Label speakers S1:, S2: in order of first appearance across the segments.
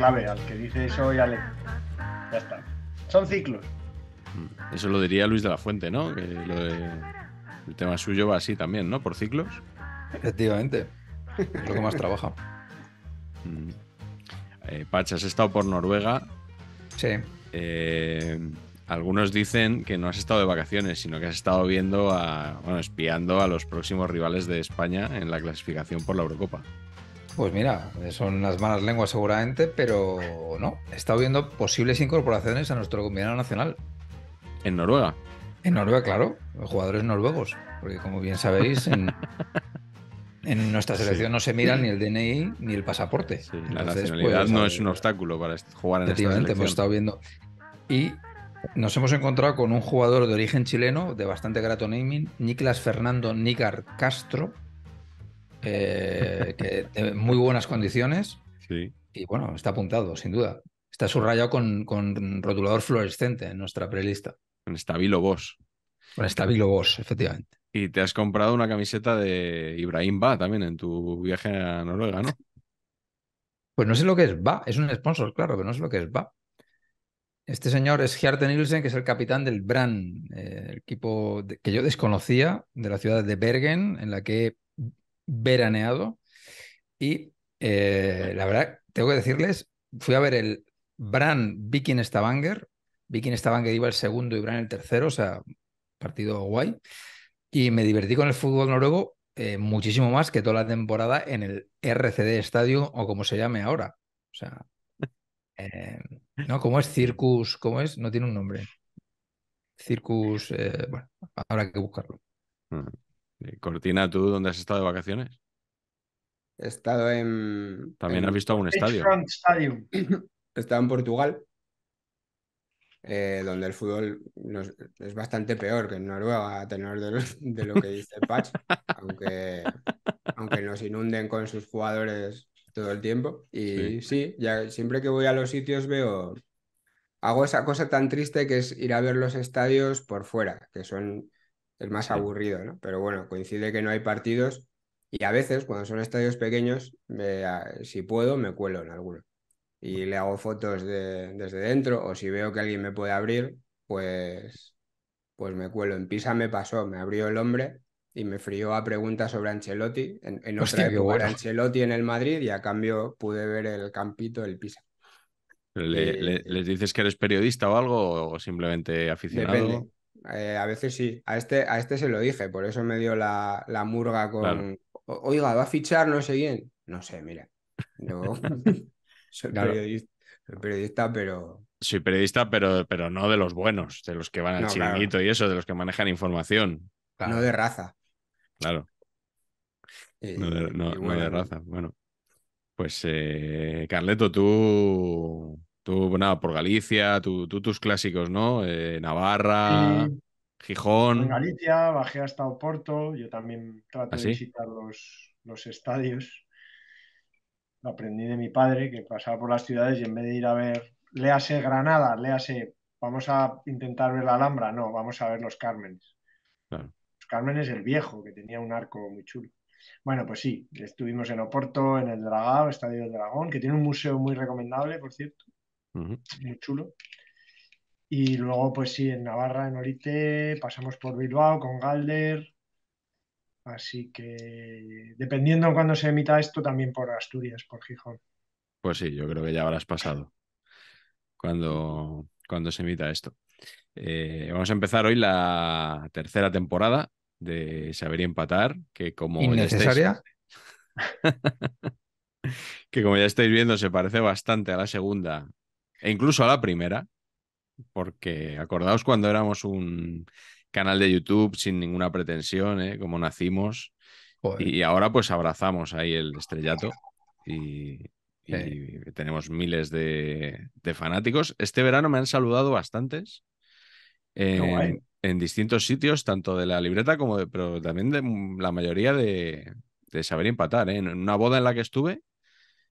S1: clave, al que dice eso ya le. Ya está. Son ciclos.
S2: Mm. Eso lo diría Luis de la Fuente, ¿no? El tema suyo va así también, ¿no? Por ciclos. Efectivamente. lo que más trabaja. Mm. Eh, Pacha, has estado por Noruega. Sí. Eh, algunos dicen que no has estado de vacaciones, sino que has estado viendo a, bueno, espiando a los próximos rivales de España en la clasificación por la Eurocopa.
S3: Pues mira, son las malas lenguas seguramente, pero no. He estado viendo posibles incorporaciones a nuestro combinado nacional. ¿En Noruega? En Noruega, claro. Los jugadores noruegos. Porque como bien sabéis, en, nuestra selección no se mira ni el DNI ni el pasaporte. la nacionalidad pues, no eh, es
S2: un obstáculo para jugar en esta selección. hemos estado viendo.
S3: Y nos hemos encontrado con un jugador de origen chileno de bastante grato naming, Niklas Fernando Nígar Castro, eh, que tiene muy buenas condiciones. Y bueno, está apuntado, sin duda. Está subrayado con, con
S2: rotulador fluorescente en nuestra prelista. Con estabilo Boss.
S3: Con estabilo Boss, efectivamente.
S2: Y te has comprado una camiseta de Ibrahim Ba también en tu viaje a Noruega, ¿no? Pues no sé lo que es Ba, es un sponsor, claro, que no sé lo que es Ba.
S3: Este señor es Gearte Nielsen, que es el capitán del Brand eh, el equipo que yo desconocía de la ciudad de Bergen, en la que veraneado y eh, la verdad, tengo que decirles, fui a ver el Bran Viking Stavanger, Viking Stavanger iba el segundo y Bran el tercero, o sea, partido guay, y me divertí con el fútbol noruego eh, muchísimo más que toda la temporada en el RCD Estadio o como se llame ahora. O sea, eh, ¿no? ¿Cómo es Circus? ¿Cómo es? No tiene un nombre. Circus, bueno, habrá que buscarlo.
S2: Eh, Cortina, ¿tú dónde has estado de vacaciones?
S3: He
S4: estado
S2: en. ¿También has visto algún estadio?
S4: Stadium. He estado en Portugal, eh, donde el fútbol es bastante peor que en Noruega, a tenor de lo, que dice Patch, aunque, aunque nos inunden con sus jugadores todo el tiempo. Y sí, sí ya, siempre que voy a los sitios veo. Hago esa cosa tan triste que es ir a ver los estadios por fuera, que son es más aburrido, ¿no? Pero bueno, coincide que no hay partidos y a veces cuando son estadios pequeños, si puedo, me cuelo en alguno y le hago fotos desde dentro o si veo que alguien me puede abrir, pues, pues me cuelo. En Pisa me pasó, me abrió el hombre y me frió a preguntas sobre Ancelotti. En, en Ancelotti en el Madrid y a cambio pude ver el campito del Pisa.
S2: ¿Les dices que eres periodista o algo o simplemente aficionado?
S4: Eh, a veces sí. A este, a este se lo dije, por eso me dio la, murga con. Oiga, va a fichar no sé bien. No sé, mira. soy, periodista, pero.
S2: Soy periodista, pero, pero no de los buenos, de los que van al no, y eso, de los que manejan información.
S4: No de raza.
S2: Claro. no, de, eh, raza. Bueno. Pues, eh, Carleto, tú por Galicia, tus clásicos, ¿no? Eh, Navarra, Gijón. En
S1: Galicia, bajé hasta Oporto, yo también trato ¿Ah, de visitar los, los estadios. Lo aprendí de mi padre, que pasaba por las ciudades y en vez de ir a ver, léase Granada, léase, vamos a intentar ver la Alhambra, no, vamos a ver los Cármenes. Los Cármenes el viejo, que tenía un arco muy chulo. Bueno, pues sí, estuvimos en Oporto, en el Dragado, Estadio del Dragón, que tiene un museo muy recomendable, por cierto
S5: muy
S1: chulo. Y luego, pues sí, en Navarra, en Orite, pasamos por Bilbao con Galder. Así que, dependiendo de cuándo se emita esto, también por Asturias, por Gijón.
S2: Pues sí, yo creo que ya habrás pasado cuando, cuando se emita esto. Eh, vamos a empezar hoy la tercera temporada de Saber y Empatar, que como... que como ya estáis viendo se parece bastante a la segunda e incluso a la primera, porque acordaos cuando éramos un canal de YouTube sin ninguna pretensión, ¿eh? como nacimos, y ahora pues abrazamos ahí el estrellato y, tenemos miles de, fanáticos. Este verano me han saludado bastantes en, distintos sitios, tanto de la libreta como de, pero también de la mayoría de, saber empatar. ¿eh? En una boda en la que estuve,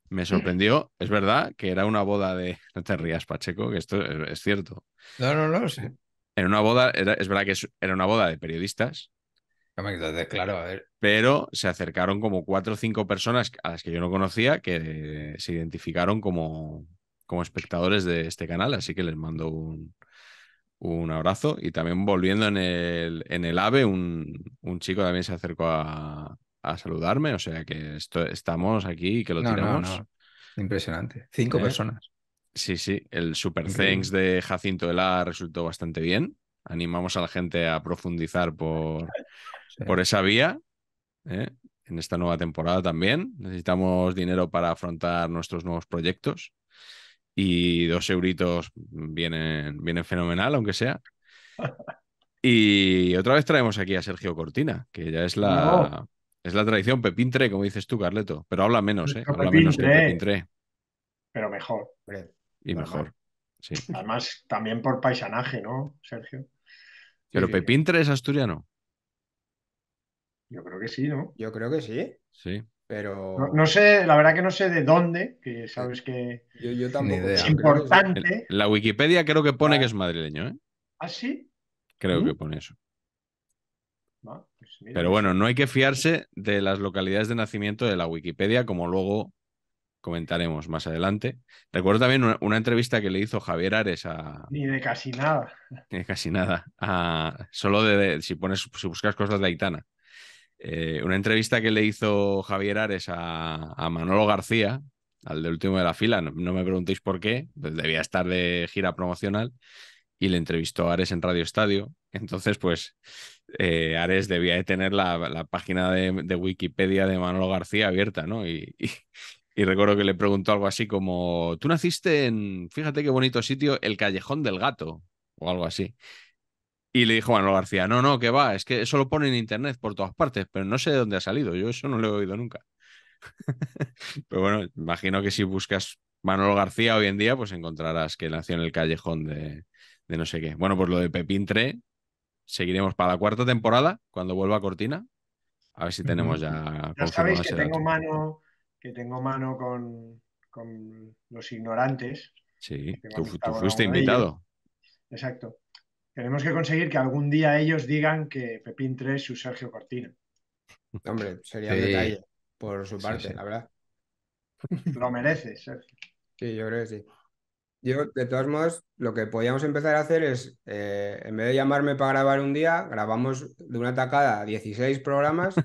S2: me sorprendió, es verdad, que era una boda de. No te rías, Pacheco, que esto es, cierto.
S3: No, no, no, sé.
S2: Era una boda, es verdad que era una boda de periodistas. claro, a ver. Pero se acercaron como cuatro o cinco personas a las que yo no conocía que se identificaron como, como espectadores de este canal, así que les mando un, un abrazo. Y también volviendo en el, en el AVE, un chico también se acercó a, a saludarme, o sea que estamos aquí y que lo tiramos. Impresionante. Cinco ¿Eh? personas. Sí, sí, el Super Thanks de Jacinto de la resultó bastante bien. Animamos a la gente a profundizar por, por esa vía. ¿eh? En esta nueva temporada también. Necesitamos dinero para afrontar nuestros nuevos proyectos. Y dos euritos vienen, vienen fenomenal, aunque sea. Y otra vez traemos aquí a Sergio Cortina, que ya es la, es la tradición, Pepintre, como dices tú, Carleto. Pero habla menos, ¿eh? habla menos que Pepintre.
S1: Pero mejor. Y mejor. Además, también por paisanaje, ¿no, Sergio?
S2: Pero Pepintre es asturiano.
S1: Yo creo que sí, ¿no? Yo creo que sí. Sí. Pero. No, sé, la verdad que no sé de dónde, que sabes que. Yo, tampoco. es importante.
S2: La Wikipedia creo que pone que es ah. madrileño, ¿eh? ¿Ah, sí? Creo que ¿Mm? pone eso. Pues Pero pues bueno, no hay que fiarse de las localidades de nacimiento de la Wikipedia, como luego comentaremos más adelante. Recuerdo también una, entrevista que le hizo Javier Ares a...
S1: Ni de casi nada.
S2: Ni de casi nada. solo de, si pones, si buscas cosas de Aitana. Eh, una entrevista que le hizo Javier Ares a, Manolo García, al de último de la fila, no, me preguntéis por qué, pues debía estar de gira promocional, y le entrevistó a Ares en Radio Estadio. Entonces, pues eh, Ares debía de tener la, página de, Wikipedia de Manolo García abierta, ¿no? Y, recuerdo que le preguntó algo así como, tú naciste en, fíjate qué bonito sitio, el Callejón del Gato, o algo así. Y le dijo Manolo García, no, no, que va, es que eso lo pone en internet por todas partes, pero no sé de dónde ha salido, yo eso no lo he oído nunca. pero bueno, imagino que si buscas Manolo García hoy en día, pues encontrarás que nació en el Callejón de, de no sé qué. Bueno, pues lo de Pepín 3 seguiremos para la cuarta temporada, cuando vuelva Cortina. A ver si tenemos ya. Ya sabéis que tengo,
S1: mano, que tengo mano con, con los ignorantes.
S2: Sí, tú, fuiste invitado.
S1: Exacto. Tenemos que conseguir que algún día ellos digan que Pepín 3 es su Sergio Cortina.
S4: Hombre, sería un detalle por su parte, la verdad.
S1: Lo mereces, Sergio.
S4: Sí, yo creo que sí. Yo, de todos modos, lo que podíamos empezar a hacer es, eh, en vez de llamarme para grabar un día, grabamos de una tacada 16 programas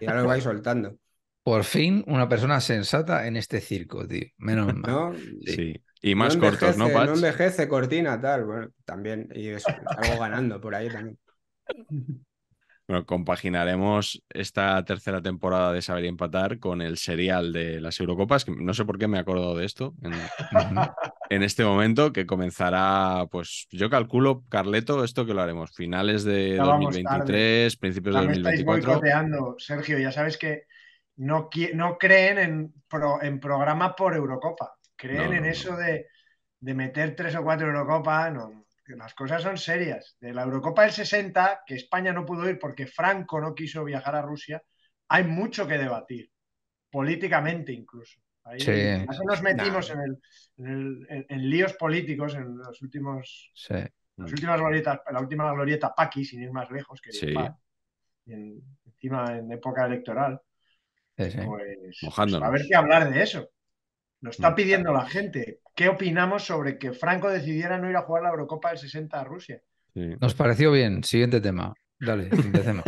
S4: y ya los vais
S3: soltando. Por fin, una persona sensata en este circo, tío. Menos mal. Sí.
S4: Y más cortos, ¿no, Pach? No envejece, cortina, tal. Bueno, también. Y eso, ganando por ahí también.
S2: Bueno, compaginaremos esta tercera temporada de Saber Empatar con el serial de las Eurocopas, que no sé por qué me he de esto en, este momento, que comenzará, pues yo calculo, Carleto, esto que lo haremos, finales de 2023, principios de 2024.
S1: Sergio, ya sabes que no, no creen en, pro en programa por Eurocopa, creen en eso de, de meter tres o cuatro Eurocopas, las cosas son serias. De la Eurocopa del 60, que España no pudo ir porque Franco no quiso viajar a Rusia, hay mucho que debatir, políticamente incluso. nos metimos en, en, líos políticos en los últimos. Las últimas glorietas, la última glorieta Paqui, sin ir más lejos, que encima en época electoral. Pues, pues, a ver qué hablar de eso. Nos está mm. pidiendo la gente. ¿Qué opinamos sobre que Franco decidiera no ir a jugar la Eurocopa del 60 a Rusia?
S2: Nos
S3: pareció bien. Siguiente tema. Dale, empecemos.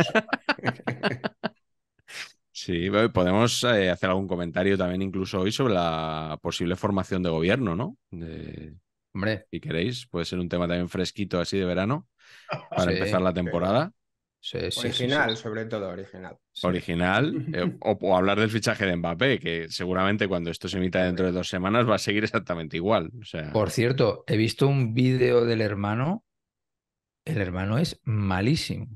S2: Sí, podemos eh, hacer algún comentario también incluso hoy sobre la posible formación de gobierno, ¿no? Hombre. Si queréis, puede ser un tema también fresquito así de verano para empezar la temporada original,
S4: sobre todo, original.
S2: Original, eh, o, hablar del fichaje de Mbappé, que seguramente cuando esto se emita dentro de dos semanas va a seguir exactamente igual. O sea... Por cierto, he visto un vídeo
S3: del hermano. El hermano es malísimo.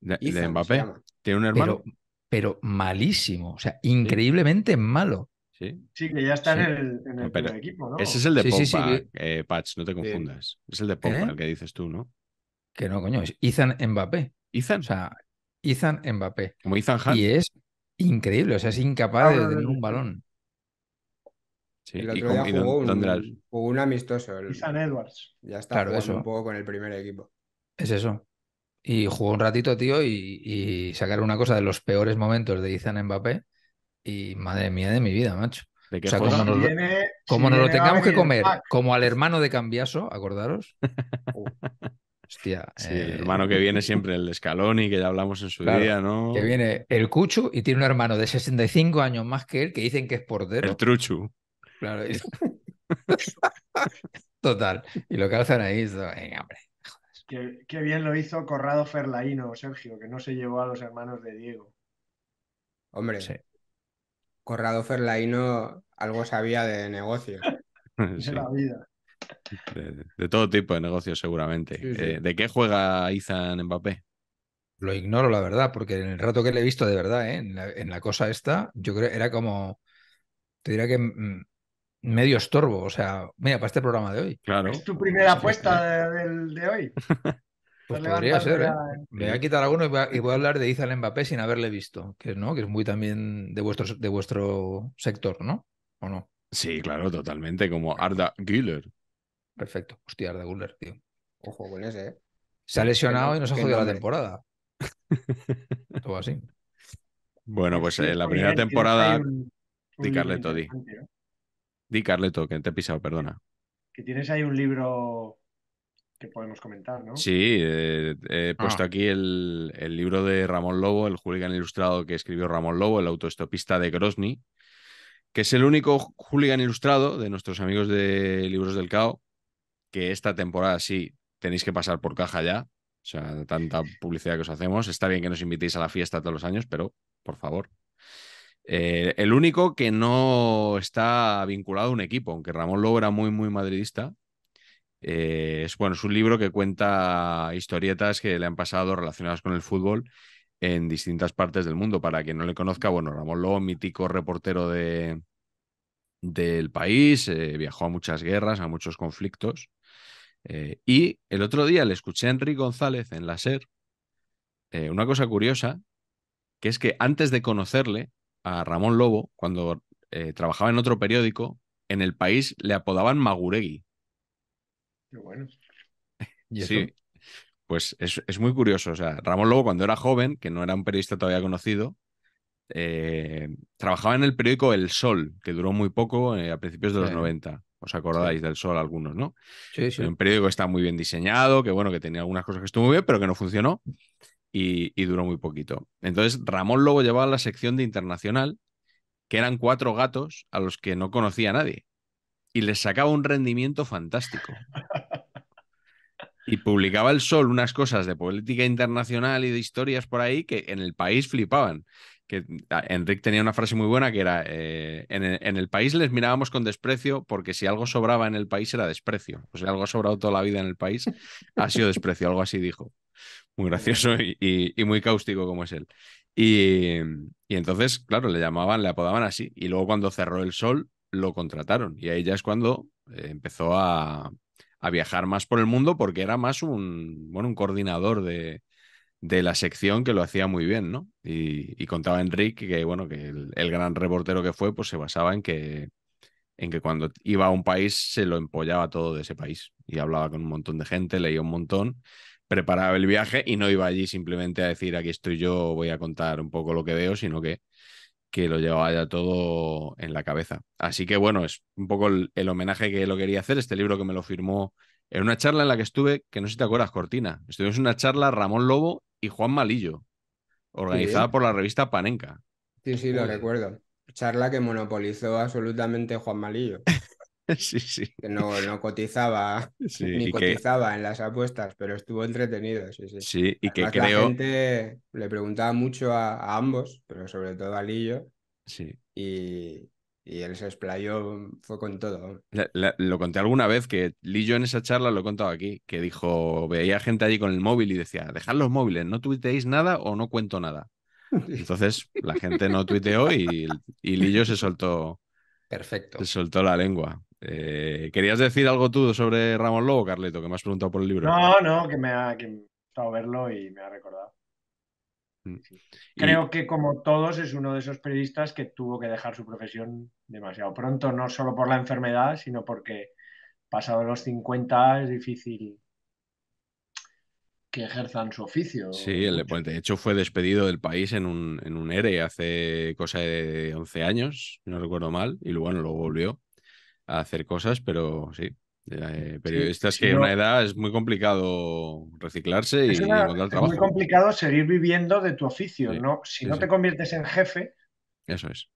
S3: ¿De, de Mbappé?
S2: ¿Tiene un hermano? Pero, malísimo, o sea,
S3: increíblemente malo. Sí. sí,
S1: que ya está en
S3: el,
S2: equipo, ¿no? Ese es el de Pogba eh, Patch, no te confundas. Es el de Pogba ¿Eh? el que dices tú, ¿no?
S3: Que no, coño, es Ethan Mbappé. Ethan. O sea, Izan Mbappé. Como Y es increíble, o sea, es incapaz de ah, tener un balón. Sí, el otro día jugó,
S4: un, amistoso. Izan Edwards. Ya está claro, un poco con el primer equipo.
S3: Es eso. Y jugó un ratito, tío, y, y sacaron una cosa de los peores momentos de Ethan Mbappé. Y madre mía de mi vida, macho. como, nos, nos lo tengamos que comer, como al hermano de Cambiaso, acordaros.
S2: Hostia. el eh, hermano que viene siempre, el y que ya hablamos en su día, ¿no? Que
S3: viene el Cuchu y tiene un hermano de 65 años más que él que dicen que es portero. El Truchu. Claro. Total. Y lo calzan ahí. Venga, hombre.
S1: Qué, bien lo hizo Corrado Ferlaino, Sergio, que no se llevó a los hermanos de Diego.
S4: Hombre, sí. Corrado Ferlaino algo sabía de negocio. De la vida.
S2: De, todo tipo de negocios, seguramente. Eh, ¿De qué juega Izan Mbappé? Lo ignoro, la verdad, porque
S3: en el rato que le he visto, de verdad, ¿eh? en, la, cosa esta, yo creo era como. Te diría que mm, medio estorbo. O sea, mira, para este programa de hoy. Claro.
S1: Es tu primera apuesta de, hoy. Pues, pues podría ser, Me ¿eh? voy
S3: a quitar alguno y voy a, hablar de Izan Mbappé sin haberle visto, que, ¿no? que es muy también de vuestro, de vuestro sector, ¿no?
S2: ¿O no? Sí, claro, totalmente, como Arda Güler. Perfecto. hostias de Guller, tío.
S4: Ojo con ese, ¿eh?
S2: Se ha lesionado y nos ha jodido la
S4: temporada.
S2: Todo así. Bueno, pues en eh, la primera temporada. di Carleto, di. Di Carleto, que te he pisado, perdona.
S1: Que tienes ahí un libro
S2: que podemos comentar, ¿no? Sí, eh, he ah. puesto aquí el, libro de Ramón Lobo, el hooligan ilustrado que escribió Ramón Lobo, el autoestopista de Grozny, que es el único hooligan ilustrado de nuestros amigos de Libros del Cao que esta temporada sí tenéis que pasar por caja ya. O sea, tanta publicidad que os hacemos. Está bien que nos invitéis a la fiesta todos los años, pero por favor. Eh, el único que no está vinculado a un equipo, aunque Ramón Lobo era muy, muy madridista. Eh, es, bueno, es un libro que cuenta historietas que le han pasado relacionadas con el fútbol en distintas partes del mundo. Para quien no le conozca, bueno, Ramón Lobo, mítico reportero del país, eh, viajó a muchas guerras, a muchos conflictos. Eh, y el otro día le escuché a Enrique González en la SER eh, una cosa curiosa, que es que antes de conocerle a Ramón Lobo, cuando eh, trabajaba en otro periódico, en el país le apodaban Maguregui.
S5: Qué bueno. sí,
S2: pues es, muy curioso. O sea, Ramón Lobo, cuando era joven, que no era un periodista todavía conocido, trabajaba en el periódico El Sol, que duró muy poco a principios de los 90. Os acordáis del sol algunos, ¿no? Sí, sí. un periódico que está muy bien diseñado, que bueno, que tenía algunas cosas que estuvo muy bien, pero que no funcionó y, duró muy poquito. Entonces, Ramón luego llevaba la sección de internacional, que eran cuatro gatos a los que no conocía nadie y les sacaba un rendimiento fantástico. Y publicaba El Sol unas cosas de política internacional y de historias por ahí que en el país flipaban que Enrique tenía una frase muy buena que era, eh, en, el, país les mirábamos con desprecio porque si algo sobraba en el país era desprecio. O sea, algo ha sobrado toda la vida en el país ha sido desprecio, algo así dijo. Muy gracioso y, muy cáustico como es él. Y, entonces, claro, le llamaban, le apodaban así. Y luego cuando cerró el sol, lo contrataron. Y ahí ya es cuando eh, empezó a, a viajar más por el mundo porque era más un, bueno, un coordinador de, de la sección que lo hacía muy bien, ¿no? Y, contaba Enrique que, bueno, que el, gran reportero que fue, pues se basaba en que, en que cuando iba a un país se lo empollaba todo de ese país y hablaba con un montón de gente, leía un montón, preparaba el viaje y no iba allí simplemente a decir, aquí estoy yo, voy a contar un poco lo que veo, sino que, que lo llevaba ya todo en la cabeza. Así que, bueno, es un poco el, homenaje que lo quería hacer, este libro que me lo firmó en una charla en la que estuve, que no sé si te acuerdas, Cortina, estuvimos en una charla Ramón Lobo y Juan Malillo, organizada por la revista Panenca.
S4: Sí, sí, lo recuerdo. Charla que monopolizó absolutamente Juan Malillo. sí, sí. Que no, cotizaba, ni cotizaba en las apuestas, pero estuvo entretenido. Sí, sí. sí y que creo. La le preguntaba mucho a, a ambos, pero sobre todo a Lillo. Sí. Y, y él se fue con todo.
S2: lo conté alguna vez que Lillo en esa charla lo he contado aquí, que dijo, veía gente allí con el móvil y decía, dejad los móviles, no tuiteéis nada o no cuento nada. Entonces la gente no tuiteó y, y Lillo se soltó. Perfecto. Se soltó la lengua. Eh, ¿Querías decir algo tú sobre Ramón Lobo, Carleto, que me has preguntado por el libro?
S1: No, no, que me ha, que me ha gustado verlo y me ha recordado. Creo que como todos es uno de esos periodistas que tuvo que dejar su profesión demasiado pronto, no solo por la enfermedad, sino porque pasado los 50 es difícil que ejerzan su oficio.
S2: Sí, el, de hecho fue despedido del país en un, en ERE hace cosa de 11 años, no recuerdo mal, y luego, luego volvió a hacer cosas, pero sí, eh, periodistas que a una edad es muy complicado reciclarse y, volver trabajo. Es muy
S1: complicado seguir viviendo de tu oficio, ¿no? Si no te conviertes en jefe, eso es.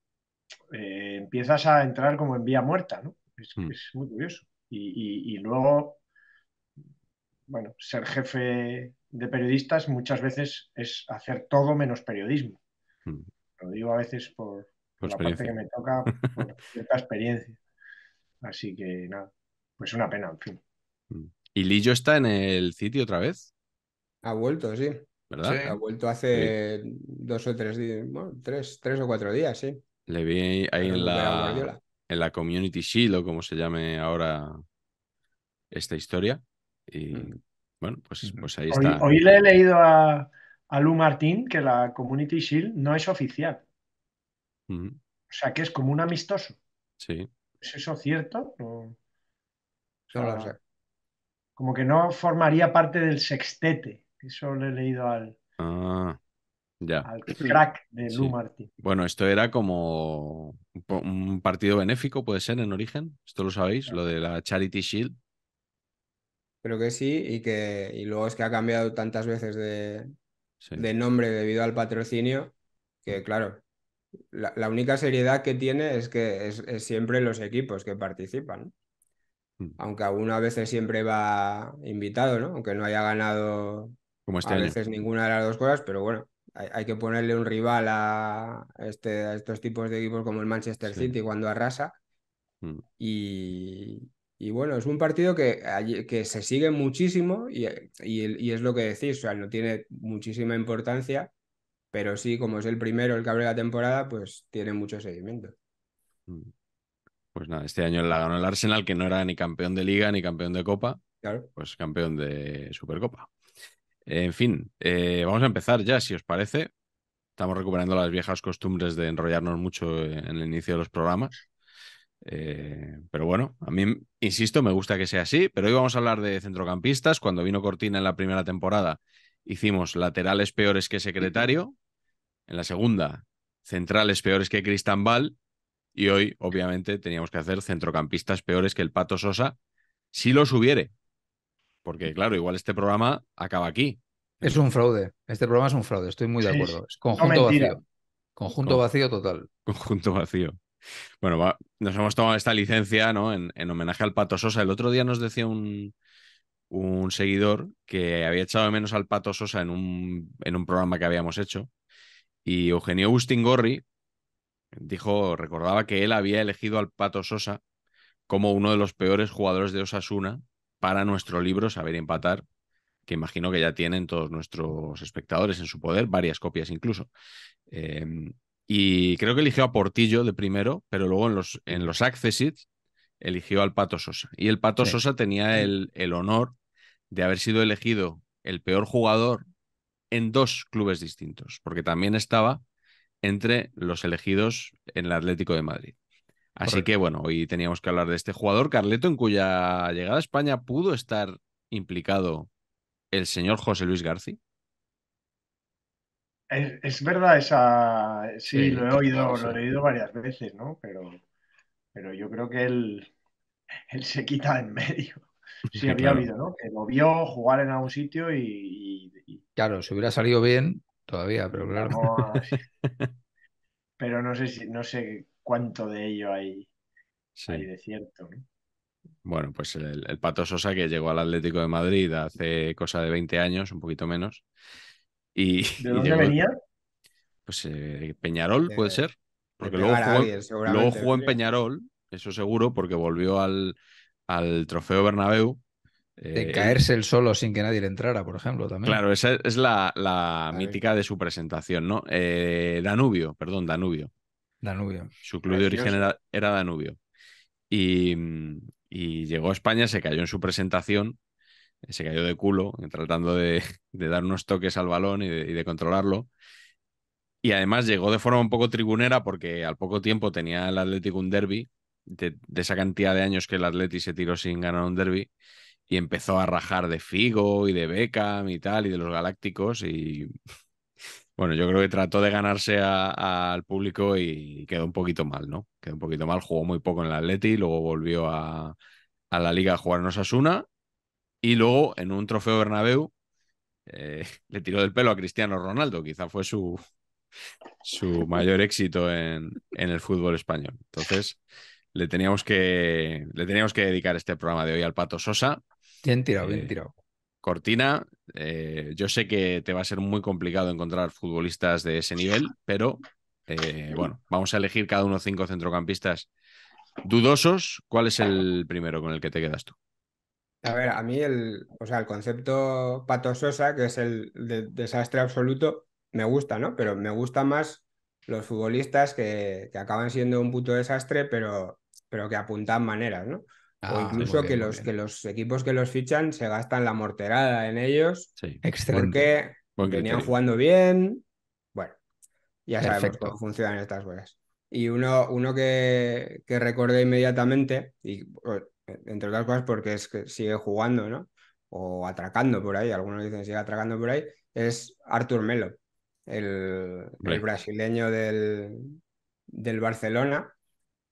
S1: Eh, empiezas a entrar como en vía muerta, ¿no? Es, mm. muy curioso. Y, luego, bueno, ser jefe de periodistas muchas veces es hacer todo menos periodismo. Mm. Lo digo a veces por, la parte que me toca, por cierta experiencia. Así que nada pues una pena, en fin.
S2: Mm. ¿Y Lillo está en el sitio otra vez?
S4: Ha vuelto, sí.
S2: ¿Verdad? Ha vuelto hace dos
S4: o tres días, bueno, tres, tres o cuatro días, sí.
S2: Le vi ahí en la, Community Shield o como se llame ahora esta historia. Y mm. bueno, pues, mm. pues ahí está. Hoy,
S1: le he leído a, a, Lu Martín que la Community Shield no es oficial. O sea, que es como un amistoso. Sí. ¿Es eso cierto? Ah. Como que no formaría parte del sextete. Eso lo he leído al,
S2: ah,
S4: crack
S1: de Lu
S2: Bueno, esto era como un partido benéfico, puede ser, en origen. Esto lo sabéis, lo de la Charity Shield.
S4: Creo que sí, y que y luego es que ha cambiado tantas veces de, nombre debido al patrocinio, que mm. claro, la, única seriedad que tiene es que es siempre los equipos que participan. Mm. aunque uno a veces siempre va invitado, ¿no? Aunque no haya ganado
S2: Como este a veces
S4: ninguna de las dos cosas, pero bueno, hay, que ponerle un rival a, este, estos tipos de equipos como el Manchester City cuando arrasa. Mm. Y, bueno, es un partido que, que se sigue muchísimo y, es lo que decís, o sea, no tiene muchísima importancia, pero sí, como es el primero, el que abre la temporada, pues tiene mucho seguimiento.
S2: Mm. Pues nada, este año la ganó el Arsenal, que no era ni campeón de liga ni campeón de copa, claro. pues campeón de Supercopa. En fin, eh, vamos a empezar ya, si os parece. Estamos recuperando las viejas costumbres de enrollarnos mucho en el inicio de los programas. Eh, pero bueno, a mí, insisto, me gusta que sea así, pero hoy vamos a hablar de centrocampistas. Cuando vino Cortina en la primera temporada, hicimos laterales peores que secretario. En la segunda, centrales peores que Bal. Y hoy, obviamente, teníamos que hacer centrocampistas peores que el Pato Sosa, si los hubiere. Porque, claro, igual este programa acaba aquí.
S3: Es un fraude. Este programa es un fraude, estoy muy de acuerdo. Es conjunto vacío. Conjunto vacío
S2: total. Conjunto vacío. Bueno, nos hemos tomado esta licencia, ¿no? En, homenaje al Pato Sosa. El otro día nos decía un, seguidor que había echado de menos al Pato Sosa en un, en un programa que habíamos hecho. Y Eugenio Gorri dijo, recordaba que él había elegido al Pato Sosa como uno de los peores jugadores de Osasuna para nuestro libro Saber Empatar, que imagino que ya tienen todos nuestros espectadores en su poder, varias copias incluso. Em, y creo que eligió a Portillo de primero, pero luego en los, en los eligió al Pato Sosa. Y el Pato Sosa tenía el, el honor de haber sido elegido el peor jugador en dos clubes distintos, porque también estaba entre los elegidos en el Atlético de Madrid. Así que bueno, hoy teníamos que hablar de este jugador, Carleto, en cuya llegada a España pudo estar implicado el señor José Luis García.
S1: Es, verdad esa. Sí, lo he oído, lo he oído varias veces, ¿no? Pero, pero yo creo que él, él se quita en medio. Sí, había oído, ¿no? Que lo vio jugar en algún sitio y,
S3: Claro, si hubiera salido bien, todavía, pero claro.
S1: Pero no sé si, no sé cuánto de ello hay, de cierto.
S2: Bueno, pues el, Pato Sosa que llegó al Atlético de Madrid hace cosa de 20 años, un poquito menos. Y, ¿De dónde venía? Pues eh, Peñarol, puede ser. Porque luego jugó, jugó, en Peñarol, eso seguro, porque volvió al, al Trofeo Bernabéu de eh, caerse el solo
S3: sin que nadie le entrara, por ejemplo, también. Claro,
S2: esa es la, la mítica de su presentación, ¿no? Eh, Danubio, perdón, Danubio. Danubio. Su club de origen era, Danubio. Y, y, llegó a España, se cayó en su presentación, se cayó de culo tratando de, dar unos toques al balón y de, controlarlo. Y además llegó de forma un poco tribunera porque al poco tiempo tenía el Atlético un derby, de, esa cantidad de años que el Atlético se tiró sin ganar un derby y empezó a rajar de Figo y de Beckham y tal, y de los Galácticos. Y bueno, yo creo que trató de ganarse al público y quedó un poquito mal, ¿no? Quedó un poquito mal, jugó muy poco en el Atleti, luego volvió a, la liga a jugar en Osasuna y luego en un trofeo Bernabéu eh, le tiró del pelo a Cristiano Ronaldo, quizá fue su, su mayor éxito en, en el fútbol español. Entonces, le teníamos, que, le teníamos que dedicar este programa de hoy al Pato Sosa,
S3: Bien tirado, bien eh,
S2: tirado. Cortina, eh, yo sé que te va a ser muy complicado encontrar futbolistas de ese nivel, pero eh, bueno, vamos a elegir cada uno cinco centrocampistas dudosos. ¿Cuál es el primero con el que te quedas tú?
S4: A ver, a mí el, o sea, el concepto patososa, que es el de, desastre absoluto, me gusta, ¿no? Pero me gusta más los futbolistas que, acaban siendo un puto desastre, pero, pero que apuntan maneras, ¿no? Ah, incluso que, los, que los equipos que los fichan se gastan la morterada en ellos. porque venían jugando bien. Bueno, ya sabemos cómo funcionan estas cosas. Y uno, uno que, que, recordé inmediatamente, y, entre otras cosas porque es que sigue jugando, ¿no? O atracando por ahí, algunos dicen sigue atracando por ahí, es Artur Melo, el, brasileño del, del Barcelona,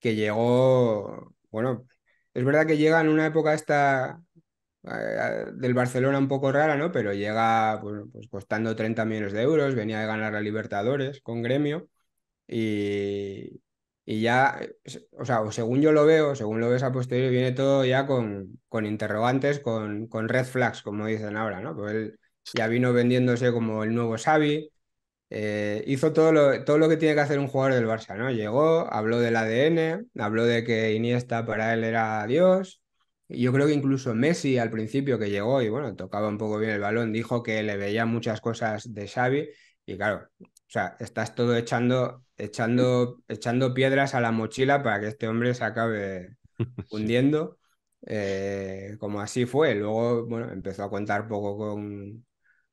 S4: que llegó, bueno, es verdad que llega en una época esta eh, eh, del Barcelona un poco rara, ¿no? Pero llega pues, costando 30 millones de euros, venía de ganar a Libertadores con Gremio y, y ya, eh, o sea, según yo lo veo, según lo ves a posteriori, viene todo ya con, con interrogantes, con, con red flags, como dicen ahora, ¿no? Pues él ya vino vendiéndose como el nuevo Xavi, eh, hizo todo lo, todo lo que tiene que hacer un jugador del Barça, ¿no? Llegó, habló del ADN, habló de que Iniesta para él era Dios. Yo creo que incluso Messi al principio que llegó y bueno, tocaba un poco bien el balón, dijo que le veía muchas cosas de Xavi y claro, o sea, estás todo echando, echando, echando piedras a la mochila para que este hombre se acabe hundiendo. Eh, como así fue, luego bueno, empezó a contar poco con,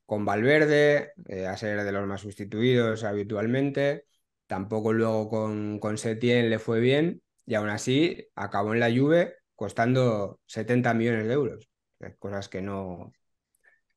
S4: con Valverde, eh, a ser de los más sustituidos habitualmente. Tampoco luego con, con Setien le fue bien y aún así acabó en la lluvia costando 70 millones de euros. Eh, cosas que no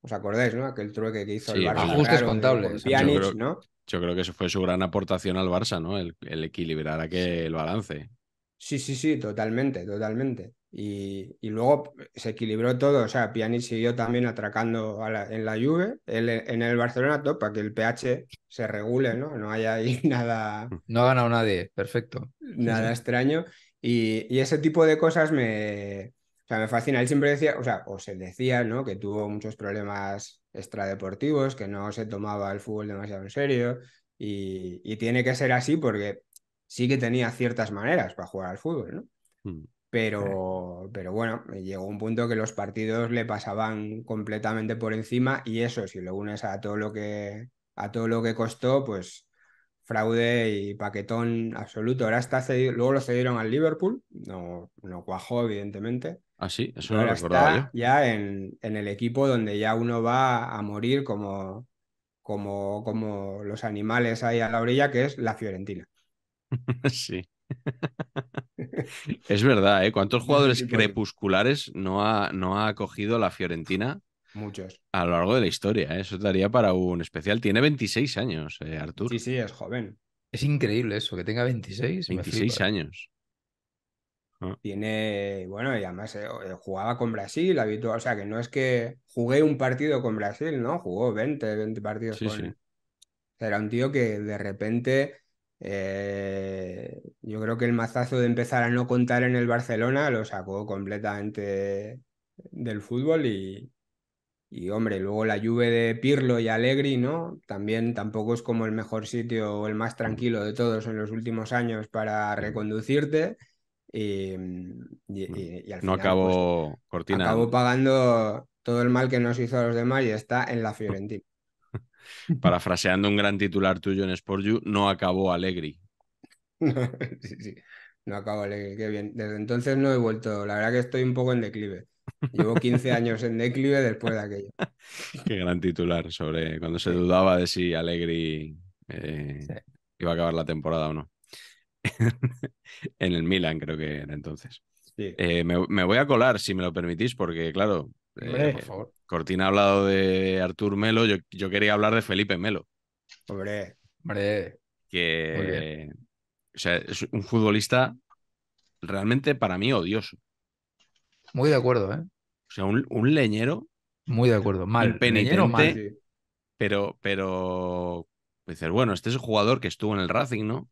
S4: os acordáis, ¿no? Aquel trueque que hizo el Barça. Ajustes contables. yo, creo, ¿no?
S2: yo creo que eso fue su gran aportación al Barça, ¿no? El, el equilibrar aquel balance.
S4: Sí, sí, sí, totalmente, totalmente. Y, luego se equilibró todo, o sea, Pjanic siguió también atracando en la Juve, e, en el Barcelona para que el pH se regule, ¿no? No haya ahí nada...
S3: No ha ganado nadie, perfecto. Nada extraño. Y, y,
S4: ese tipo de cosas me... O me fascina. Él siempre decía, o sea, o se decía, ¿no? Que tuvo muchos problemas extradeportivos, que no se tomaba el fútbol demasiado en serio. Y, tiene que ser así porque sí que tenía ciertas maneras para jugar al fútbol, ¿no? Mm. Pero, pero bueno, eh, llegó un punto que los partidos le pasaban completamente por encima y eso, si lo unes a todo lo que, a todo lo que costó, pues fraude y paquetón absoluto. Ahora está luego lo cedieron al Liverpool, no, no cuajó, evidentemente.
S2: Ah, sí, eso no lo
S4: Ya en, en, el equipo donde ya uno va a morir como, como, como los animales ahí a la orilla, que es la Fiorentina.
S2: sí. es verdad, ¿eh? ¿Cuántos jugadores crepusculares no ha, no ha acogido la Fiorentina? Muchos. A lo largo de la historia, ¿eh? eso daría para un especial. Tiene 26 años, eh, Artur. Sí, sí, es joven. Es increíble eso, que tenga 26. 26 años.
S4: Ah. Tiene, bueno, y además eh, jugaba con Brasil habitual, o sea que no es que jugué un partido con Brasil, ¿no? Jugó 20, 20 partidos con... Sí. Era un tío que de repente eh, yo creo que el mazazo de empezar a no contar en el Barcelona lo sacó completamente del fútbol y, hombre, luego la lluvia de Pirlo y Allegri, ¿no? También tampoco es como el mejor sitio o el más tranquilo de todos en los últimos años para reconducirte. Y,
S2: mm. al final, pues, acabó Cortina. Acabó
S4: pagando todo el mal que nos hizo a los demás y está en la Fiorentina.
S2: parafraseando un gran titular tuyo en Sport no acabó Alegri.
S4: No, sí, sí. No acabó Alegri, qué bien. Desde entonces no he vuelto. La verdad que estoy un poco en declive. Llevo 15 años en declive después de aquello.
S2: Qué gran titular sobre cuando se dudaba de si Alegri eh, iba a acabar la temporada o no. en el Milan, creo que era entonces. Eh, me, voy a colar, si me lo permitís, porque, claro, eh, Cortina ha hablado de Artur Melo, yo, quería hablar de Felipe Melo. Hombre, hombre. Que o sea, es un futbolista realmente para mí odioso.
S3: Muy de acuerdo, ¿eh? O
S2: sea, un, leñero.
S3: Muy de acuerdo, mal. peneñero mal.
S2: Pero, pero, dices, bueno, este es un jugador que estuvo en el Racing, ¿no?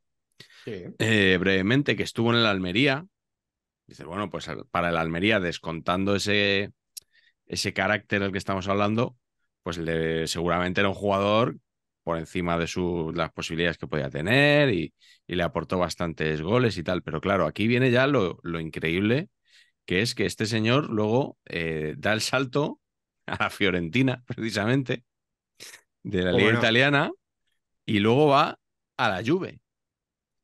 S2: Sí. Eh, brevemente, que estuvo en el Almería. Dices, bueno, pues para el Almería, descontando ese, ese carácter del que estamos hablando, pues seguramente era un jugador por encima de las posibilidades que podía tener y, le aportó bastantes goles y tal. Pero claro, aquí viene ya lo, lo increíble, que es que este señor luego eh, da el salto a la Fiorentina, precisamente, de la oh, Liga Italiana, y luego va a la Juve.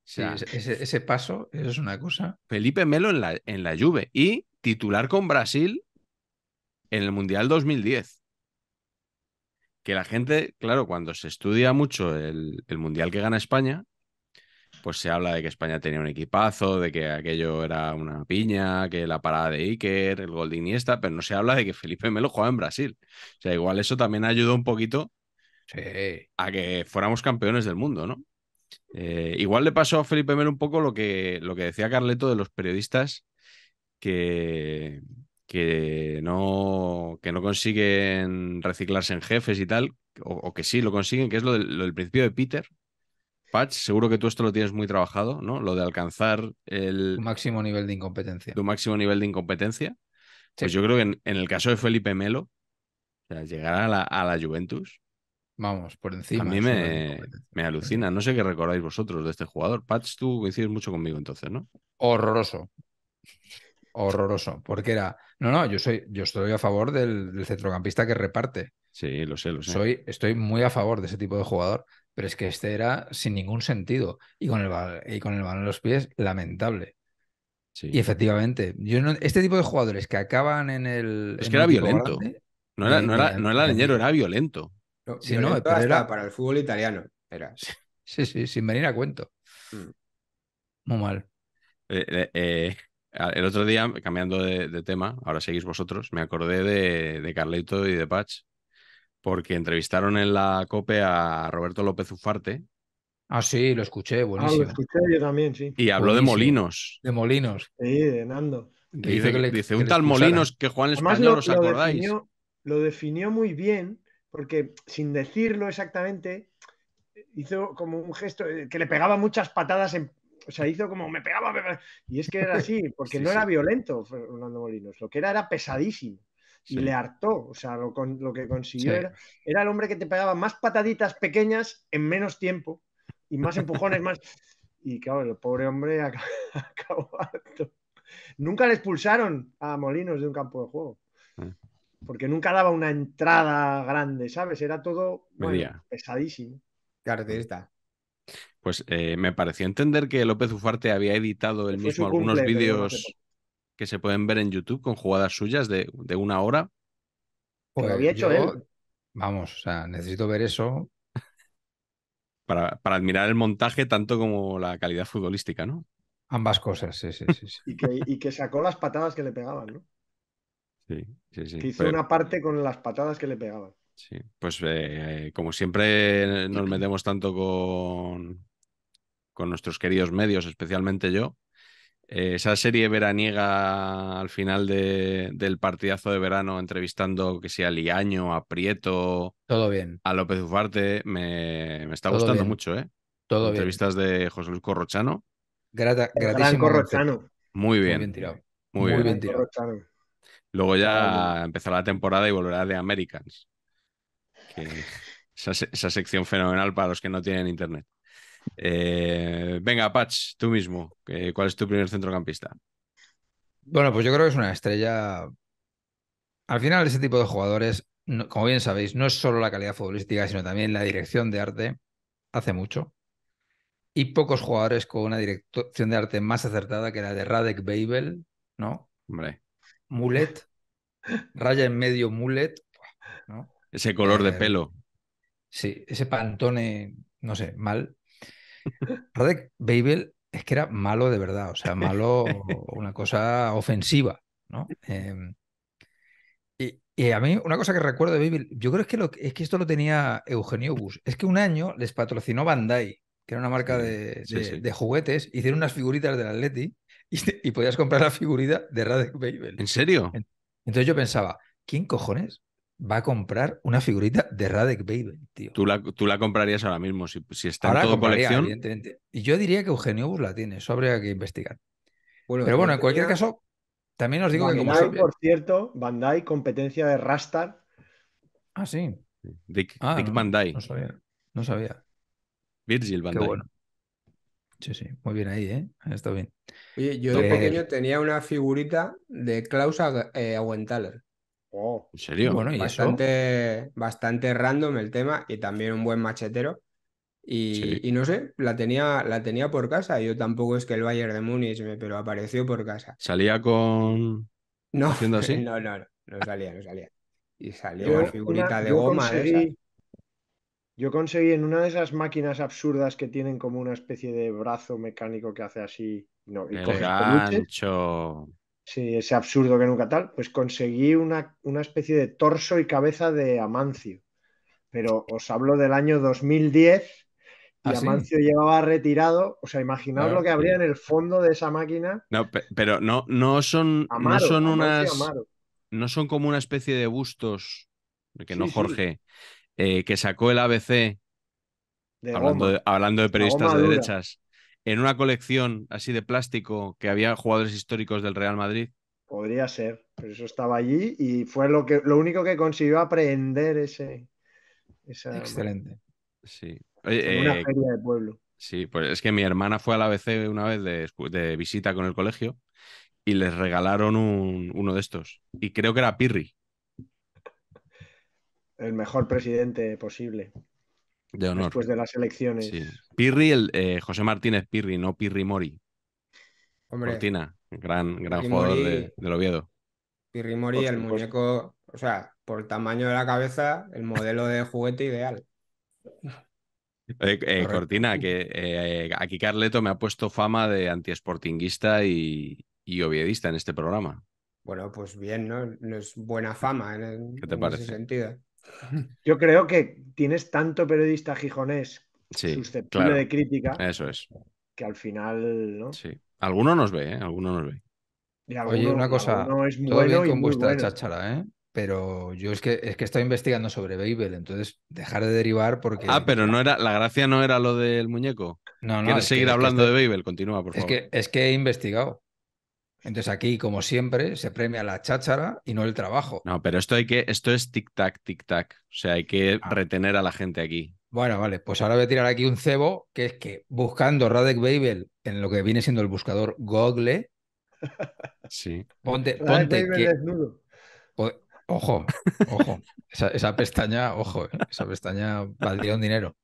S2: ese,
S3: paso es una cosa.
S2: Felipe Melo en la, en la Juve y titular con Brasil en el Mundial 2010. Que la gente, claro, cuando se estudia mucho el, Mundial que gana España, pues se habla de que España tenía un equipazo, de que aquello era una piña, que la parada de Iker, el gol de Iniesta, pero no se habla de que Felipe Melo jugaba en Brasil. O sea, igual eso también ayudó un poquito a que fuéramos campeones del mundo, ¿no? Eh, igual le pasó a Felipe Melo un poco lo que, lo que decía Carleto de los periodistas que, que no, que no consiguen reciclarse en jefes y tal, o, que sí lo consiguen, que es lo del, principio de Peter. Patch, seguro que tú esto lo tienes muy trabajado, ¿no? Lo de alcanzar el... Tu máximo nivel de incompetencia. Tu máximo nivel de incompetencia. Pues yo creo que en, el caso de Felipe Melo, o sea, llegar a la, Juventus, Vamos, por encima. A mí me, me, alucina. No sé qué recordáis vosotros de este jugador. Patch, tú coincides mucho conmigo entonces, ¿no?
S3: Horroroso
S2: horroroso,
S3: porque era, no, no, yo soy, yo estoy a favor del, centrocampista que reparte.
S2: Sí, lo sé, lo
S3: sé. Soy, estoy muy a favor de ese tipo de jugador, pero es que este era sin ningún sentido y con el, y con el balón en los pies, lamentable. Sí. Y efectivamente, yo no, este tipo de jugadores que acaban en el... Es que era violento. no era, no era,
S4: no leñero, era violento. no, era para el fútbol italiano. Era.
S3: Sí, sí, sin venir a cuento. Mm.
S2: Muy mal. eh, eh, eh. Ah, el otro día, cambiando de, tema, ahora seguís vosotros, me acordé de, de Carleto y de Patch, porque entrevistaron en la COPE a Roberto López Ufarte. Ah, sí, lo escuché, buenísimo. Ah, lo
S1: escuché yo también, sí.
S2: Y habló de Molinos.
S3: De Molinos. Sí, de
S1: Nando.
S2: dice, que le, dice un tal Molinos que Juan Español, lo, ¿os acordáis? Lo
S1: definió, lo definió, muy bien, porque sin decirlo exactamente, hizo como un gesto eh, que le pegaba muchas patadas en, o sea, hizo como me pegaba, Y es que era así, porque no era violento Fernando Molinos, lo que era era pesadísimo. Y le hartó, o sea, lo, lo que consiguió era, el hombre que te pegaba más pataditas pequeñas en menos tiempo y más empujones, más... Y claro, el pobre hombre acabó harto. Nunca le expulsaron a Molinos de un campo de juego. Ah. Porque nunca daba una entrada grande, ¿sabes? Era todo pesadísimo. caracterista.
S2: Pues eh, me pareció entender que López Ufarte había editado él mismo algunos vídeos que se pueden ver en YouTube con jugadas suyas de, una hora. Porque pues había hecho él. Vamos, o sea, necesito ver eso. Para, para, admirar el montaje tanto como la calidad futbolística, ¿no?
S3: Ambas cosas, sí, sí, sí.
S1: y, que, sacó las patadas que le pegaban, ¿no?
S2: Sí, sí, sí. Que hizo una
S1: parte con las patadas que le pegaban.
S2: Sí, pues eh, como siempre nos metemos tanto con, con nuestros queridos medios, especialmente yo, eh, esa serie veraniega al final del partidazo de verano, entrevistando que sea Liaño, a Prieto, Todo bien. a López Ufarte, me, está gustando mucho, ¿eh? Todo Entrevistas de José Luis Corrochano.
S3: Gratis
S4: Corrochano.
S2: Muy bien. Muy bien tirado. Muy, tirado. Luego ya empezará la temporada y volverá de Americans esa, sección fenomenal para los que no tienen internet. Eh, venga, Patch, tú mismo, ¿cuál es tu primer centrocampista?
S3: Bueno, pues yo creo que es una estrella. Al final, ese tipo de jugadores, como bien sabéis, no es solo la calidad futbolística, sino también la dirección de arte. Hace mucho. Y pocos jugadores con una dirección de arte más acertada que la de Radek Babel, ¿no? Hombre. Mulet. Raya en medio Mulet.
S2: ¿no? Ese color de eh, pelo.
S3: Sí, ese pantone, no sé, mal. Radek Babel es que era malo de verdad, o sea, malo, una cosa ofensiva, ¿no? Em, y, a mí, una cosa que recuerdo de Babel, yo creo es que, es que esto lo tenía Eugenio Bus, es que un año les patrocinó Bandai, que era una marca de, juguetes, hicieron unas figuritas del Atleti y, y podías comprar la figurita de Radek Babel. ¿En serio? Entonces yo pensaba, ¿quién cojones va a comprar una figurita de Radek Baby,
S2: tío. Tú la, comprarías ahora mismo, si, está en todo colección.
S3: Y yo diría que Eugenio Bus la tiene, eso habría que investigar. Pero bueno, en cualquier caso,
S2: también os digo que como por
S1: cierto, Bandai, competencia de Rastar.
S3: Ah, sí.
S2: Dick, ah, Bandai. No sabía. No Virgil Bandai.
S3: Sí, sí, muy bien ahí, ¿eh? Está bien. yo de eh, pequeño
S4: tenía una figurita de Klaus eh, Aguentaler serio? bastante, bastante random el tema y también un buen machetero. Y, no sé, la tenía, la tenía por casa. Yo tampoco es que el Bayern de Múnich, me, pero apareció por casa.
S2: ¿Salía con. No, haciendo así? no,
S4: no, no, salía, no salía. Y salió yo,
S2: figurita de goma.
S1: Yo conseguí en una de esas máquinas absurdas que tienen como una especie de brazo mecánico que hace así. No, y el
S2: gancho.
S1: Sí, ese absurdo que nunca tal. Pues conseguí una, una especie de torso y cabeza de Amancio. Pero os hablo del año 2010
S2: y ah, Amancio
S1: llevaba retirado. O sea, imaginaos ah, lo que habría en el fondo de esa máquina.
S2: No, pero no, no son, son unas. No son como una especie de bustos, que no Jorge, eh, que sacó el ABC, hablando, de, hablando, de, periodistas de derechas, en una colección así de plástico que había jugadores históricos del Real Madrid?
S1: Podría ser, pero eso estaba allí y fue lo, que, lo único que consiguió aprender ese. Excelente.
S2: Sí. una eh, feria de pueblo. Sí, pues es que mi hermana fue a la ABC una vez de, visita con el colegio y les regalaron uno de estos. Y creo que era Pirri.
S1: El mejor presidente posible. Después de las elecciones.
S2: Pirri, el, eh, José Martínez Pirri, no Pirri Mori. Cortina, gran, gran jugador de, del Oviedo.
S4: Pirri Mori, el muñeco, o sea, por tamaño de la cabeza, el modelo de juguete ideal.
S2: Eh, eh, Cortina, que aquí Carleto me ha puesto fama de antiesportinguista y, y oviedista en este programa.
S4: Bueno, pues bien, ¿no? es buena fama en, ese sentido.
S1: Yo creo que tienes tanto periodista gijonés
S2: susceptible de crítica. Eso es.
S1: Que al final, ¿no? Sí.
S2: Alguno nos ve, ¿eh? Alguno nos ve.
S1: Oye, una cosa, todo con vuestra
S3: ¿eh? Pero yo es que es que estoy investigando sobre Babel, entonces dejar de derivar porque. Ah,
S2: pero no ah. era, la gracia no era lo del muñeco. No, no. Quieres seguir hablando de Babel, continúa, por favor. Es que, es que he investigado. Entonces
S3: aquí, como siempre, se premia la cháchara y no el trabajo.
S2: No, pero esto hay que, esto es tic-tac, tic-tac. O sea, hay que ah. retener a la gente aquí.
S3: Bueno, vale, pues ahora voy a tirar aquí un cebo, que es que buscando Radek Babel en lo que viene siendo el buscador Google. Sí. Ponte, ponte que... Ojo, ojo. Esa, esa, pestaña, ojo, eh, esa pestaña valdría un dinero.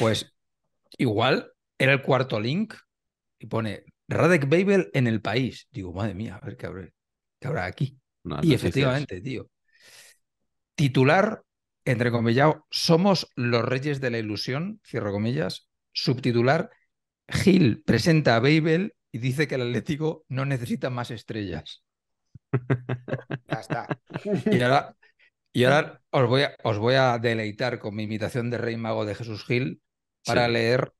S3: Pues igual era el cuarto link y pone Radek Babel en el país. Digo, madre mía, a ver qué habrá, qué habrá aquí. y efectivamente, tío. Titular, entre comillas somos los reyes de la ilusión, cierro comillas. Subtitular, Gil presenta a Babel y dice que el Atlético no necesita más estrellas. ya está. Y ahora, y ahora os, voy a, os voy a deleitar con mi imitación de Rey Mago de Jesús Gil para leer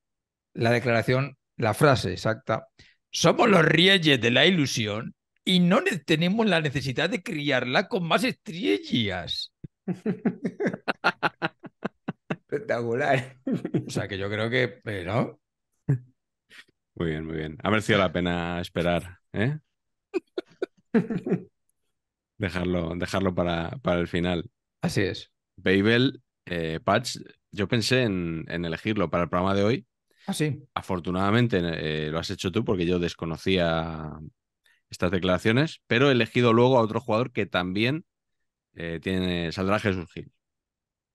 S3: la declaración, la frase exacta somos los reyes de la ilusión y no tenemos la necesidad de criarla con más estrellas.
S4: Espectacular.
S3: O sea que yo creo que, pero
S2: Muy bien, muy bien. Ha merecido la pena esperar, ¿eh? dejarlo, dejarlo para, para, el final. Así es. Babel, eh, Patch, yo pensé en, elegirlo para el programa de hoy, Ah, Afortunadamente eh, lo has hecho tú porque yo desconocía estas declaraciones, pero he elegido luego a otro jugador que también eh, tiene, saldrá Jesús Gil.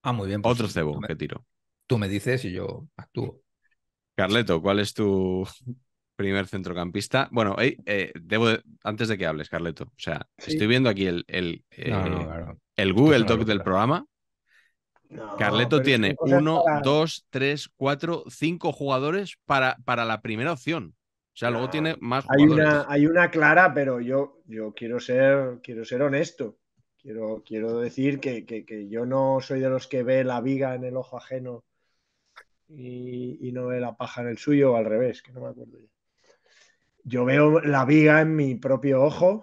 S2: Ah, muy bien. Pues otro cebo que tiro. Tú me dices y yo actúo. Carleto, ¿cuál es tu primer centrocampista? Bueno, eh, debo antes de que hables, Carleto. O sea, estoy viendo aquí el, el, el Google Talk del programa Carleto tiene uno, dos, tres, cuatro, cinco jugadores para, para la primera opción. O sea, luego tiene más jugadores. Hay una,
S1: hay una clara, pero yo, yo quiero ser, quiero ser honesto. Quiero, quiero decir que, yo no soy de los que ve la viga en el ojo ajeno y, no ve la paja en el suyo, o al revés, que no me acuerdo yo. Yo veo la viga en mi propio ojo,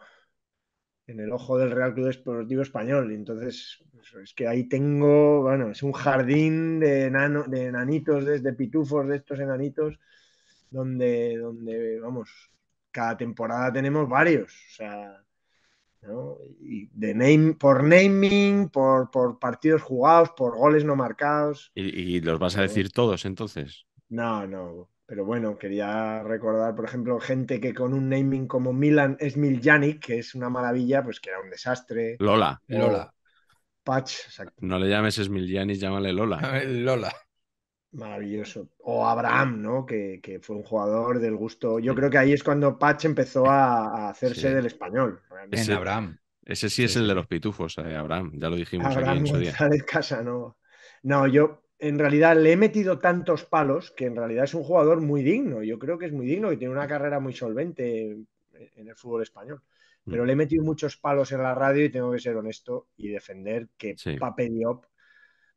S1: en el ojo del Real Club Deportivo Español, entonces es que ahí tengo, bueno, es un jardín de, nano de enanitos, de, pitufos, de estos enanitos, donde, donde, vamos, cada temporada tenemos varios, o sea, ¿no? Y de name, por naming, por, por, partidos jugados, por goles no marcados.
S2: ¿Y, los vas a decir todos entonces?
S1: No, no, pero bueno, quería recordar, por ejemplo, gente que con un naming como Milan es Miljanic, que es una maravilla, pues que era un desastre. Lola. Lola. Patch,
S2: No le llames Smiljanis, llámale Lola. Lola.
S1: Maravilloso. O Abraham, ¿no? Que, fue un jugador del gusto. Yo creo que ahí es cuando Patch empezó a, hacerse del español. es Abraham.
S2: Ese sí, es el de los pitufos, eh, Abraham. Ya lo dijimos Abraham aquí en su día.
S1: Casa, no. No, yo en realidad le he metido tantos palos que en realidad es un jugador muy digno. Yo creo que es muy digno y tiene una carrera muy solvente en el fútbol español pero mm. le he metido muchos palos en la radio y tengo que ser honesto y defender que Pape Diop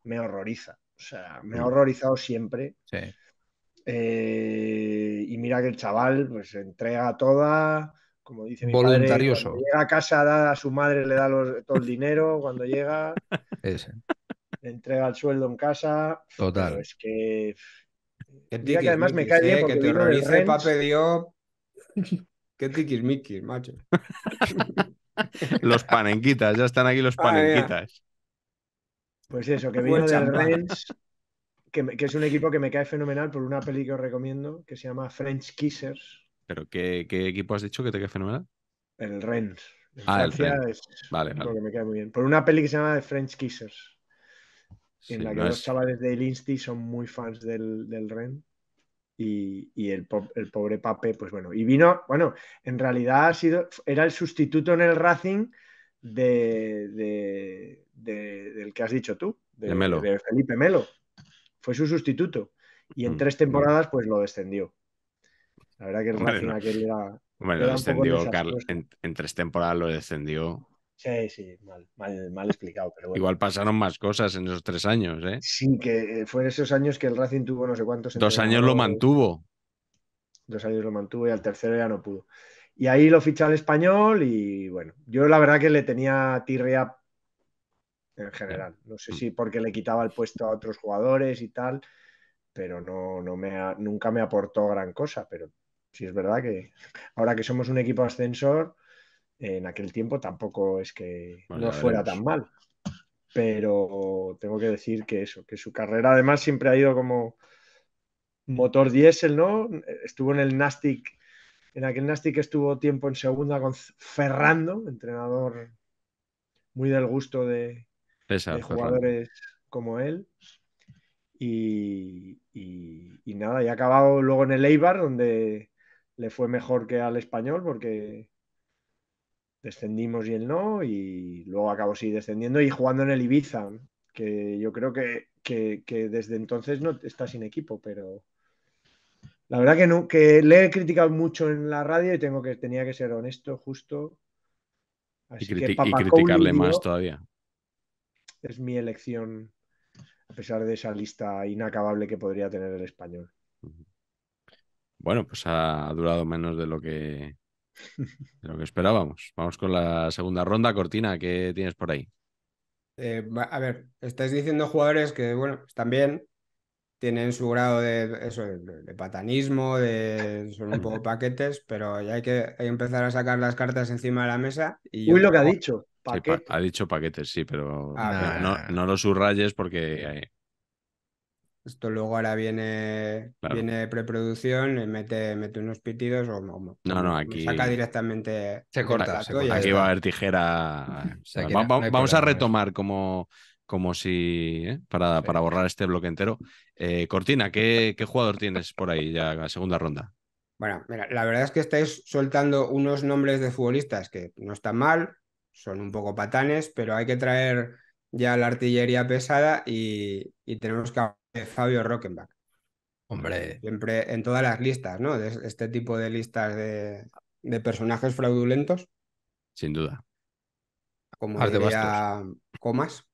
S1: me horroriza. O sea, me ha mm. horrorizado siempre. Sí. Eh, y mira que el chaval pues entrega toda, como dice mi Voluntarioso. llega a casa, da a su madre, le da los, todo el dinero cuando llega.
S3: Ese.
S1: Entrega el sueldo en casa. Total. es que. que además me cae que te horrorice Pape
S4: Diop Qué tiquismiquis, macho.
S2: los panenquitas, ya están aquí los ah, panenquitas.
S1: pues eso, que vino del Rens. que, es un equipo que me cae fenomenal por una peli que os recomiendo, que se llama French Kissers.
S2: ¿Pero qué, equipo has dicho que te cae fenomenal?
S1: El Rens.
S2: ah, el vale, vale.
S1: Que me cae muy bien. Por una peli que se llama French Kissers. En la que los chavales de Insti son muy fans del, del Rennes y, el, pobre Pape, pues bueno, y vino, bueno, en realidad ha sido, era el sustituto en el Racing del que has dicho tú, de, Felipe Melo. Fue su sustituto. Y en mm, tres temporadas, pues lo descendió. La verdad que el Racing ha querido. bueno, lo descendió, Carlos,
S2: en, tres temporadas lo descendió
S1: Sí, sí, mal, mal, explicado. Igual
S2: pasaron más cosas en esos tres años, ¿eh?
S1: Sí, que eh, fue en esos años que el Racing tuvo no sé cuántos. Dos años lo
S2: mantuvo.
S1: Dos años lo mantuvo y al tercero ya no pudo. Y ahí lo fichó al español y bueno, yo la verdad que le tenía tirrea en general. No sé si porque le quitaba el puesto a otros jugadores y tal, pero no, no me nunca me aportó gran cosa. Pero sí es verdad que ahora que somos un equipo ascensor en aquel tiempo tampoco es que no fuera pues. tan mal. Pero tengo que decir que eso, que su carrera además siempre ha ido como motor diésel, ¿no? Estuvo en el Nastic, en aquel Nastic estuvo tiempo en segunda con Ferrando, entrenador muy del gusto de,
S2: jugadores
S1: como él. Y, y, y nada, y ha acabado luego en el Eibar, donde le fue mejor que al español, porque descendimos y el no, y luego acabo sí descendiendo y jugando en el Ibiza, que yo creo que, que, desde entonces no está sin equipo, pero la verdad que no, que le he criticado mucho en la radio y tengo que tenía que ser honesto, justo.
S2: Así y, que criticarle más todavía.
S1: Es mi elección, a pesar de esa lista inacabable que podría tener el español.
S2: Bueno, pues ha durado menos de lo que Lo que esperábamos. Vamos con la segunda ronda. Cortina, ¿qué tienes por ahí?
S4: Eh, a ver, estáis diciendo jugadores que, bueno, están tienen su grado de, de, patanismo, de, son un poco paquetes, pero ya hay que, empezar a sacar las cartas encima de la mesa. Uy, lo que ha dicho.
S2: ha dicho paquetes, sí, pero ah, no, lo subrayes porque eh,
S4: esto luego ahora viene, viene preproducción, mete, mete unos pitidos o, no,
S2: no, aquí... saca
S4: directamente. Se corta. Aquí va a
S2: haber tijera. Eh, vamos a retomar como, como si, eh, para, para, borrar este bloque entero. Eh, Cortina, ¿qué, jugador tienes por ahí ya la segunda ronda?
S4: Bueno, la verdad es que estáis soltando unos nombres de futbolistas que no están mal, son un poco patanes, pero hay que traer ya la artillería pesada y, y tenemos que Fabio Rockenbach. Hombre. Siempre en todas las listas, ¿no? De este tipo de listas de, personajes fraudulentos. Sin duda. Como diría comas.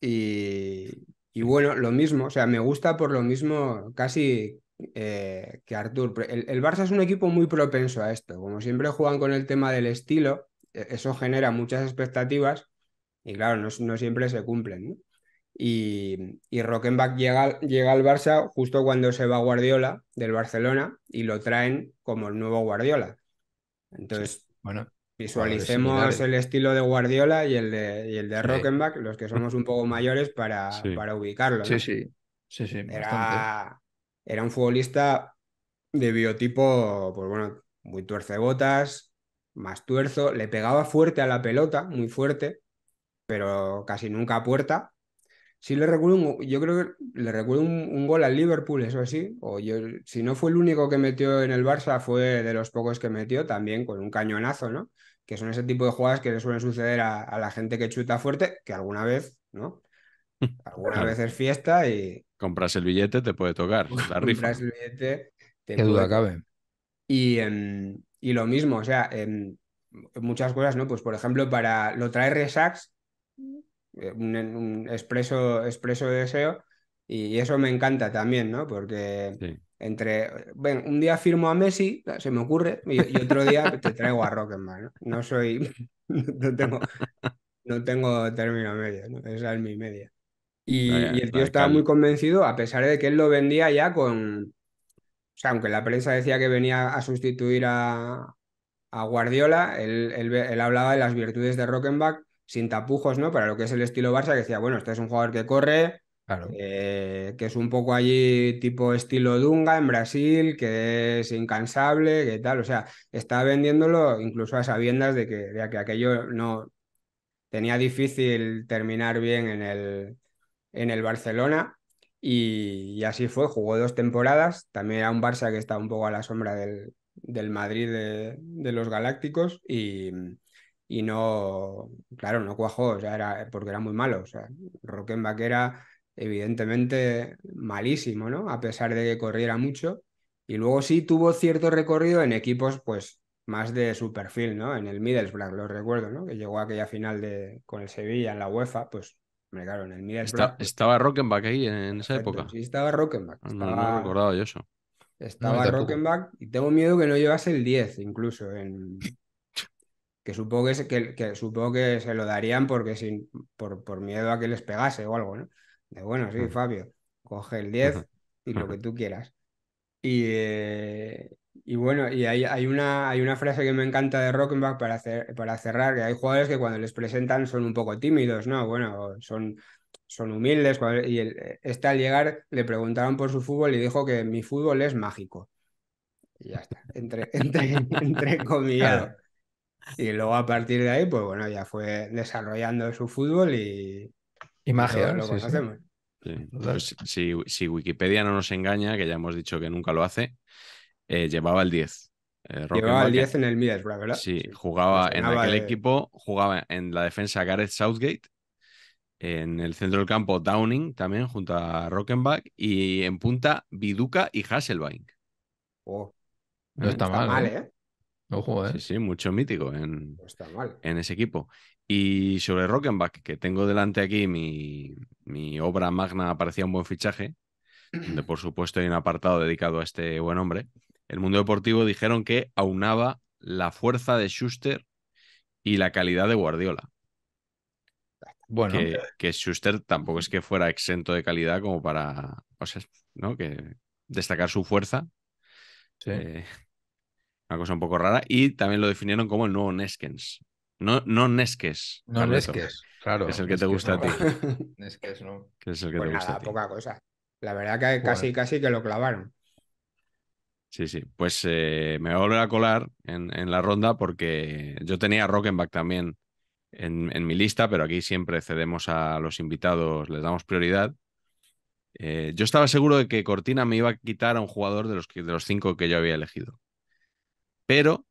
S4: Y, bueno, lo mismo, o sea, me gusta por lo mismo casi eh, que Artur. El, Barça es un equipo muy propenso a esto. Como siempre juegan con el tema del estilo, e, eso genera muchas expectativas y claro, no, no siempre se cumplen, ¿no? Y, Rockenbach llega, llega al Barça justo cuando se va Guardiola del Barcelona y lo traen como el nuevo Guardiola. Entonces, bueno, visualicemos el estilo de Guardiola y el de, el de Rockenbach, los que somos un poco mayores, para, para ubicarlo. Sí, sí, sí, sí. Era, era, un futbolista de biotipo, pues bueno, muy tuercebotas, más tuerzo, le pegaba fuerte a la pelota, muy fuerte, pero casi nunca a puerta. Sí le recuerdo, yo creo que le recuerdo un, gol al Liverpool, eso sí. O yo, si no fue el único que metió en el Barça, fue de los pocos que metió también con un cañonazo, ¿no? Que son ese tipo de jugadas que le suelen suceder a, la gente que chuta fuerte, que alguna vez, ¿no? Alguna vez es fiesta y...
S2: Compras el billete, te puede tocar. Compras
S4: el billete, te Qué duda cabe. Em, y, lo mismo, o sea, em, muchas cosas, ¿no? Pues por ejemplo, para lo trae Resax eh, un, expreso, expreso deseo y eso me encanta también, ¿no? Porque entre, ven, un día firmo a Messi, se me ocurre, y, otro día te traigo a Rockenbach ¿no? No soy, no tengo, no tengo término medio, Esa es mi media. Y, el tío estaba muy convencido, a pesar de que él lo vendía ya con, o sea, aunque la prensa decía que venía a sustituir a, a Guardiola, él, él, él hablaba de las virtudes de Rockenbach sin tapujos, ¿no? Para lo que es el estilo Barça, que decía, bueno, este es un jugador que corre, eh, que es un poco allí tipo estilo Dunga en Brasil, que es incansable, que tal, o sea, está vendiéndolo incluso a sabiendas de que, que aquello no tenía difícil terminar bien en el, en el Barcelona. Y, así fue, jugó dos temporadas, también era un Barça que estaba un poco a la sombra del, Madrid de los Galácticos y, y no, claro, no cuajó, era porque era muy malo. O Rockenbach era evidentemente malísimo, ¿no? A pesar de que corriera mucho. Y luego sí tuvo cierto recorrido en equipos, pues, más de su perfil, ¿no? En el Middlesbrough, lo recuerdo, ¿no? Que llegó a aquella final de, con el Sevilla en la UEFA, pues, me claro, en el Middlesbrough.
S2: estaba Rockenbach ahí en, esa época. Sí, estaba Rockenbach. Estaba... lo he recordado yo eso. Estaba Rockenbach
S4: y tengo miedo que no llevase el 10 incluso en, que supongo que, que se lo darían porque sin, por, miedo a que les pegase o algo, ¿no? De bueno, sí, Fabio, coge el 10 y lo que tú quieras. Y, eh, y bueno, y hay, hay, una, hay una frase que me encanta de Rockenbach para, para cerrar, que hay jugadores que cuando les presentan son un poco tímidos, ¿no? Bueno, son, son humildes. Y este al llegar le preguntaron por su fútbol y dijo que mi fútbol es mágico. Y ya está, entre, entre, ah. comillado. Y luego a partir de ahí, pues bueno, ya fue desarrollando su fútbol y, y magia. Lo, sí, conocemos.
S2: Sí. si, Wikipedia no nos engaña, que ya hemos dicho que nunca lo hace, eh, llevaba el 10. Eh, llevaba el 10 en el
S4: Middlesbrough, ¿verdad? Sí,
S2: jugaba pues en aquel eh. equipo, jugaba en la defensa Gareth Southgate, en el centro del campo Downing también, junto a Rockenbach, y en punta Biduca y Hasselbaink. Oh, no está, está mal ¿eh? Ojo, ¿eh? Sí, sí, mucho mítico en, en ese equipo. Y sobre Rockenbach, que tengo delante aquí mi, obra magna, parecía un buen fichaje, donde por supuesto hay un apartado dedicado a este buen hombre. El mundo deportivo dijeron que aunaba la fuerza de Schuster y la calidad de Guardiola. Bueno, que, Schuster tampoco es que fuera exento de calidad como para, o sea, ¿no? Que destacar su fuerza. Sí. Eh, cosa un poco rara. Y también lo definieron como el nuevo Neskens. No, no Neskes. No claro. es el que te gusta a ti. ¿no?
S3: es el que
S4: te pues gusta. A ti. poca cosa. La verdad que pues casi, casi que lo clavaron.
S2: Sí, sí. Pues eh, me voy a volver a colar en, la ronda porque yo tenía Rockenbach también en, mi lista, pero aquí siempre cedemos a los invitados, les damos prioridad. Eh, yo estaba seguro de que Cortina me iba a quitar a un jugador de los, de los cinco que yo había elegido pero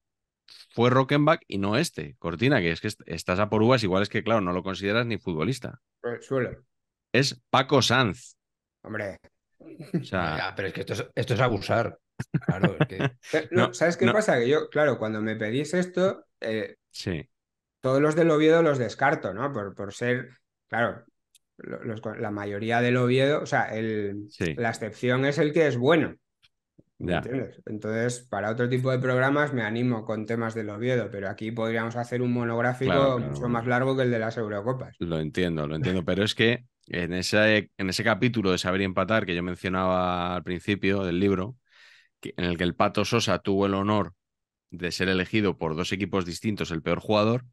S2: fue Rockenbach y no este, Cortina, que es que estás a por uvas, igual es que, claro, no lo consideras ni futbolista. Pues, es Paco Sanz. Hombre. O sea... pero es que esto es, abusar. Claro, que... ¿Sabes qué pasa?
S4: Que yo, claro, cuando me pedís esto, eh, sí. todos los del Oviedo los descarto, ¿no? Por, por ser, claro, la mayoría del Oviedo, o sea, el, la excepción es el que es bueno. Entonces, para otro tipo de programas me animo con temas del Oviedo, pero aquí podríamos hacer un monográfico mucho más largo que el de las Eurocopas.
S2: Lo entiendo, lo entiendo, pero es que en ese, en ese capítulo de Saber Empatar que yo mencionaba al principio del libro, en el que el Pato Sosa tuvo el honor de ser elegido por dos equipos distintos el peor jugador,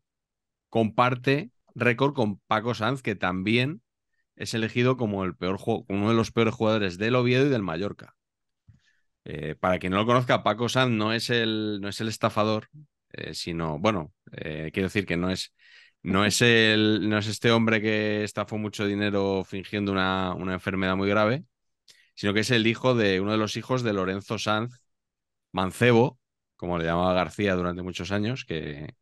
S2: comparte récord con Paco Sanz, que también es elegido como el peor uno de los peores jugadores del Oviedo y del Mallorca. Eh, para quien no lo conozca, Paco Sanz no es el, no es el estafador, eh, sino, bueno, eh, quiero decir que no es, no es, el, no es este hombre que estafó mucho dinero fingiendo una, una enfermedad muy grave, sino que es el hijo de uno de los hijos de Lorenzo Sanz Mancebo, como le llamaba García durante muchos años, que,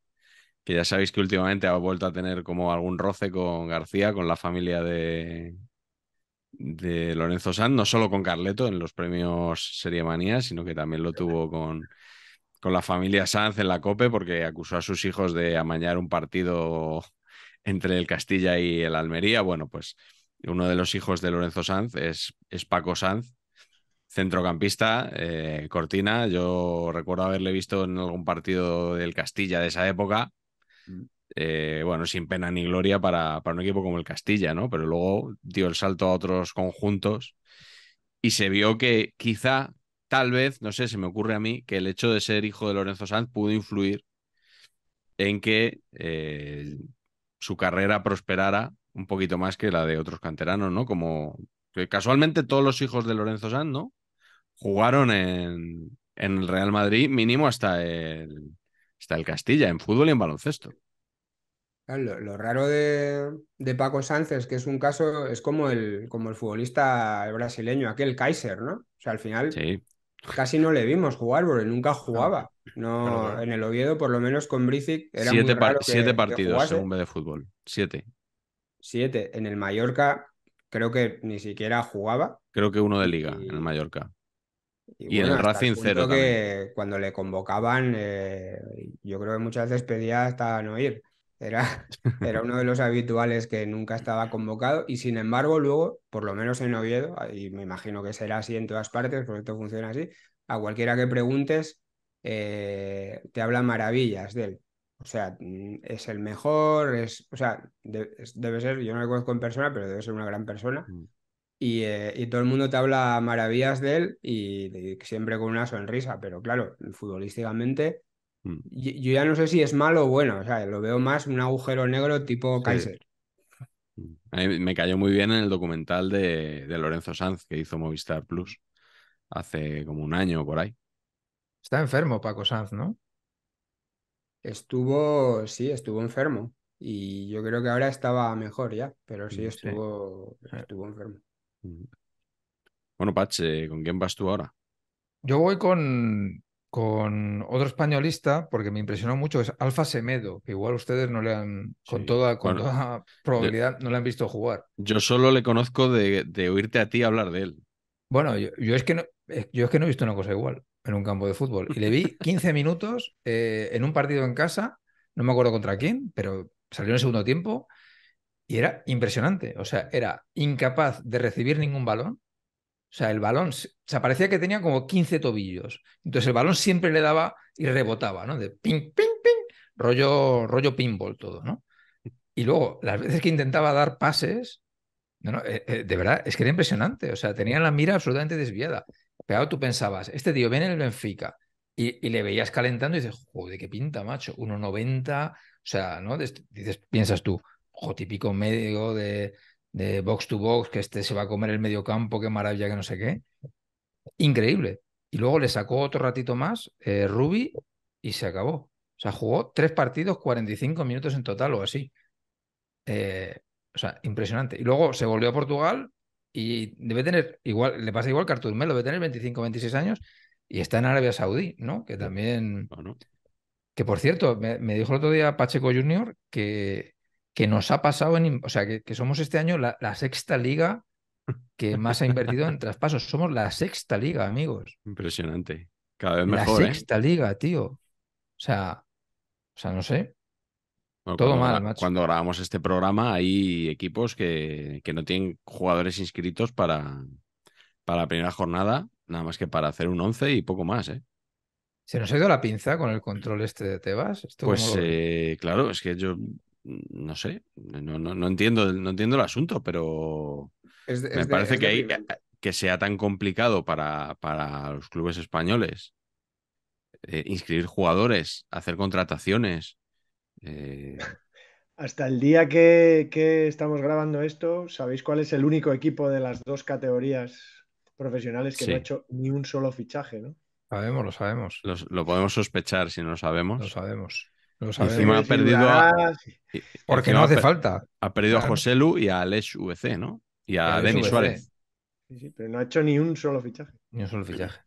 S2: que ya sabéis que últimamente ha vuelto a tener como algún roce con García, con la familia de, de Lorenzo Sanz, no solo con Carleto en los premios Serie Manía, sino que también lo tuvo con, con la familia Sanz en la COPE porque acusó a sus hijos de amañar un partido entre el Castilla y el Almería. Bueno, pues uno de los hijos de Lorenzo Sanz es, es Paco Sanz, centrocampista, eh, Cortina. Yo recuerdo haberle visto en algún partido del Castilla de esa época mm. Eh, bueno, sin pena ni gloria para, para, un equipo como el Castilla, ¿no? Pero luego dio el salto a otros conjuntos y se vio que quizá, tal vez, no sé, se me ocurre a mí, que el hecho de ser hijo de Lorenzo Sanz pudo influir en que eh, su carrera prosperara un poquito más que la de otros canteranos, ¿no? Como que casualmente todos los hijos de Lorenzo Sanz, Jugaron en, el Real Madrid mínimo hasta el, hasta el Castilla, en fútbol y en baloncesto.
S4: Lo, raro de, Paco Sánchez, que es un caso, es como el, como el futbolista brasileño, aquel Kaiser, ¿no? O sea, al final casi no le vimos jugar, porque nunca jugaba. No, en el Oviedo, por lo menos con Brizik era siete, muy siete partidos según
S2: B de fútbol. Siete.
S4: Siete. En el Mallorca, creo que ni siquiera jugaba.
S2: Creo que uno de liga, en el Mallorca. Y, en el Racing cero.
S4: que cuando le convocaban, eh, yo creo que muchas veces pedía hasta no ir. Era, era uno de los habituales que nunca estaba convocado y sin embargo luego, por lo menos en Oviedo, ah, y me imagino que será así en todas partes, porque esto funciona así, a cualquiera que preguntes eh, te habla maravillas de él. O sea, mm, es el mejor, es, o sea, debe ser, yo no lo conozco en persona, pero debe ser una gran persona. Mm. Eh, y, todo el mundo te habla maravillas de él y siempre con una sonrisa, pero claro, futbolísticamente Mm. Yo ya no sé si es malo o bueno, o sea, lo veo más un agujero negro tipo Kaiser.
S2: Mm. me cayó muy bien en el documental de, de, Lorenzo Sanz que hizo Movistar Plus hace como un año por ahí.
S3: Está enfermo Paco Sanz, ¿no? Estuvo, sí,
S4: estuvo enfermo. Y yo creo que ahora estaba mejor ya, pero sí mm, estuvo, sí. estuvo
S2: enfermo. Bueno, Pache, ¿con quién vas tú ahora?
S3: Yo voy con, con otro españolista, porque me impresionó mucho, es Alfa Semedo, que igual ustedes no le han, con, toda, probabilidad, no le han visto jugar.
S2: Yo solo le conozco
S3: de, oírte a ti hablar de él. Bueno, yo, es que no, eh, yo es que no he visto una cosa igual en un campo de fútbol. Y le vi 15 minutos eh, en un partido en casa, no me acuerdo contra quién, pero salió en el segundo tiempo y era impresionante. O sea, era incapaz de recibir ningún balón, o sea, el balón, o parecía que tenía como 15 tobillos. Entonces el balón siempre le daba y rebotaba, ¿no? De ping, ping, ping, rollo, rollo pinball todo, ¿no? Y luego, las veces que intentaba dar pases, no, no, eh, eh, de verdad, es que era impresionante. O sea, tenía la mira absolutamente desviada. Pero tú pensabas, este tío viene en el Benfica y, y, le veías calentando y dices, joder, qué pinta, macho. 1,90. O sea, ¿no? Dices, piensas tú, ojo, típico medio de, de box to box, que este se va a comer el medio campo, qué maravilla, que no sé qué. Increíble. Y luego le sacó otro ratito más eh, Ruby y se acabó. O sea, jugó tres partidos, 45 minutos en total o así. Eh, o sea, impresionante. Y luego se volvió a Portugal y debe tener, igual, le pasa igual que Artur Melo, debe tener 25, 26 años y está en Arabia Saudí, ¿no? Que también... Que por cierto, me, dijo el otro día Pacheco Junior que que nos ha pasado en, o sea, que, somos este año la, sexta liga que más ha invertido en traspasos. Somos la sexta liga, amigos.
S2: Impresionante. Cada vez mejor. La ¿eh? sexta
S3: liga, tío. O sea, o sea, no sé.
S2: Todo mal, macho. Cuando grabamos este programa hay equipos que, no tienen jugadores inscritos para, para la primera jornada, nada más que para hacer un 11 y poco más, ¿eh?
S3: ¿Se nos ha ido la pinza con el control este de Tebas? pues
S2: eh, claro, es que yo no sé, no, entiendo, no entiendo el asunto, pero
S4: me parece que,
S2: que sea tan complicado para, los clubes españoles eh, inscribir jugadores, hacer contrataciones. Eh.
S1: Hasta el día que, estamos grabando esto, ¿sabéis cuál es el único equipo de las dos categorías profesionales que no ha hecho ni un solo fichaje, ¿no?
S3: Sabemos, lo sabemos.
S2: lo podemos sospechar si no lo sabemos. Lo sabemos. Encima ha perdido Porque no hace falta. Ha perdido a José Lu y a Alex VC, ¿no? Y a, Denis Suárez.
S1: Sí, sí, pero no ha hecho ni un solo fichaje.
S2: Ni un solo fichaje.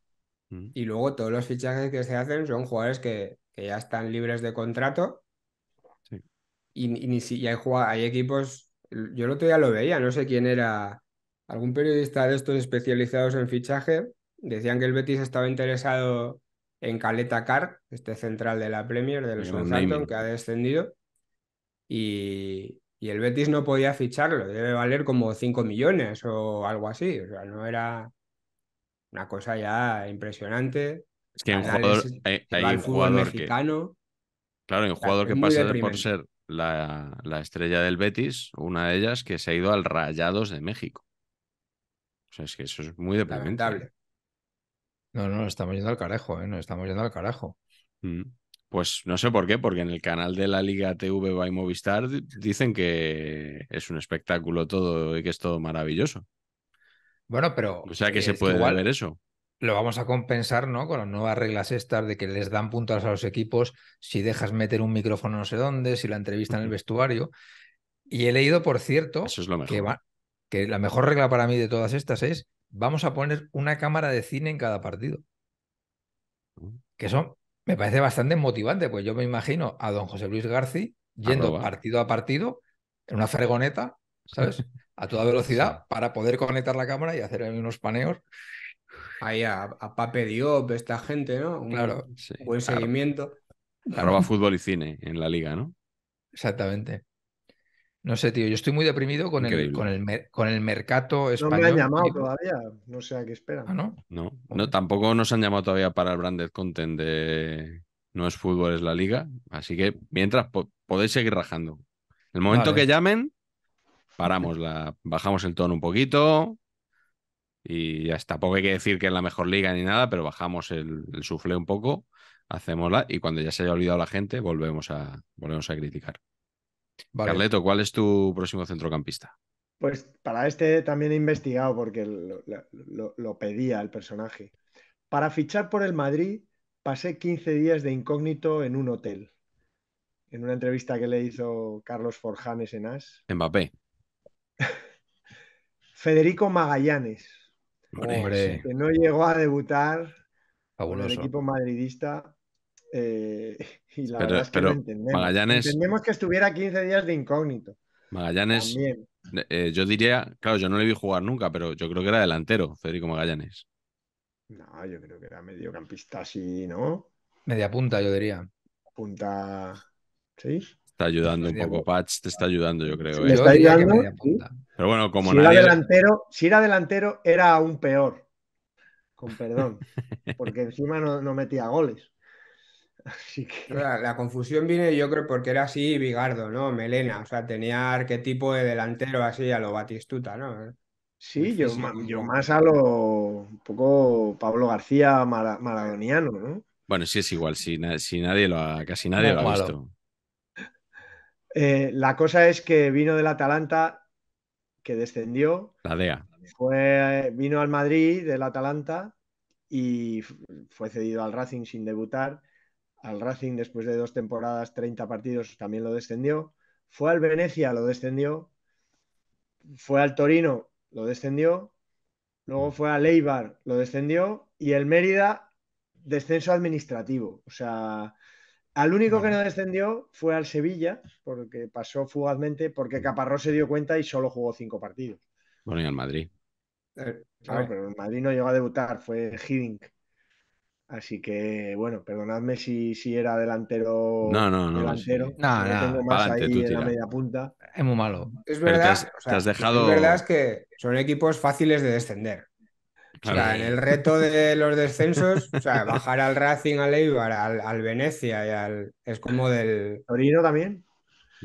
S1: Mm. Y luego
S4: todos los fichajes que se hacen son jugadores que, ya están libres de contrato. Sí. Y, ni hay, hay, equipos. Yo el otro día lo veía, no sé quién era. Algún periodista de estos especializados en fichaje decían que el Betis estaba interesado en Caleta Car, este central de la Premier del Southampton que ha descendido. Y, el Betis no podía ficharlo, debe valer como 5 millones o algo así. O sea, no era una cosa ya impresionante.
S2: Es que hay un jugador, mexicano. claro, hay un jugador que pasa por ser la, estrella del Betis, una de ellas que se ha ido al Rayados de México. O sea, es que eso es muy deprimente. Lamentable.
S3: No, no, estamos yendo al carajo, ¿eh? No estamos yendo al carajo.
S2: Mm. Pues no sé por qué, porque en el canal de la Liga TV by Movistar dicen que es un espectáculo todo y que es todo maravilloso.
S3: Bueno, pero. O sea que se puede ver eso. Lo vamos a compensar, ¿no? Con las nuevas reglas estas de que les dan puntos a los equipos si dejas meter un micrófono no sé dónde, si la entrevista en el vestuario. Y he leído, por cierto, Que, que la mejor regla para mí de todas estas es vamos a poner una cámara de cine en cada partido. Mm. Que eso me parece bastante motivante, pues yo me imagino a don José Luis García yendo partido a partido en una fregoneta, ¿sabes? A toda velocidad para poder conectar la cámara y hacer unos paneos. Ahí a, a Pape Diop, esta gente, ¿no? Un claro. buen seguimiento.
S2: Arroba fútbol y cine en la liga, ¿no?
S3: Exactamente. No sé, tío, yo estoy muy deprimido con, el, mercado español. No me han llamado todavía,
S1: no sé a qué esperan. Ah,
S2: no? No, tampoco nos han llamado todavía para el branded content de No es fútbol, es la liga. Así que mientras podéis seguir rajando. El momento que llamen, paramos, la, bajamos el tono un poquito y ya está. Poco hay que decir que es la mejor liga ni nada, pero bajamos el, sufle un poco, la y cuando ya se haya olvidado la gente, volvemos a, volvemos a criticar. Carleto, ¿cuál es tu próximo centrocampista?
S1: Pues para este también he investigado porque lo, pedía el personaje. Para fichar por el Madrid, pasé 15 días de incógnito en un hotel. En una entrevista que le hizo Carlos Forjanes en AS.
S2: Mbappé.
S1: Federico Magallanes.
S2: Hombre.
S1: Que no llegó a debutar en el equipo madridista. Eh, y la verdad es que entendemos. que estuviera 15 días de incógnito.
S2: Magallanes. Eh, yo diría, claro, yo no le vi jugar nunca, pero yo creo que era delantero, Federico Magallanes.
S1: No, yo creo que era mediocampista, sí, ¿no? Media punta, yo diría. Punta. ¿Sí? Está
S2: ayudando un poco, Pach, te está ayudando, yo creo. ¿eh? está ayudando. Pero bueno, como si Era
S1: delantero, si era delantero, era aún peor. Con perdón. porque encima no metía goles
S4: la, confusión viene, yo creo, porque era así Bigardo, ¿no? Melena, o sea, tenía tipo de delantero así a lo Batistuta, ¿no?
S1: Sí, yo, más a lo un poco Pablo García maradoniano, ¿no?
S2: Bueno, sí es igual, si, nadie lo casi nadie lo ha visto.
S1: Eh, la cosa es que vino del Atalanta, que descendió. La DEA. vino al Madrid del Atalanta y fue cedido al Racing sin debutar. Al Racing, después de dos temporadas, 30 partidos, también lo descendió. Fue al Venecia, lo descendió. Fue al Torino, lo descendió. Luego fue al Eibar, lo descendió. Y el Mérida, descenso administrativo. O sea, al único que no descendió fue al Sevilla, porque pasó fugazmente, porque Caparrós se dio cuenta y solo jugó cinco partidos.
S2: Bueno, y al Madrid. Eh, claro, pero el
S1: Madrid no llegó a debutar, fue Hiddink. Así que, bueno, perdonadme si, era delantero. No, no, no. No, no, tengo más ahí en la media punta.
S4: Es muy malo. Es verdad. has, o sea, dejado... Es verdad que son equipos fáciles de descender. O sea, en el reto de los descensos, o sea, bajar al Racing, al Eibar, al, al Venecia y al. Es como del. Torino también.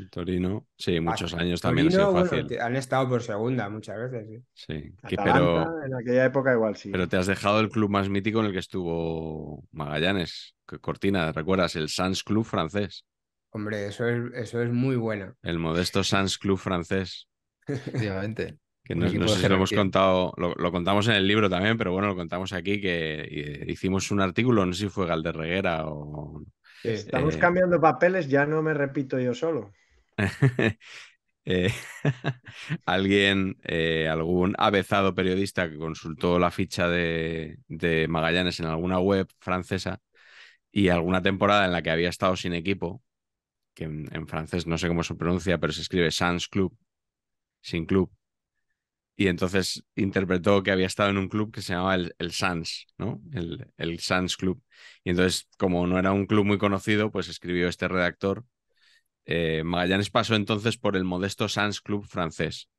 S2: Torino, sí, ah, muchos años también fácil.
S4: han estado por segunda muchas veces.
S2: Sí, pero.
S4: En aquella época igual sí. Pero
S2: te has dejado el club más mítico en el que estuvo Magallanes, Cortina, ¿recuerdas? El Sans Club francés.
S4: Hombre, eso es,
S3: muy bueno.
S2: El modesto Sans Club francés.
S3: Efectivamente.
S2: Que no, lo hemos contado, lo, contamos en el libro también, pero bueno, lo contamos aquí, que eh, hicimos un artículo, no sé si fue Galderreguera o... Eh, Estamos
S1: cambiando papeles, ya no me repito yo solo.
S2: Eh, alguien, eh, algún avezado periodista que consultó la ficha de, Magallanes en alguna web francesa y alguna temporada en la que había estado sin equipo, que en, francés no sé cómo se pronuncia, pero se escribe Sans Club, sin club. Y entonces interpretó que había estado en un club que se llamaba el, Sans, ¿no? el Sans Club. Y entonces, como no era un club muy conocido, pues escribió este redactor eh, Magallanes pasó entonces por el modesto Sans Club francés.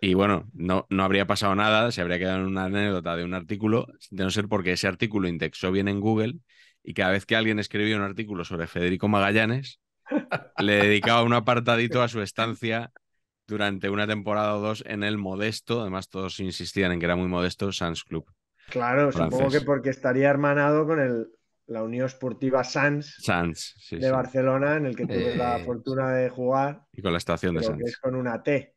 S2: Y bueno, no, no habría pasado nada, se habría quedado en una anécdota de un artículo, de no ser porque ese artículo indexó bien en Google y cada vez que alguien escribía un artículo sobre Federico Magallanes, le dedicaba un apartadito a su estancia durante una temporada o dos en el modesto, además todos insistían en que era muy modesto, Sans Club.
S1: Claro, supongo que porque estaría hermanado con el la Unión Esportiva Sans, de Barcelona, en el que tuve la eh, fortuna de jugar.
S2: Y con la estación de Sans. es
S1: con una T.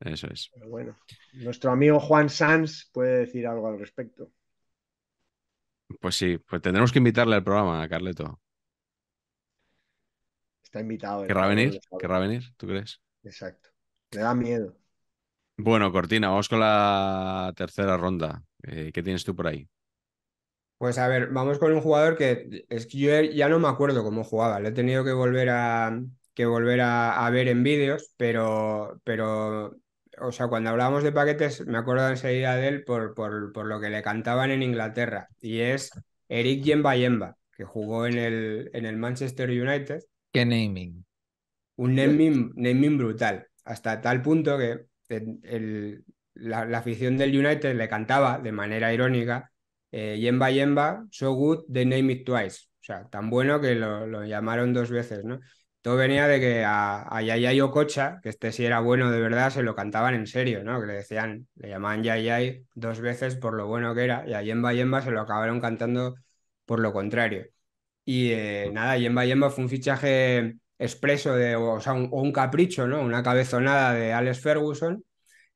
S1: Eso es. Pero bueno, nuestro amigo Juan Sanz puede decir algo al respecto.
S2: Pues sí, pues tendremos que invitarle al programa, a Carleto.
S1: Está invitado. ¿eh? ¿Querrá venir? ¿Querrá
S2: venir? ¿Tú crees?
S1: Exacto. Me da miedo.
S2: Bueno, Cortina, vamos con la tercera ronda. Eh, ¿Qué tienes tú por ahí?
S4: Pues a ver, vamos con un jugador que es que yo ya no me acuerdo cómo jugaba, lo he tenido que volver a, que volver a, ver en vídeos, pero, pero, o sea, cuando hablábamos de paquetes me acuerdo enseguida de él por, por, lo que le cantaban en Inglaterra, y es Eric Yemba Yemba, que jugó en el, en el Manchester United. ¿Qué naming? Un naming, brutal, hasta tal punto que la afición del United le cantaba de manera irónica eh, Yemba Yemba, so good, they name it twice. O sea, tan bueno que lo, llamaron dos veces, ¿no? Todo venía de que a, a Yayay Okocha, que este sí era bueno de verdad, se lo cantaban en serio, ¿no? Que le decían, le llamaban Yayay dos veces por lo bueno que era, y a Yemba Yemba se lo acabaron cantando por lo contrario. Y eh, nada, Yemba Yemba fue un fichaje expreso de, o sea, un, un, capricho, ¿no? Una cabezonada de Alex Ferguson,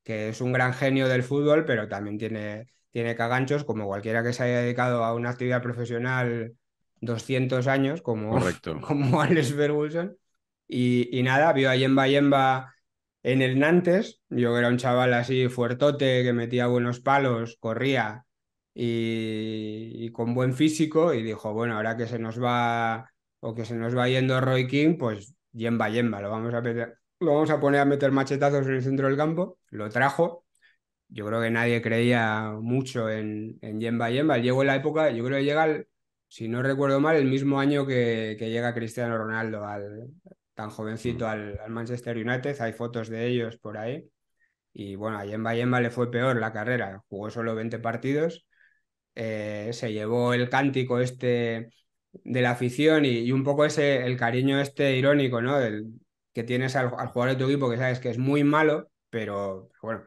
S4: que es un gran genio del fútbol, pero también tiene tiene caganchos, como cualquiera que se haya dedicado a una actividad profesional 200 años, como, como Alex Ferguson. Y, y, nada, vio a Yemba Yemba en el Nantes. Yo era un chaval así fuertote que metía buenos palos, corría y, con buen físico. Y dijo: Bueno, ahora que se nos va o que se nos va yendo Roy King, pues Yemba Yemba, lo vamos a, lo vamos a poner a meter machetazos en el centro del campo. Lo trajo yo creo que nadie creía mucho en, en Yemba Llegó en la época, yo creo que llega, si no recuerdo mal, el mismo año que, llega Cristiano Ronaldo, al, tan jovencito, al, Manchester United. Hay fotos de ellos por ahí. Y bueno, a Yemba Yemba le fue peor la carrera. Jugó solo 20 partidos. Eh, se llevó el cántico este de la afición y, un poco ese el cariño este irónico, ¿no? Del, que tienes al jugador de tu equipo que sabes que es muy malo, pero bueno,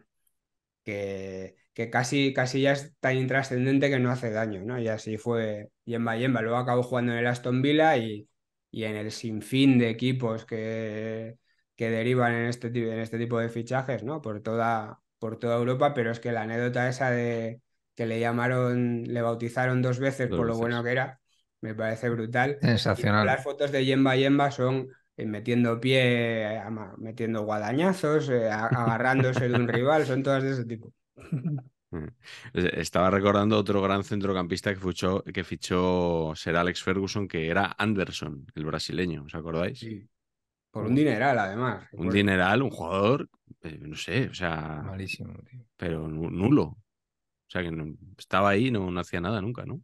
S4: que, casi, casi ya es tan intrascendente que no hace daño, ¿no? Y así fue Yemba Yemba. Luego acabó jugando en el Aston Villa y, y en el sinfín de equipos que, que derivan en este, este tipo de fichajes, ¿no? Por toda, por toda Europa, pero es que la anécdota esa de que le llamaron, le bautizaron dos veces por lo bueno que era, me parece brutal. Sensacional. las fotos de Yemba Yemba son eh, metiendo pie, eh, metiendo guadañazos, eh, agarrándose de un rival, son todas de ese tipo.
S2: Mm. Estaba recordando otro gran centrocampista que fichó, que fichó ser Alex Ferguson, que era Anderson, el brasileño, ¿os acordáis? Sí.
S4: Por un dineral, además. Un
S2: dineral, un jugador, no sé, o sea. Malísimo, tío. Pero nulo. O sea, que estaba ahí y no hacía nada nunca, ¿no?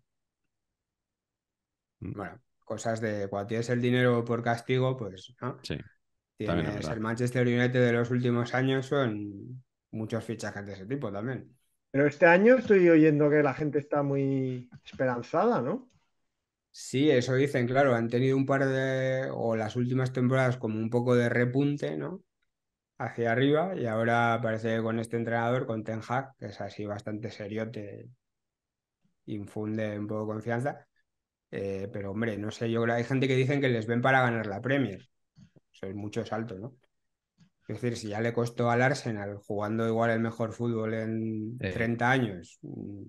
S2: Mm. Bueno,
S4: cosas de cuando tienes el dinero por castigo, pues ¿no? sí, tienes el Manchester United de los últimos años, son muchos fichajes de ese tipo también.
S1: Pero este año estoy oyendo que la gente está muy esperanzada, ¿no?
S4: Sí, eso dicen, claro, han tenido un par de, o las últimas temporadas como un poco de repunte, ¿no? Hacia arriba, y ahora parece que con este entrenador, con Ten Hag, que es así bastante seriote, infunde un poco confianza. Eh, pero hombre, no sé, yo creo hay gente que dicen que les ven para ganar la Premier. Eso es mucho salto, ¿no? Es decir, si ya le costó al Arsenal jugando igual el mejor fútbol en 30 años mm,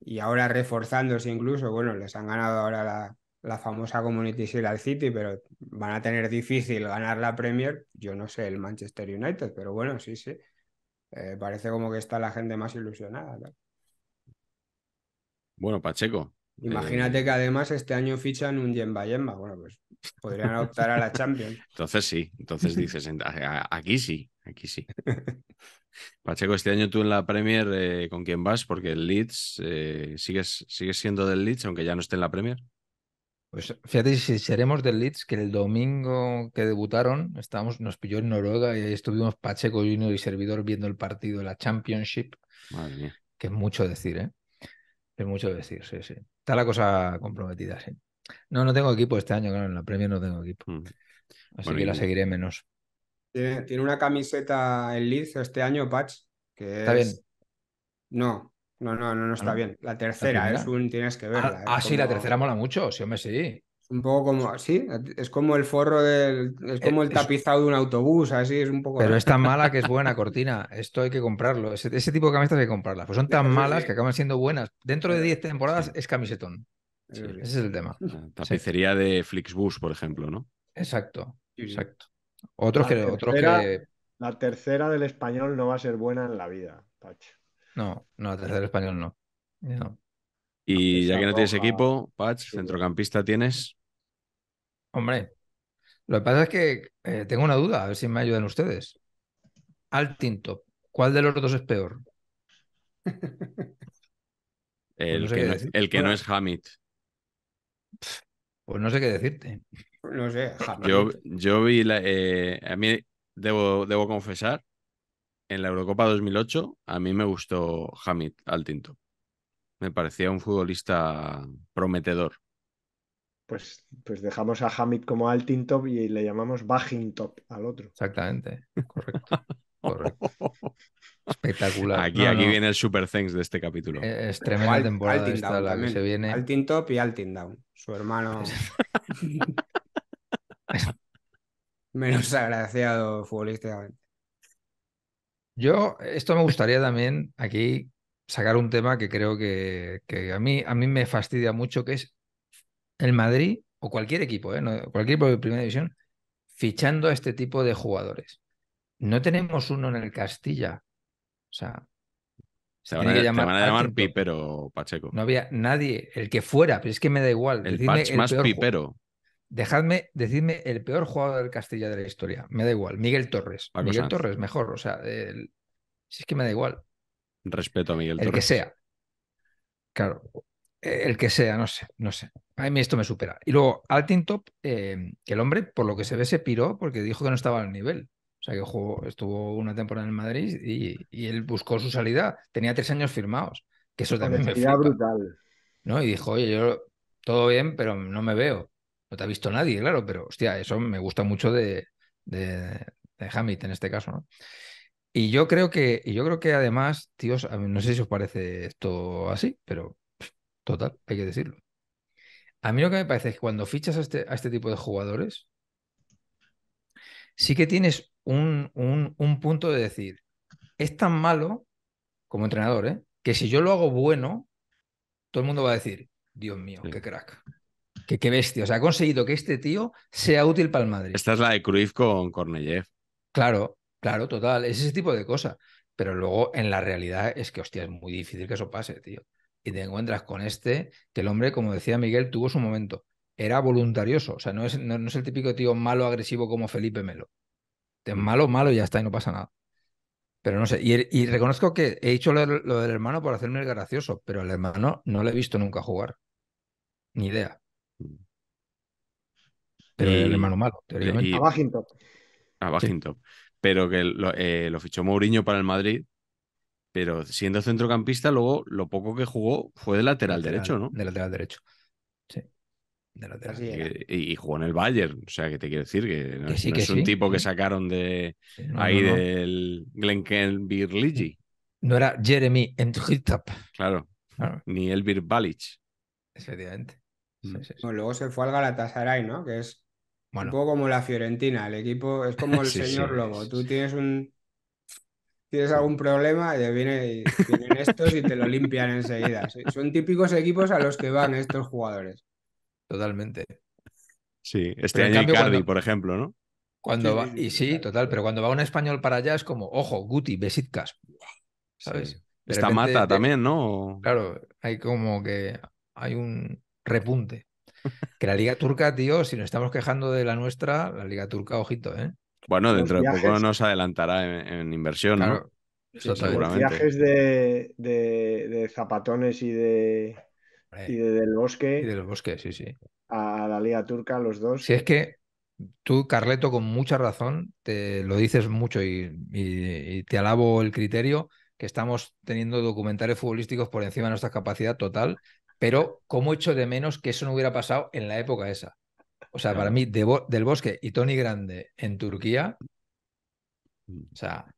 S4: y ahora reforzándose incluso, bueno, les han ganado ahora la, famosa Community Shield al City, pero van a tener difícil ganar la Premier, yo no sé, el Manchester United, pero bueno, sí, sí. Eh, parece como que está la gente más ilusionada.
S2: Bueno, Pacheco, Imagínate
S4: eh, que además este año fichan un Yemba Yemba. Bueno, pues podrían optar a la
S2: Champions. Entonces sí, entonces dices, aquí sí, aquí sí. Pacheco, este año tú en la Premier, eh, ¿con quién vas? Porque el Leeds, eh, ¿sigues, ¿sigues siendo del Leeds aunque ya no esté en la Premier?
S3: Pues fíjate si seremos del Leeds, que el domingo que debutaron, nos pilló en Noruega y ahí estuvimos Pacheco Junior y servidor viendo el partido de la Championship. Madre mía. Que es mucho decir, ¿eh? Es mucho decir, sí, sí. Está la cosa comprometida, sí. No, no tengo equipo este año, claro, en la premia no tengo equipo. Mm. Así que la seguiré menos.
S4: Tiene, una camiseta en Leeds este año, Patch. Que está bien. No, no, no, no, no ah, está bien. La tercera, ¿eh? es un, tienes que ah, verla. ¿eh? Ah, sí, la tercera mola mucho, sí, hombre, sí. Un poco como así, es como el forro del. Es eh, como el tapizado de un autobús, así es un poco. Pero es tan mala
S3: que es buena cortina. Esto hay que comprarlo. Ese, tipo de camisas hay que comprarlas. Pues son tan malas que acaban siendo buenas. Dentro de 10 temporadas es camisetón. Ese es el tema. Ah,
S2: tapicería de Flixbus, por ejemplo, ¿no?
S3: Exacto,
S2: exacto. Otros que,
S1: La tercera del español no va a ser buena en la vida, Pach
S2: No, no, la tercera del español no. no. Y ya que no tienes equipo, Patch, centrocampista tienes. Hombre, lo que
S3: pasa es que eh, tengo una duda, a ver si me ayudan ustedes. Al tinto, ¿cuál de los dos es peor?
S2: Pues el, que no, es Hamid. Pues no sé qué decirte. No sé, Yo, vi, eh, a mí debo, debo confesar, en la Eurocopa 2008 a mí me gustó Hamid al tinto. Me parecía un futbolista prometedor.
S1: Pues, pues, dejamos a Hamid como Top y le llamamos Top al otro.
S2: Exactamente, correcto. Espectacular. Aquí, aquí viene el Super Thanks de este capítulo. extremo eh, es, tremenda y temporada
S4: down, y Su hermano. Menos agraciado futbolísticamente.
S3: Yo, esto me gustaría también aquí sacar un tema que creo que, que, a, mí, a mí me fastidia mucho, que es el Madrid o cualquier equipo, ¿eh? cualquier equipo de primera división, fichando a este tipo de jugadores. No tenemos uno en el Castilla. O sea,
S2: se van, a, llamar, Pipero Pacheco. No
S3: había nadie, el que fuera, pero es que me da igual. El patch más Pipero. Dejadme, decidme el peor jugador del Castilla de la historia. Me da igual. Miguel Torres. Miguel Torres, mejor. O sea, si es que me da igual.
S2: Respeto a Miguel Torres. El que sea. Claro. Eh, el
S3: que sea, no sé, no sé. A mí esto me supera. Y luego, Altintop, eh, que el hombre, por lo que se ve, se piró porque dijo que no estaba al nivel. O sea, que jugó, estuvo una temporada en Madrid y, él buscó su salida. Tenía tres años firmados, que eso también me
S5: brutal.
S3: ¿no? Y dijo, oye, yo todo bien, pero no me veo. No te ha visto nadie, claro, pero hostia, eso me gusta mucho de, Hamid en este caso, ¿no? Y yo creo que, y yo creo que además, tíos, no sé si os parece esto así, pero Total, hay que decirlo. A mí lo que me parece es que cuando fichas a este, a este tipo de jugadores, sí que tienes un, punto de decir, es tan malo como entrenador, ¿eh? que si yo lo hago bueno, todo el mundo va a decir, Dios mío, qué crack. qué bestia. O sea, ha conseguido que este tío sea útil para el Madrid.
S2: Esta es la de Cruyff con Cornellé.
S3: Claro, claro, total. Es ese tipo de cosas. Pero luego en la realidad es que, hostia, es muy difícil que eso pase, tío y te encuentras con este, que el hombre, como decía Miguel, tuvo su momento. Era voluntarioso, o sea, no es, no, es el típico tío malo agresivo como Felipe Melo. Es malo, malo, ya está y no pasa nada. Pero no sé, y, reconozco que he hecho lo, del hermano por hacerme el gracioso, pero al hermano no lo he visto nunca jugar.
S2: Ni idea. Pero el hermano malo, teóricamente. a Washington A Pero que lo, eh, lo fichó Mourinho para el Madrid pero siendo centrocampista, luego lo poco que jugó fue de lateral, derecho, ¿no? De lateral derecho. Sí. De lateral. y, jugó en el Bayern, o sea, que te quiero decir que es un tipo que sacaron de ahí del Glenken Birligi.
S3: No era Jeremy
S2: Entritap. Claro. claro. Ni Elvir Balic.
S3: Efectivamente. Mm. luego
S4: se fue al Galatasaray, ¿no? Que es un poco como la Fiorentina, el equipo es como el señor Lobo. Tú tienes un, tienes algún problema, ya viene, vienen estos y te lo limpian enseguida. Son típicos equipos a los que van
S3: estos jugadores. Totalmente.
S2: Sí, este año Cardi, por ejemplo, ¿no? Cuando
S3: y sí, total, pero cuando va un español para allá es como, ojo, Guti, Besitkas. ¿Sabes? Esta Está mata también, ¿no? Claro, hay como que hay un repunte. Que la Liga Turca, tío, si nos estamos quejando de la nuestra, la Liga Turca, ojito, ¿eh?
S2: Bueno, dentro de poco nos adelantará en, inversión, ¿no? Eso viajes
S1: de, zapatones y de, del bosque. Y
S3: del bosque, sí, sí.
S1: A la Liga Turca, los dos. Si es
S3: que tú, Carleto, con mucha razón, te lo dices mucho y, te alabo el criterio que estamos teniendo documentales futbolísticos por encima de nuestra capacidad total, pero ¿cómo echo de menos que eso no hubiera pasado en la época esa? O sea, para mí, Del Bosque y Tony Grande en Turquía. Mm. O sea,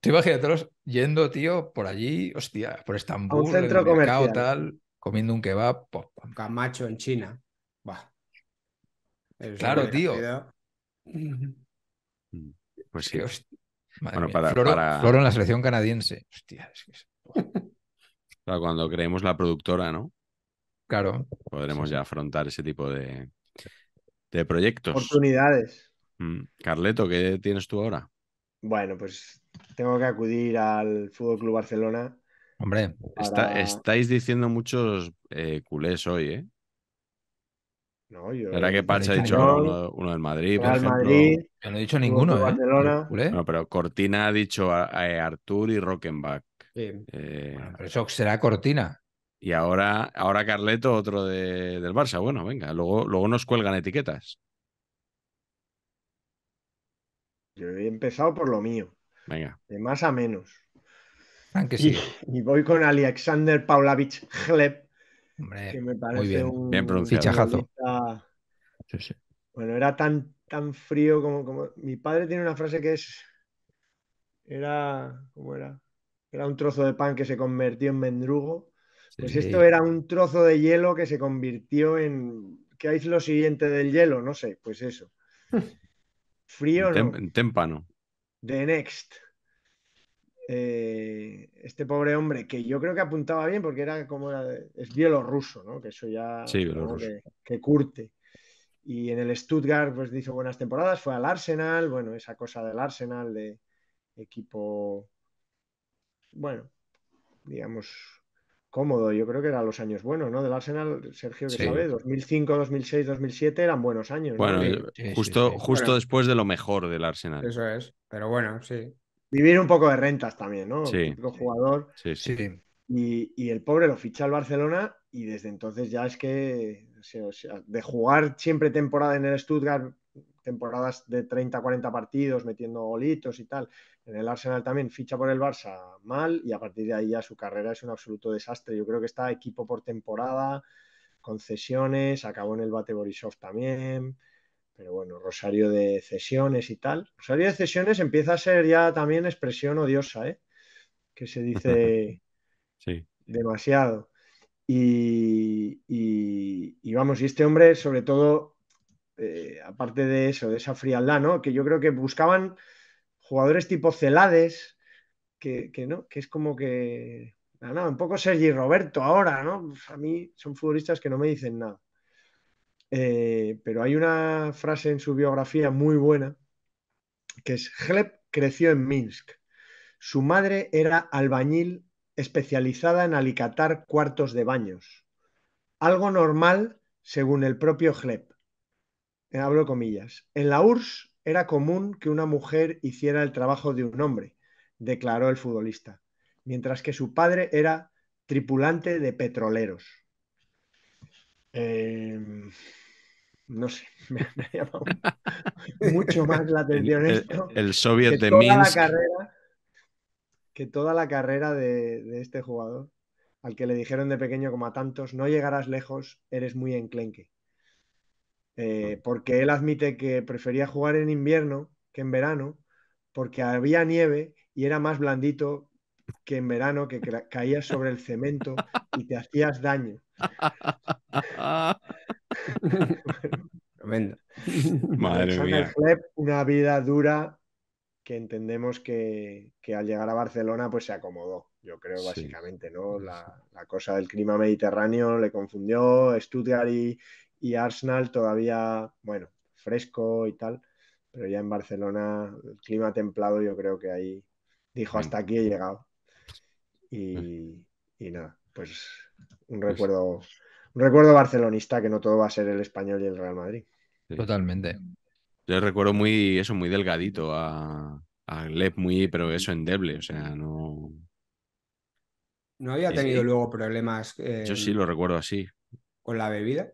S3: tú otros yendo, tío, por allí, hostia, por Estambul, centro tal, comiendo un kebab. Camacho en China. Claro, tío. Mm.
S2: Pues sí. bueno, para, en la selección canadiense.
S1: Hostia, es que es...
S2: cuando creemos la productora, ¿no? Claro. Podremos ya afrontar ese tipo de, de proyectos. Oportunidades. Mm. Carleto, ¿qué tienes tú ahora?
S1: Bueno, pues tengo que acudir al Fútbol Club Barcelona.
S2: Hombre, está, estáis diciendo muchos eh, culés hoy, ¿eh?
S1: No, yo. ¿Verdad que Pacha ha dicho uno, del Madrid? Por ejemplo?
S2: no he dicho ninguno, ¿eh? No, pero Cortina ha dicho a, Artur y Rockenbach. Sí. Eh, bueno, pero eso será Cortina. Y ahora, ahora Carleto, otro del Barça. Bueno, venga, luego, luego nos cuelgan etiquetas.
S1: Yo he empezado por lo mío. Venga. De más a menos. aunque sí. y, voy con Alexander Paulavich Gleb. que me parece un bien fichajazo. Bueno, era tan, tan frío como, como. Mi padre tiene una frase que es. Era. ¿Cómo era? Era un trozo de pan que se convirtió en mendrugo. Pues esto era un trozo de hielo que se convirtió en. ¿Qué es lo siguiente del hielo? No sé, pues eso. Frío, ¿no?
S2: En témpano.
S1: The Next. Eh, este pobre hombre, que yo creo que apuntaba bien porque era como Es hielo ruso, ¿no? Que eso ya sí, que, que, curte. Y en el Stuttgart pues hizo buenas temporadas, fue al Arsenal, bueno, esa cosa del Arsenal de equipo, bueno, digamos, cómodo. Yo creo que eran los años buenos, ¿no? Del Arsenal, Sergio, que sabes? 2005, 2006, 2007 eran buenos años. Bueno, justo, justo después
S2: de lo mejor del Arsenal.
S1: Eso es, pero bueno, sí. Vivir un poco de rentas también, ¿no? Sí. jugador.
S2: Sí, sí.
S1: Y, y, el pobre lo ficha al Barcelona y desde entonces ya es que o de jugar siempre temporada en el Stuttgart, temporadas de 30, 40 partidos metiendo golitos y tal, en el Arsenal también ficha por el Barça mal y a partir de ahí ya su carrera es un absoluto desastre. Yo creo que está equipo por temporada, concesiones, acabó en el Bate Borisov también, pero bueno, Rosario de cesiones y tal. Rosario de cesiones empieza a ser ya también expresión odiosa, ¿eh? que se dice demasiado. Y, vamos, y este hombre sobre todo, eh, aparte de eso, de esa frialdad, ¿no? que yo creo que buscaban jugadores tipo Celades, que, no, que es como que. Nada, un poco Sergi Roberto ahora, ¿no? A mí son futbolistas que no me dicen nada. Eh, pero hay una frase en su biografía muy buena, que es, Gleb creció en Minsk. Su madre era albañil especializada en alicatar cuartos de baños. Algo normal, según el propio Gleb. Eh, hablo comillas. En la URSS era común que una mujer hiciera el trabajo de un hombre, declaró el futbolista, mientras que su padre era tripulante de petroleros. Em, no sé, me, ha llamado mucho más la atención esto.
S2: El, Soviet de Minsk.
S1: que toda la carrera de, este jugador, al que le dijeron de pequeño como a tantos, no llegarás lejos, eres muy enclenque. Eh, porque él admite que prefería jugar en invierno que en verano, porque había nieve y era más blandito que en verano, que caías sobre el cemento y te hacías daño. una vida dura que entendemos que, al llegar a Barcelona pues se acomodó, yo creo básicamente, ¿no? La, la, cosa del clima mediterráneo le confundió, Estudiar y, y Arsenal todavía, bueno, fresco y tal, pero ya en Barcelona el clima templado yo creo que ahí dijo hasta aquí he llegado. Y, nada, pues un pues recuerdo, un recuerdo barcelonista que no todo va a ser el español y el Real Madrid.
S2: Totalmente. Yo recuerdo muy, eso, muy delgadito a, a Gleb, muy, pero eso endeble, o sea, no...
S4: ¿No había tenido luego problemas? yo sí eh,
S2: lo recuerdo así.
S4: ¿Con
S1: la bebida?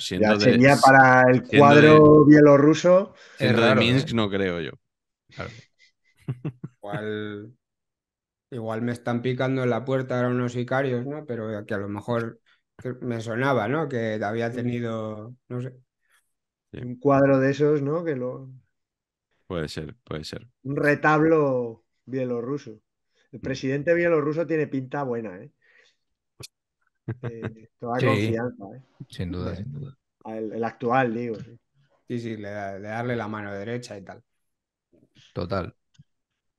S2: sería para el cuadro
S1: bielorruso. En
S2: ¿eh? no creo yo.
S4: Igual, me están picando en la puerta ahora unos sicarios, ¿no? Pero que a lo mejor me sonaba, ¿no? Que había tenido, no sé. Un
S1: cuadro de esos, ¿no? Que lo.
S2: Puede ser, puede ser.
S1: Un retablo bielorruso. El presidente bielorruso tiene pinta buena, ¿eh?
S2: Eh,
S1: confianza. Eh.
S2: Sin duda, sin
S3: duda.
S1: El, actual, digo. Sí, sí, le,
S4: darle la mano derecha y tal.
S2: Total.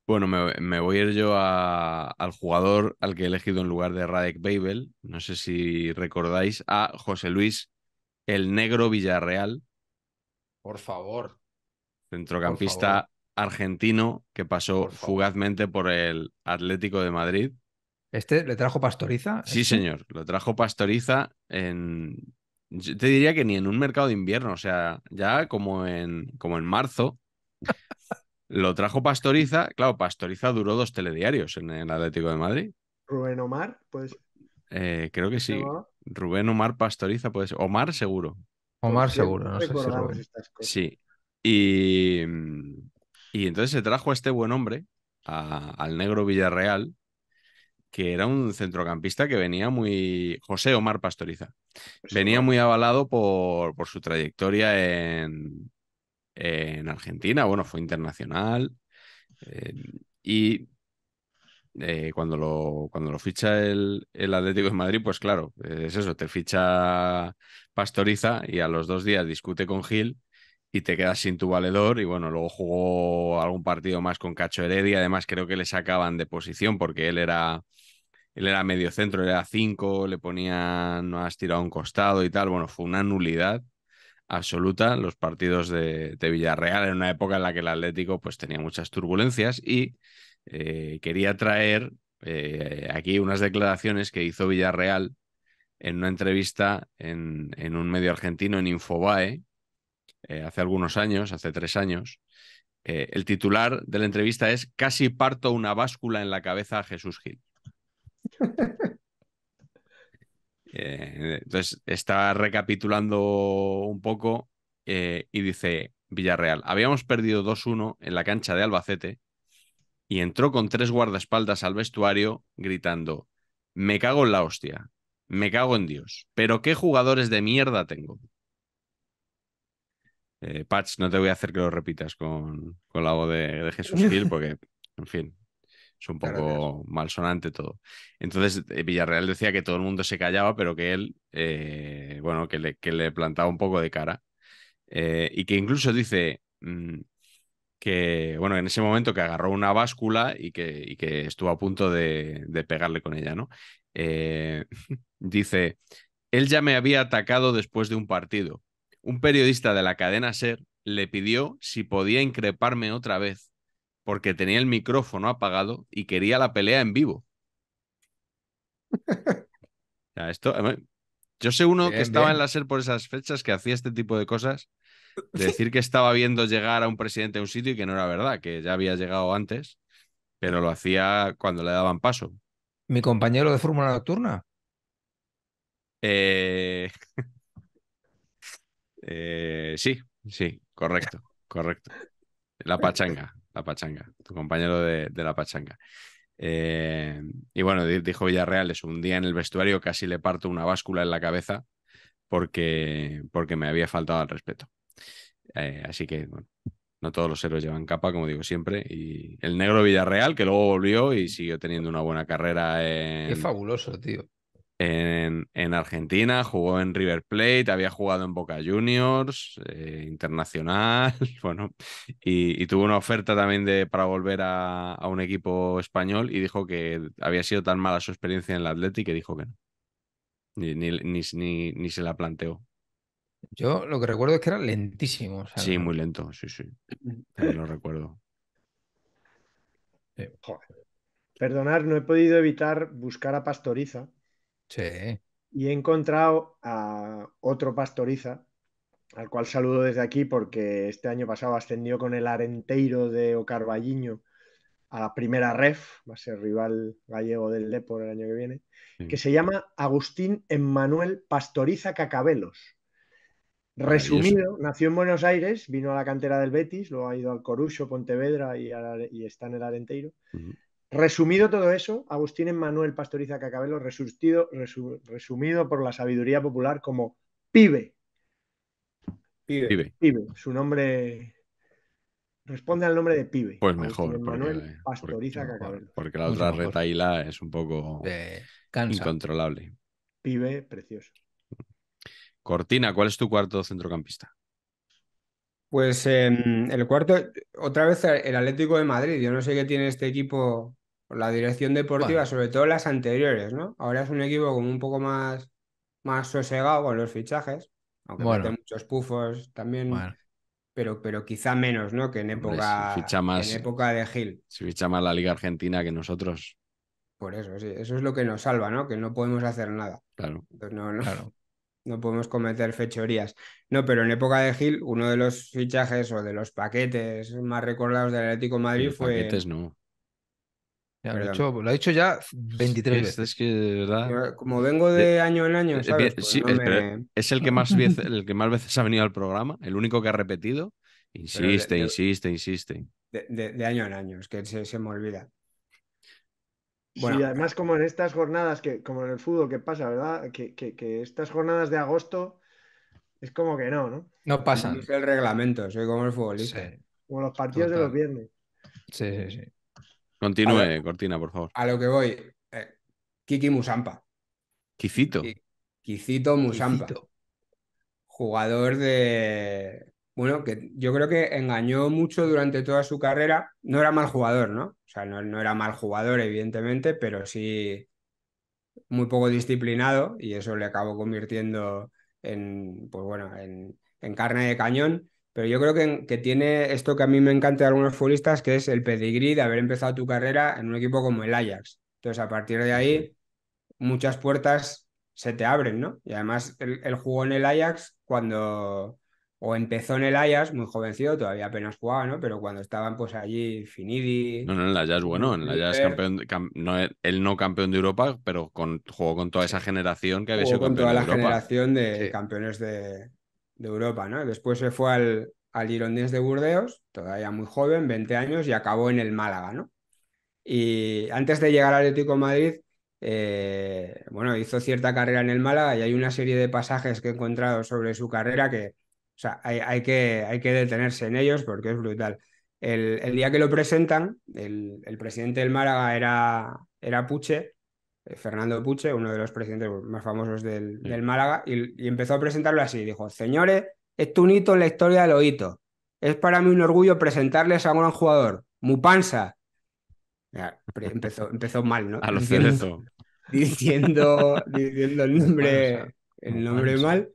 S2: Bueno, me, voy a ir yo al jugador al que he elegido en lugar de Radek Babel. No sé si recordáis a José Luis el Negro Villarreal.
S3: Por favor.
S2: Centrocampista argentino que pasó fugazmente por el Atlético de Madrid
S3: ¿Este le trajo pastoriza? Sí, ¿Este?
S2: señor, lo trajo pastoriza en. Yo te diría que ni en un mercado de invierno, o sea, ya como en, como en marzo. lo trajo Pastoriza, claro, Pastoriza duró dos telediarios en el Atlético de Madrid.
S1: Rubén Omar, pues.
S2: Eh, creo que sí. Rubén Omar Pastoriza, puede Omar seguro.
S5: Omar seguro,
S2: Sí. Y, y entonces se trajo a este buen hombre, al negro Villarreal, que era un centrocampista que venía muy. José Omar Pastoriza. venía muy avalado por, su trayectoria en, Argentina. Bueno, fue internacional. Eh, y eh, cuando, lo, cuando lo ficha el, el, Atlético de Madrid, pues claro, es eso, te ficha Pastoriza y a los dos días discute con Gil y te quedas sin tu valedor. Y bueno, luego jugó algún partido más con Cacho Heredia. Además, creo que le sacaban de posición porque él era él era medio centro, era cinco, le ponían, no has tirado un costado y tal. Bueno, fue una nulidad absoluta los partidos de, Villarreal en una época en la que el Atlético pues tenía muchas turbulencias y eh, quería traer eh, aquí unas declaraciones que hizo Villarreal en una entrevista en, un medio argentino, en Infobae, eh, hace algunos años, hace tres años. el titular de la entrevista es Casi parto una báscula en la cabeza a Jesús Gil. Eh, entonces, está recapitulando un poco eh, y dice Villarreal, habíamos perdido 2-1 en la cancha de Albacete y entró con tres guardaespaldas al vestuario gritando, me cago en la hostia, me cago en Dios, pero qué jugadores de mierda tengo. Eh, no te voy a hacer que lo repitas con, con la voz de, de Jesús Gil, porque, en fin, es un poco malsonante todo. Entonces, eh, Villarreal decía que todo el mundo se callaba, pero que él, eh, bueno, que le, que le, plantaba un poco de cara. Eh, y que incluso dice mm, que, bueno, en ese momento que agarró una báscula y que, y que estuvo a punto de, de, pegarle con ella, ¿no? dice, él ya me había atacado después de un partido. Un periodista de la cadena SER le pidió si podía increparme otra vez porque tenía el micrófono apagado y quería la pelea en vivo. esto, yo sé uno que estaba en la SER por esas fechas que hacía este tipo de cosas, decir que estaba viendo llegar a un presidente a un sitio y que no era verdad, que ya había llegado antes, pero lo hacía cuando le daban paso.
S3: ¿Mi compañero de Fórmula Nocturna?
S2: Eh, eh, sí, sí, correcto, correcto. La pachanga pachanga, tu compañero de, la pachanga. Eh, y bueno, dijo Villarreal es un día en el vestuario casi le parto una báscula en la cabeza porque, porque me había faltado al respeto. Eh, así que, bueno, no todos los héroes llevan capa, como digo siempre. Y el negro Villarreal, que luego volvió y siguió teniendo una buena carrera. En... Qué
S3: fabuloso, tío
S2: en, Argentina, jugó en River Plate, había jugado en Boca Juniors, eh, internacional, bueno, y, tuvo una oferta también de, para volver a, un equipo español y dijo que había sido tan mala su experiencia en el Atleti que dijo que no. Ni, se la planteó.
S3: Yo lo que recuerdo es que era lentísimo. sí,
S2: muy lento, sí, sí. lo recuerdo.
S1: perdonad, Perdonar, no he podido evitar buscar a Pastoriza y he encontrado a otro pastoriza, al cual saludo desde aquí porque este año pasado ascendió con el Arenteiro de Ocarvalliño a la primera ref, va a ser rival gallego del Depor el año que viene, que se llama Agustín Emmanuel Pastoriza Cacabelos. Resumido, nació en Buenos Aires, vino a la cantera del Betis, luego ha ido al Corucho, Pontevedra y, está en el Arenteiro. Resumido todo eso, Agustín Manuel Pastoriza Cacabelo, resumido por la sabiduría popular como pibe. Pibe, pibe. Su nombre responde al nombre de pibe. Pues mejor. Manuel Pastoriza Cacabelo.
S2: Porque la otra retaila es un poco eh, incontrolable.
S1: Pibe, precioso.
S2: Cortina, ¿cuál es tu cuarto centrocampista?
S4: Pues el cuarto, otra vez el Atlético de Madrid. Yo no sé qué tiene este equipo la dirección deportiva, sobre todo las anteriores, ¿no? Ahora es un equipo como un poco más, más sosegado con los fichajes, aunque bueno. muchos pufos también, pero, pero quizá menos, ¿no? Que en época, más, en época de Gil.
S2: Se ficha más la Liga Argentina que nosotros.
S4: Por eso, sí, eso es lo que nos salva, ¿no? Que no podemos hacer nada. Claro. no, podemos cometer fechorías. No, pero en época de Gil, uno de los fichajes o de los paquetes más recordados del Atlético Madrid fue. Paquetes
S2: no lo, ha hecho, ya 23 veces. que,
S4: Como vengo de, año en año, pues
S2: es, el que, más veces, el que más veces ha venido al programa, el único que ha repetido. Insiste, insiste, insiste.
S4: De, año en año, es que se, me olvida. Bueno,
S2: además
S1: como en estas jornadas, que, como en el fútbol que pasa, ¿verdad? Que, que, estas jornadas de agosto es como que no, ¿no?
S4: No pasan. el reglamento, soy como el futbolista. Como los partidos de los viernes.
S2: Sí, sí, sí. Continúe, Cortina, por favor. A lo que voy. Eh,
S4: Kiki Musampa.
S2: Quicito. Quicito
S4: Musampa. Jugador de. Bueno, que yo creo que engañó mucho durante toda su carrera. No era mal jugador, ¿no? O sea, no, era mal jugador, evidentemente, pero sí muy poco disciplinado y eso le acabó convirtiendo en, pues bueno, en, en carne de cañón pero yo creo que, que, tiene esto que a mí me encanta de algunos futbolistas, que es el pedigrí de haber empezado tu carrera en un equipo como el Ajax. Entonces, a partir de ahí, muchas puertas se te abren, ¿no? Y además, él, jugó en el Ajax cuando, o empezó en el Ajax, muy jovencito, todavía apenas jugaba, ¿no? Pero cuando estaban pues allí Finidi... No, no,
S2: en el Ajax, bueno, en el Ajax campeón, no, él no campeón de Europa, pero con, jugó con toda esa generación que había sido campeón con toda la generación
S4: de campeones de, de Europa, ¿no? Después se fue al, al de Burdeos, todavía muy joven, 20 años, y acabó en el Málaga, ¿no? Y antes de llegar al Atlético Madrid, eh, bueno, hizo cierta carrera en el Málaga y hay una serie de pasajes que he encontrado sobre su carrera que, o sea, hay, que, hay que detenerse en ellos porque es brutal. El, día que lo presentan, el, presidente del Málaga era, era Puche eh, Fernando Puche, uno de los presidentes más famosos del, mm. Málaga, y, empezó a presentarlo así. Dijo, señores, es un hito en la historia de lo Es para mí un orgullo presentarles a un gran jugador, Mupansa. empezó, empezó mal, ¿no? A lo diciendo, diciendo, el nombre, el nombre mal.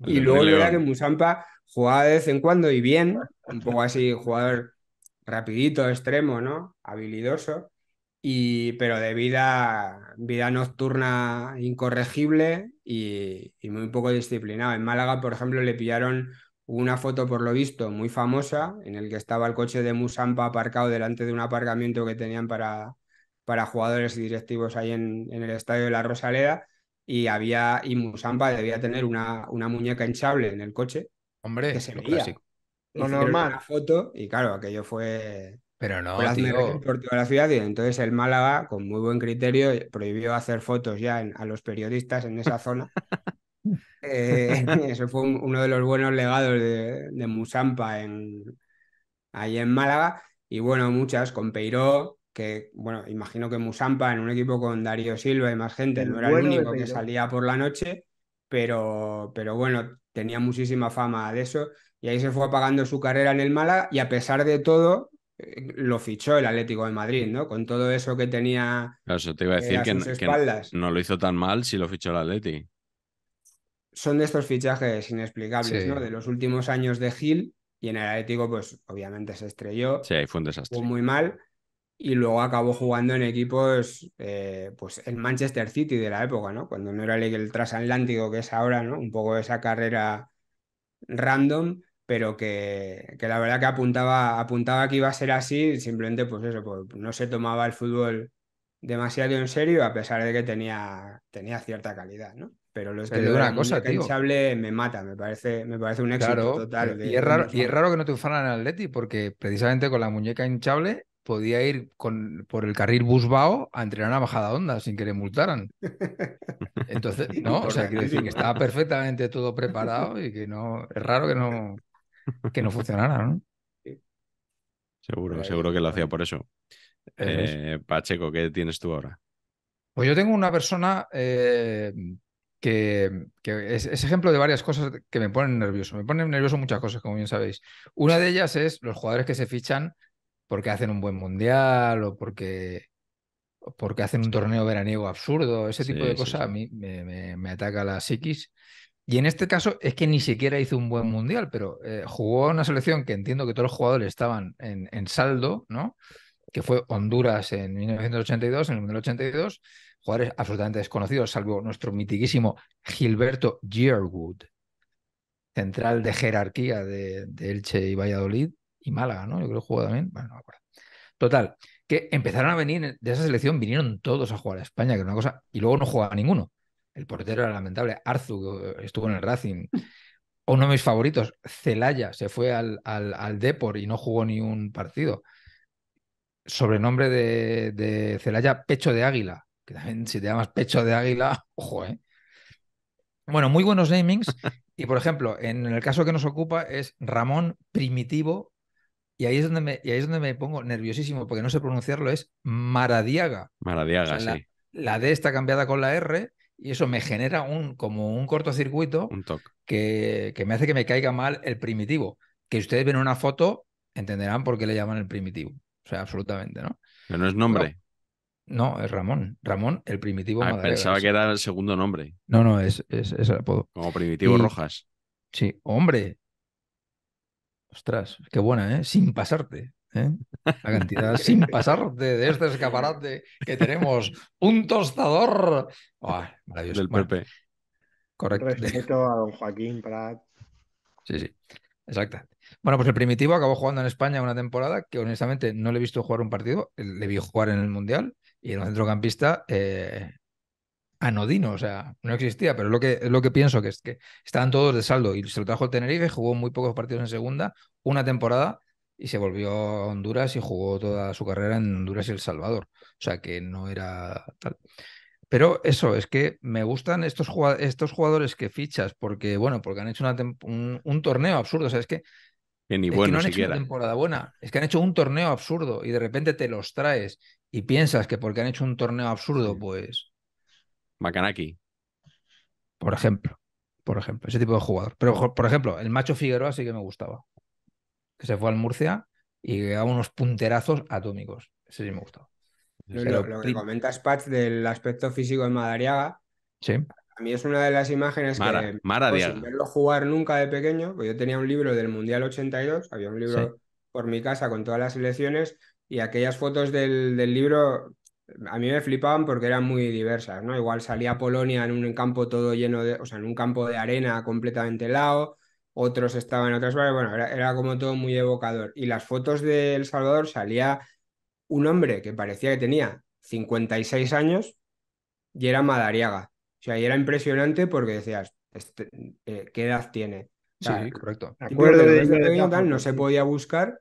S2: Y luego era que
S4: Musampa jugaba de vez en cuando y bien, un poco así, jugador rapidito, extremo, ¿no? Habilidoso pero de vida, vida nocturna incorregible y, muy poco disciplinado. En Málaga, por ejemplo, le pillaron una foto, por lo visto, muy famosa, en el que estaba el coche de Musampa aparcado delante de un aparcamiento que tenían para, para jugadores y directivos ahí en, en el estadio de la Rosaleda, y había, y Musampa debía tener una, una muñeca hinchable en el coche. Hombre, que se lo clásico!
S1: Lo normal.
S4: foto, y claro, aquello fue pero no, por la ciudad y entonces el Málaga, con muy buen criterio, prohibió hacer fotos ya a los periodistas en esa zona. Ese eh, eso fue uno de los buenos legados de, Musampa en, ahí en Málaga. Y bueno, muchas con Peiró, que bueno, imagino que Musampa en un equipo con Darío Silva y más gente, no era el único que salía por la noche, pero, pero bueno, tenía muchísima fama de eso. Y ahí se fue apagando su carrera en el Málaga y a pesar de todo, eh, lo fichó el Atlético de Madrid, ¿no? Con todo eso que tenía.
S2: Claro, te iba a eh, decir que, no lo hizo tan mal si lo fichó el Atlético.
S4: Son de estos fichajes inexplicables, ¿no? De los últimos años de Gil y en el Atlético, pues obviamente se estrelló.
S2: Sí, fue un desastre.
S4: Fue muy mal. Y luego acabó jugando en equipos, eh, pues el Manchester City de la época, ¿no? Cuando no era el, el transatlántico que es ahora, ¿no? Un poco esa carrera random pero que, la verdad que apuntaba, apuntaba que iba a ser así, simplemente pues eso, pues no se tomaba el fútbol demasiado en serio, a pesar de que tenía, tenía cierta calidad, ¿no? Pero lo que una cosa, tío. me mata, me parece, me parece un éxito total. y, es raro, que
S3: no te en Atleti, porque precisamente con la muñeca hinchable podía ir por el carril Busbao a entrenar a bajada onda sin que le multaran. Entonces, no, o sea, quiero decir que estaba perfectamente todo preparado y que no, es raro que no, que no funcionara, ¿no?
S2: Seguro, seguro que lo hacía por eso. Eh, Pacheco, ¿qué tienes tú ahora?
S3: Pues yo tengo una persona eh, que, es, ejemplo de varias cosas que me ponen nervioso. Me ponen nervioso muchas cosas, como bien sabéis. Una de ellas es los jugadores que se fichan porque hacen un buen mundial o porque, porque hacen un torneo veraniego absurdo. Ese tipo de cosas a mí me, ataca la psiquis. Y en este caso es que ni siquiera hizo un buen mundial, pero jugó eh, jugó una selección que entiendo que todos los jugadores estaban en, saldo, ¿no? Que fue Honduras en 1982, en el Mundial 82, jugadores absolutamente desconocidos, salvo nuestro mitiquísimo Gilberto Yearwood, central de jerarquía de, Elche y Valladolid y Málaga, ¿no? Yo creo que jugó también. Bueno, no me acuerdo. Total, que empezaron a venir de esa selección, vinieron todos a jugar a España, que era una cosa, y luego no jugaba ninguno el portero era lamentable, Arzu eh, estuvo en el Racing, uno de mis favoritos, Celaya, se fue al, al, al y no jugó ni un partido. Sobrenombre de, Celaya, Pecho de Águila, que también si te llamas Pecho de Águila, ojo, ¿eh? Bueno, muy buenos namings. Y por ejemplo, en el caso que nos ocupa es Ramón Primitivo, y ahí es donde me, y ahí es donde me pongo nerviosísimo porque no sé pronunciarlo, es Maradiaga.
S2: Maradiaga, sí. La,
S3: la, D está cambiada con la R y eso me genera un, como un cortocircuito que, que, me hace que me caiga mal el primitivo. Que ustedes ven una foto, entenderán por qué le llaman el primitivo. O sea, absolutamente, ¿no?
S2: Pero no es nombre.
S3: no, es Ramón. Ramón, el primitivo. Ah, pensaba que
S2: era el segundo nombre. No, no, es, el
S3: apodo. Como primitivo Rojas. Sí, hombre. Ostras, qué buena, ¿eh? Sin pasarte. ¿eh? La cantidad sin pasar de este escaparate que tenemos. Un tostador. Del bueno, correcto.
S1: Respeto a don Joaquín Prat. Sí, sí. exacto
S3: Bueno, pues el Primitivo acabó jugando en España una temporada que honestamente no le he visto jugar un partido, le vi jugar en el Mundial y en un centrocampista eh, anodino, o sea, no existía, pero es lo que, lo que pienso, que es que estaban todos de saldo y se lo trajo el Tenerife, jugó muy pocos partidos en segunda, una temporada y se volvió a Honduras y jugó toda su carrera en Honduras y El Salvador. O sea que no era tal. Pero eso, es que me gustan estos, jugadores que fichas porque, bueno, porque han hecho un, torneo absurdo. O sea, es que, ni bueno no han siquiera. hecho una ¿eh? temporada buena. Es que han hecho un torneo absurdo y de repente te los traes y piensas que porque han hecho un torneo absurdo, pues.
S2: Macanaki. Por ejemplo.
S3: Por ejemplo, ese tipo de jugador. Pero, por ejemplo, el macho Figueroa sí que me gustaba que se fue al Murcia y que daba unos punterazos atómicos. Ese sí me gustó. Lo, que
S4: comentas, Pat, del aspecto físico de Madariaga.
S3: Sí. A
S4: mí es una de las imágenes que sin pues, verlo jugar nunca de pequeño, porque yo tenía un libro del Mundial 82, había un libro por mi casa con todas las selecciones y aquellas fotos del, libro a mí me flipaban porque eran muy diversas, ¿no? Igual salía Polonia en un campo todo lleno de, o sea, en un campo de arena completamente helado, otros estaban en otras barras, bueno, era, como todo muy evocador. Y las fotos de El Salvador salía un hombre que parecía que tenía 56 años y era Madariaga. O sea, y era impresionante porque decías, este, eh, ¿qué edad tiene? sí, correcto. no se podía
S3: buscar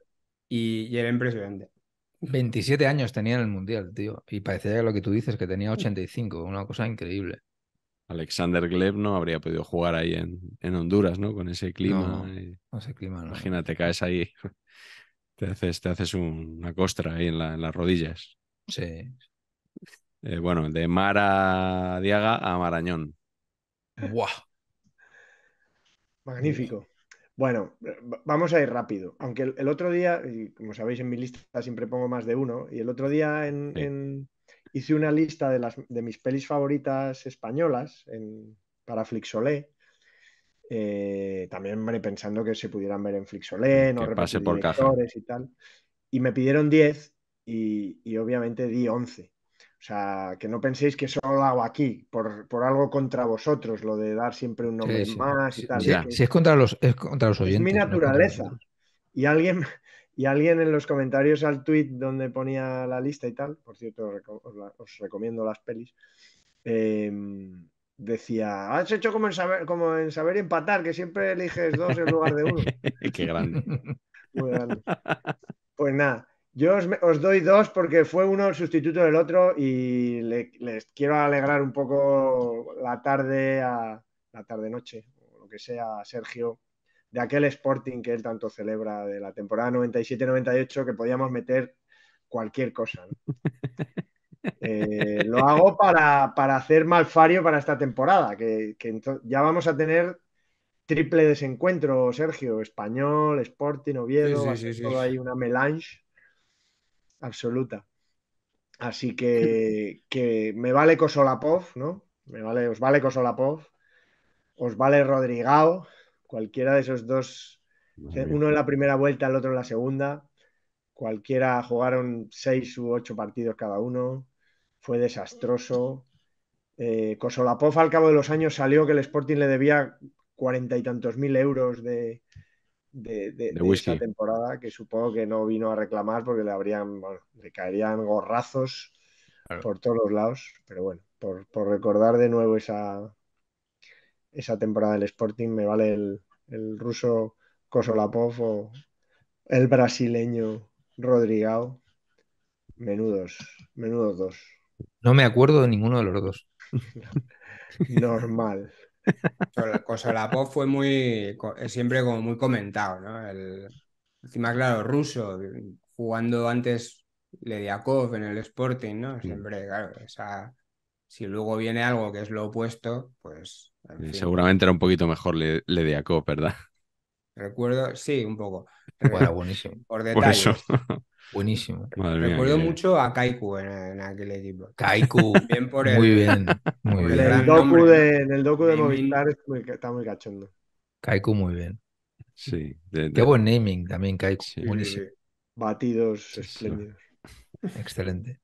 S3: y, era impresionante. 27 años tenía en el Mundial, tío. Y parecía lo que tú dices, que tenía 85, una cosa increíble.
S2: Alexander Gleb no habría podido jugar ahí en, Honduras, ¿no? Con ese clima. clima Imagínate, caes ahí, te haces, te haces una costra ahí en, las rodillas. Sí. Eh, bueno, de Mara Diaga a Marañón.
S1: ¡Guau! Magnífico. Bueno, vamos a ir rápido. Aunque el, otro día, como sabéis en mi lista siempre pongo más de uno, y el otro día en, hice una lista de, las, de mis pelis favoritas españolas en, para Flixolé. Eh, también pensando que se pudieran ver en Flixolé, no pase por directores y tal. Y me pidieron 10 y, obviamente di 11. O sea, que no penséis que solo hago aquí, por, algo contra vosotros, lo de dar siempre un nombre más y tal. si es,
S3: contra los, contra los oyentes. Es mi
S1: naturaleza. y alguien, y alguien en los comentarios al tweet donde ponía la lista y tal, por cierto, os, recomiendo las pelis, em, decía, has hecho como en, saber, como en saber empatar, que siempre eliges dos en lugar de uno. Qué grande. Pues nada, yo os, doy dos porque fue uno el sustituto del otro y les quiero alegrar un poco la tarde, a, la tarde-noche, o lo que sea, Sergio de aquel Sporting que él tanto celebra de la temporada 97-98 que podíamos meter cualquier cosa. Eh, lo hago para, hacer malfario para esta temporada, que, ya vamos a tener triple desencuentro, Sergio, español, Sporting, Oviedo, Hay ahí una melange absoluta. Así que, me vale Kosolapov, ¿no? Me vale, os vale Kosolapov, os vale Rodrigao, Cualquiera de esos dos, uno en la primera vuelta, el otro en la segunda. Cualquiera jugaron seis u ocho partidos cada uno. Fue desastroso. Eh, Kosolapov al cabo de los años salió que el Sporting le debía cuarenta y tantos mil euros de, esta temporada, que supongo que no vino a reclamar porque le habrían, bueno, le caerían gorrazos por todos los lados, pero bueno, por recordar de nuevo esa, esa temporada del Sporting, me vale el, ruso Kosolapov o el brasileño Rodrigo. Menudos, menudos dos.
S3: No me acuerdo de ninguno de los dos.
S1: Normal.
S4: Kosolapov fue muy, siempre como muy comentado, ¿no? El, encima, claro, ruso, jugando antes Lediakov en el Sporting, ¿no? Mm. Siempre, claro, esa, si luego viene algo que es lo opuesto, pues
S2: eh, seguramente era un poquito mejor le, le de Jacob, ¿verdad?
S4: Recuerdo, sí, un poco. Bueno, buenísimo.
S2: Por eso. Buenísimo. Recuerdo
S4: mucho a Kaiku en, aquel equipo.
S3: Kaiku. Bien por Muy bien. Muy El
S1: docu de, del docu de Movistar está muy cachondo.
S3: Kaiku muy bien. Sí. Qué buen naming también, Kaiku.
S1: Buenísimo. Batidos espléndidos. Excelente.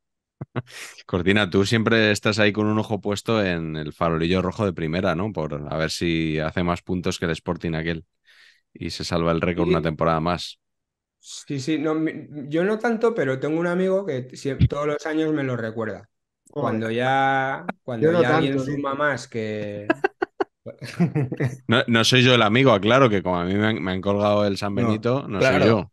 S2: Cortina, tú siempre estás ahí con un ojo puesto en el farolillo rojo de primera, ¿no? Por a ver si hace más puntos que el Sporting aquel y se salva el récord una temporada más.
S4: Sí, sí, yo no tanto, pero tengo un amigo que todos los años me lo recuerda. Oh. Cuando ya, cuando ya alguien suma más que,
S2: no, soy yo el amigo, aclaro que como a mí me han, colgado el San Benito, no, soy yo.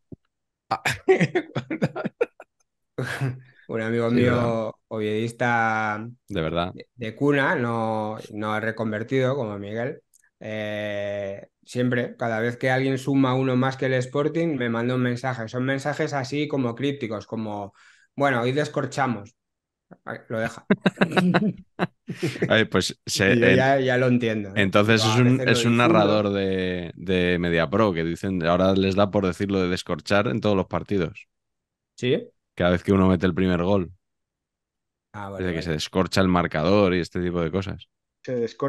S2: Ah.
S4: un amigo mío oviedista de verdad de, cuna, no, no reconvertido como Miguel. Eh, siempre, cada vez que alguien suma uno más que el Sporting, me manda un mensaje. Son mensajes así como crípticos, como, bueno, hoy descorchamos. Lo deja.
S2: pues ya,
S4: lo entiendo. ¿eh?
S2: Entonces es un, narrador de, de MediaPro que dicen, ahora les da por decirlo de descorchar en todos los partidos. Sí, cada vez que uno mete el primer gol. Ah, que se descorcha el marcador y este tipo de cosas.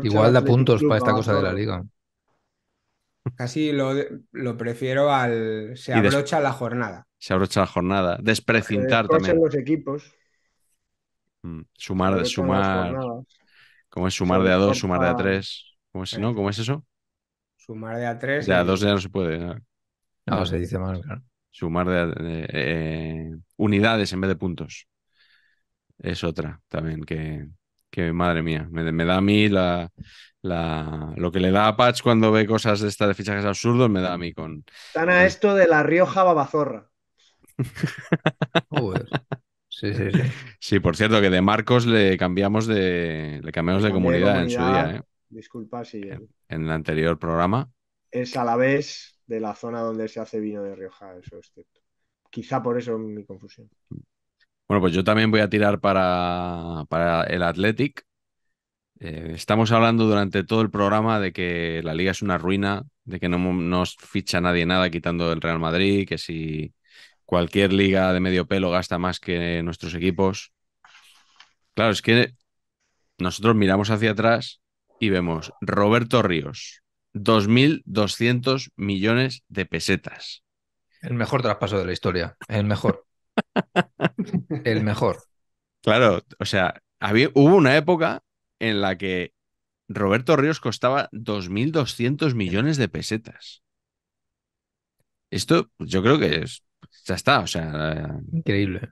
S2: Igual da puntos para esta cosa de la liga.
S4: Casi lo, prefiero al. Se abrocha la jornada.
S2: Se abrocha la jornada. Desprecintar también.
S1: los equipos.
S2: Mm, sumar, sumar. ¿Cómo es sumar de a dos, sumar de a tres? ¿Cómo es, ¿no? ¿Cómo es eso?
S4: Sumar de a tres. De a dos ya
S2: no se puede. No, no se dice mal, claro. Sumar de, eh, unidades en vez de puntos. Es otra también que, que madre mía, me, da a mí la, la, lo que le da a Patch cuando ve cosas de estas de fichajes absurdos, me da a mí con...
S1: Están a esto de la Rioja Babazorra.
S2: Sí, sí, sí. por cierto, que de Marcos le cambiamos de, le cambiamos de comunidad, en su día. ¿eh?
S1: Disculpa si... en,
S2: el anterior programa.
S1: Es a la vez de la zona donde se hace vino de Rioja, eso es cierto. Quizá por eso mi confusión.
S2: Bueno, pues yo también voy a tirar para, el Athletic. Eh, estamos hablando durante todo el programa de que la liga es una ruina, de que no nos ficha nadie nada quitando el Real Madrid, que si cualquier liga de medio pelo gasta más que nuestros equipos. Claro, es que nosotros miramos hacia atrás y vemos Roberto Ríos, 2.200 millones de pesetas. El mejor traspaso de la historia, el mejor. el mejor. Claro, o sea, había, hubo una época en la que Roberto Ríos costaba 2.200 millones de pesetas. Esto pues, yo creo que es, ya está, o sea... Increíble.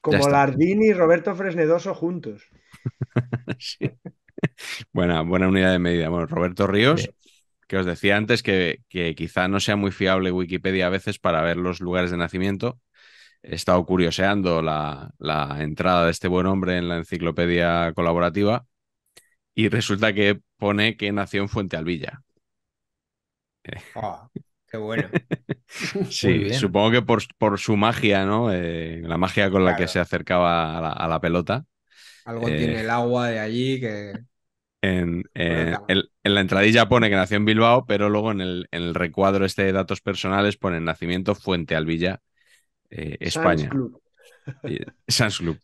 S2: Como
S1: Lardini y Roberto Fresnedoso juntos.
S2: buena, buena unidad de medida. Bueno, Roberto Ríos, que os decía antes que, quizá no sea muy fiable Wikipedia a veces para ver los lugares de nacimiento. He estado curioseando la, entrada de este buen hombre en la enciclopedia colaborativa y resulta que pone que nació en Fuente Alvilla.
S4: Ah, qué bueno. sí, supongo
S2: que por, su magia, ¿no? Eh, la magia con la que se acercaba a la, pelota.
S4: Algo tiene eh, el agua de allí que.
S2: Eh, en, la entradilla pone que nació en Bilbao, pero luego en el, recuadro este de datos personales pone nacimiento Fuente Alvilla, eh, España. Sans Club. Sans Club.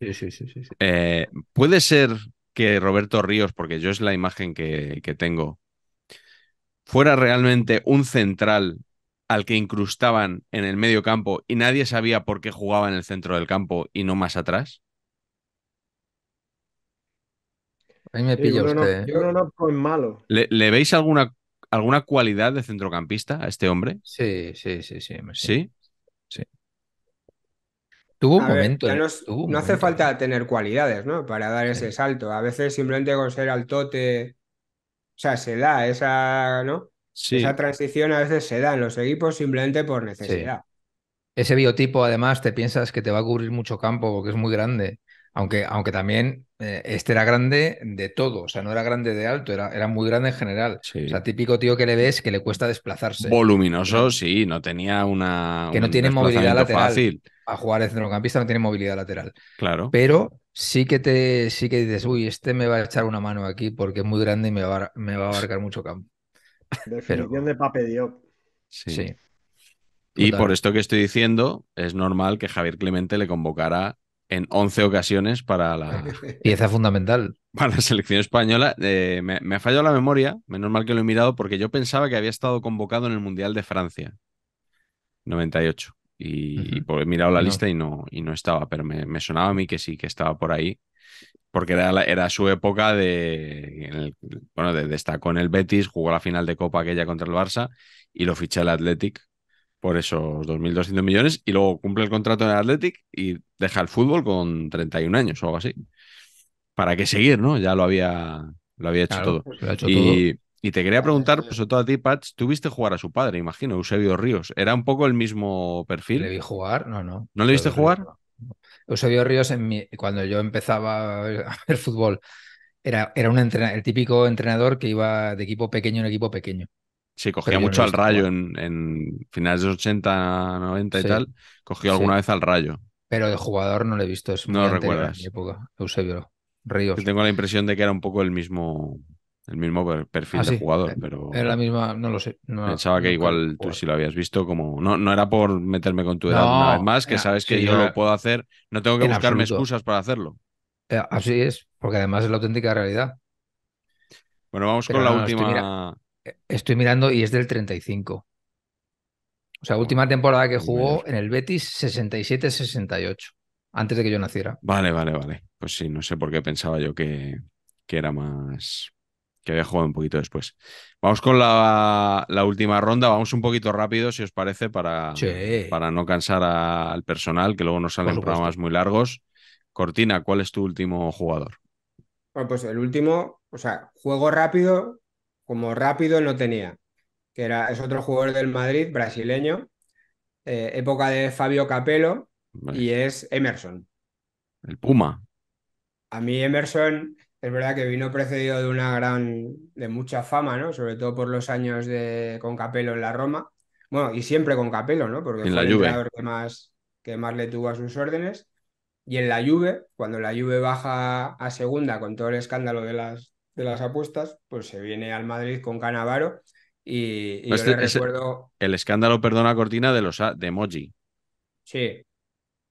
S2: Eh, Puede ser que Roberto Ríos, porque yo es la imagen que, que, tengo, fuera realmente un central al que incrustaban en el medio campo y nadie sabía por qué jugaba en el centro del campo y no más atrás. Ahí me pilla usted. ¿eh? No, yo
S1: no es malo.
S2: ¿Le, veis alguna, alguna cualidad de centrocampista a este hombre? Sí, sí, sí, sí. Tuvo un, momento, ¿eh? no, hace
S4: falta tener cualidades, ¿no? Para dar ese salto. A veces simplemente con ser altote, o sea, se da esa, ¿no? Sí. Esa transición a veces se da en los equipos simplemente por necesidad.
S3: Ese biotipo, además, te piensas que te va a cubrir mucho campo porque es muy grande. Aunque, también eh, este era grande de todo, o sea, no era grande de alto, era, era muy grande en general. O sea, típico tío que le ves que le cuesta desplazarse.
S2: Voluminoso, sí, no tenía una. Que no tiene movilidad lateral. Fácil.
S3: A jugar el centrocampista no tiene movilidad lateral.
S2: Claro. Pero sí que te
S3: sí que dices, uy, este me va a echar una mano aquí porque es muy grande y me va a, me va a abarcar mucho campo.
S1: Definición de Pape
S2: sí. Y por esto que estoy diciendo, es normal que Javier Clemente le convocara en 11 ocasiones para la pieza fundamental. Para la selección española. Eh, me, ha fallado la memoria, menos mal que lo he mirado, porque yo pensaba que había estado convocado en el Mundial de Francia, 98. Y, pues he mirado la lista y no, y no estaba, pero me, sonaba a mí que sí, que estaba por ahí. Porque era, su época de. bueno, de, destacó en el Betis, jugó la final de Copa aquella contra el Barça y lo fiché el Athletic por esos 2.200 millones y luego cumple el contrato en el Athletic y deja el fútbol con 31 años o algo así. ¿Para qué seguir, no? Ya lo había, lo había hecho, todo. y, te quería preguntar, sobre todo a ti, Pats, tuviste jugar a su padre, imagino, Eusebio Ríos. ¿Era un poco el mismo perfil? ¿Le vi jugar? No, no. ¿No le viste jugar? Eusebio Ríos, cuando yo
S3: empezaba a ver fútbol, era, era un el típico entrenador que iba de equipo pequeño en equipo
S2: pequeño. Sí, cogía mucho al rayo en, finales de los 80, 90 y tal. Cogió alguna vez al rayo.
S3: Pero el jugador no lo he visto, es no lo recuerdas. En mi época,
S2: Eusebio Ríos. tengo la impresión de que era un poco el mismo el mismo perfil ah, de jugador, eh, pero era la misma, no lo sé. Pensaba que igual tú sí lo habías visto como no no era por meterme con tu edad una vez más, que sabes que yo lo puedo hacer, no tengo que buscarme excusas para hacerlo. Eh, así
S3: es, porque además es la auténtica realidad.
S2: Bueno, vamos con la última
S3: Estoy mirando y es del 35. O sea, última temporada que jugó en el Betis 67-68, antes de que yo naciera.
S2: Vale, vale, vale. Pues sí, no sé por qué pensaba yo que, que era más. que había jugado un poquito después. Vamos con la, última ronda, vamos un poquito rápido, si os parece, para, para no cansar al personal, que luego nos salen programas muy largos. Cortina, ¿cuál es tu último jugador?
S4: Bueno, ah, pues el último, o sea, juego rápido, como rápido no tenía, que era, es otro jugador del Madrid, brasileño, eh, época de Fabio Capello, y es Emerson.
S2: El Puma.
S4: A mí Emerson es verdad que vino precedido de una gran, de mucha fama, ¿no? Sobre todo por los años de, con Capello en la Roma. Bueno, y siempre con Capello, ¿no? Porque en la el jugador que más, que más le tuvo a sus órdenes. Y en la Juve, cuando la Juve baja a segunda con todo el escándalo de las las apuestas, pues se viene al Madrid con Canavaro y, yo este recuerdo...
S2: El escándalo, perdona Cortina, de los de Moji. Sí.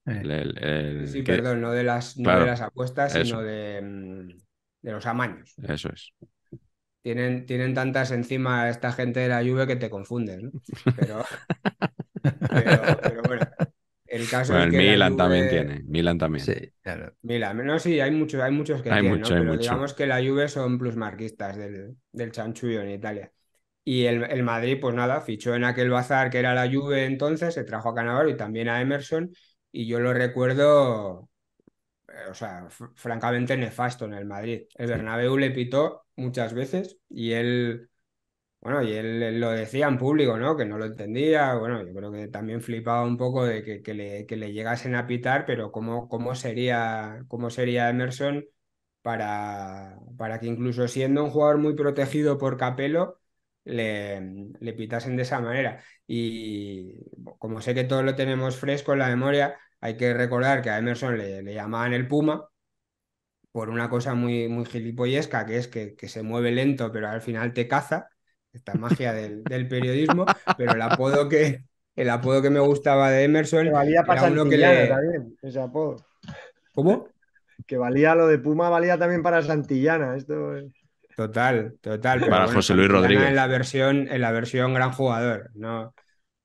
S2: Eh. sí, perdón, no de las, no de las apuestas, sino mm,
S4: de, los amaños. Eso es. Tienen, tienen tantas encima esta gente de la lluvia que te confunden, Pero, pero, pero bueno. Milan también tiene.
S2: Milan también. Sí,
S4: Milan, no, sí, hay muchos, hay muchos que hay tienen, digamos que la Juve son plusmarquistas del, del chanchullo en Italia. Y el, Madrid, pues nada, fichó en aquel bazar que era la Juve entonces, se trajo a Canavaro y también a Emerson. Y yo lo recuerdo, eh, o sea, francamente nefasto en el Madrid. El Bernabéu le pitó muchas veces y él bueno, y él, lo decía en público, ¿no? Que no lo entendía. Bueno, yo creo que también flipaba un poco de que, le, llegasen a pitar, pero cómo, cómo, sería, cómo sería Emerson para, para que incluso siendo un jugador muy protegido por Capello, le, pitasen de esa manera. Y como sé que todo lo tenemos fresco en la memoria, hay que recordar que a Emerson le, llamaban el Puma, por una cosa muy, muy gilipollesca, que es que, se mueve lento, pero al final te caza esta magia del, periodismo, pero el apodo que, el apodo que me gustaba de Emerson
S1: valía para Santillana que también, ese apodo. ¿Cómo? Que valía lo de Puma, valía también para Santillana. Esto Total, total. para José Luis Rodríguez. En la,
S4: versión, en la versión gran jugador, ¿no?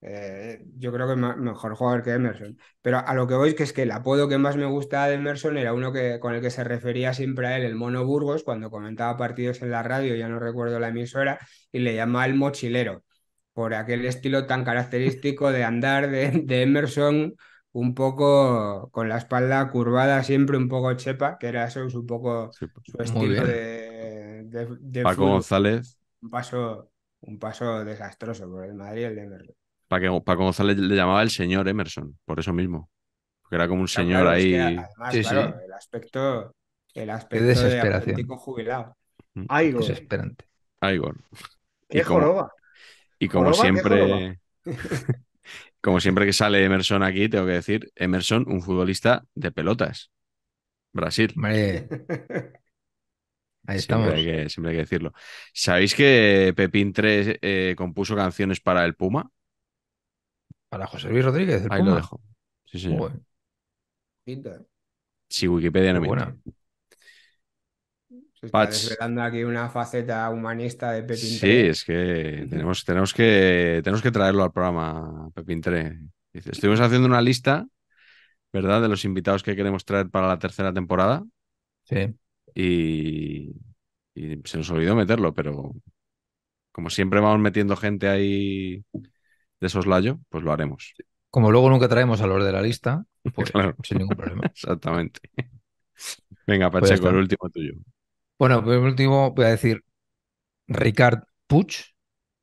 S4: Eh, yo creo que es mejor jugador que Emerson. Pero a lo que voy es que es que el apodo que más me gustaba de Emerson era uno que, con el que se refería siempre a él, el Mono Burgos, cuando comentaba partidos en la radio, ya no recuerdo la emisora, y le llamaba el mochilero, por aquel estilo tan característico de andar de, Emerson un poco con la espalda curvada, siempre un poco chepa, que era eso, un poco su estilo de, Paco González. Un paso, un paso desastroso por el Madrid, el de Emerson
S2: para González le llamaba el señor Emerson, por eso mismo. Porque era como un señor ahí. el
S4: aspecto, el aspecto de jubilado. Mm.
S2: Desesperante. y como, siempre. como siempre que sale Emerson aquí, tengo que decir, Emerson, un futbolista de pelotas. Brasil. Ahí estamos. Siempre hay, que, decirlo. ¿Sabéis que Pepín 3 eh, compuso canciones para el Puma?
S3: Para José
S4: Luis Rodríguez. Ahí lo dejo. Sí, sí.
S2: Sí, Wikipedia no Buena.
S4: está desvelando aquí una faceta humanista de Pepín Sí, es
S2: que tenemos, tenemos que tenemos que traerlo al programa, Pepín 3. Estuvimos haciendo una lista, ¿verdad? De los invitados que queremos traer para la tercera temporada. Sí. y se nos olvidó meterlo, pero como siempre vamos metiendo gente ahí de soslayo, pues lo haremos. Como luego nunca traemos a los de la lista, pues sin ningún problema. Exactamente. Venga, pues Pacheco, el último tuyo.
S3: Bueno, el último voy a decir Ricard Puch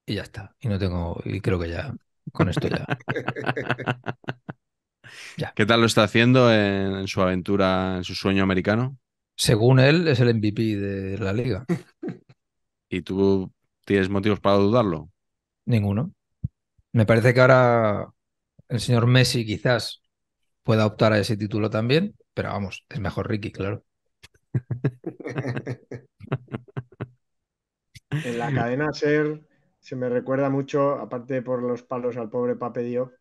S3: y ya está. Y no tengo, y creo que ya con esto ya.
S2: ¿Qué tal lo está haciendo en, su aventura, en su sueño americano? Según
S3: él, es el MVP de la liga.
S2: ¿Y tú tienes motivos para dudarlo?
S3: Ninguno. Me parece que ahora el señor Messi quizás pueda optar a ese título también, pero vamos, es mejor Ricky, claro.
S1: en la cadena Ser se me recuerda mucho, aparte por los palos al pobre Pape Dio,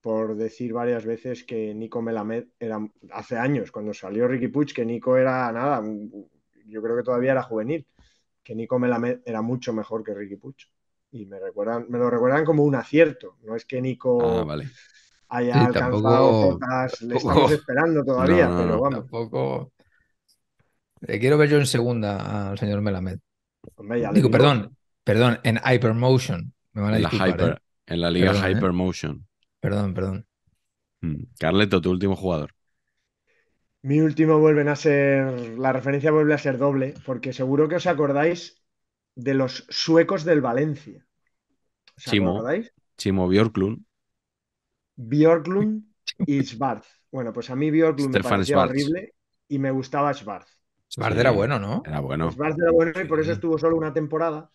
S1: por decir varias veces que Nico Melamed era hace años, cuando salió Ricky Puig, que Nico era nada, yo creo que todavía era juvenil, que Nico Melamed era mucho mejor que Ricky Puig y me recuerdan, me lo recuerdan como un acierto. No es que Nico ah, haya alcanzado le estamos esperando todavía, pero vamos. Tampoco...
S3: Le eh, quiero ver yo en segunda al señor Melamed. digo. perdón, perdón, en
S1: Hypermotion.
S2: en, la ¿eh? en la liga ¿eh? Hypermotion. Perdón, perdón. Mm, Carleto, tu último jugador.
S1: Mi último vuelven a ser. La referencia vuelve a ser doble, porque seguro que os acordáis de los suecos del Valencia. Chimo,
S2: Chimo Bjorklund. Bjorklund
S1: y Schwarz. Bueno, pues a mí Björklund me parecía horrible y me gustaba Schwarz.
S2: Schwarz era bueno, ¿no? Era bueno.
S1: Schwarz era bueno y por eso estuvo solo una temporada.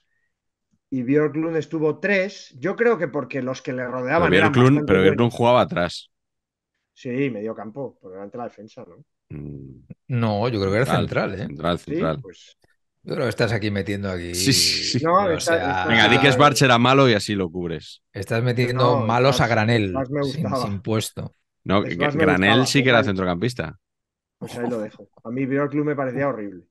S1: Y Bjorklund estuvo tres. Yo creo que porque los que le rodeaban. Pero Bjorklund,
S2: pero Bjorklund jugaba atrás.
S1: Sí, medio campo, por delante de la defensa, ¿no?
S3: Mm. No, yo creo que era central, central ¿eh? Central, central. Sí, pues, lo estás aquí metiendo aquí. Venga, di que Sbarch
S2: era malo y así lo cubres. Estás metiendo malos a granel. Sin, No, granel sí que era centrocampista.
S1: Pues ahí lo dejo. A mí Bilbao me parecía horrible.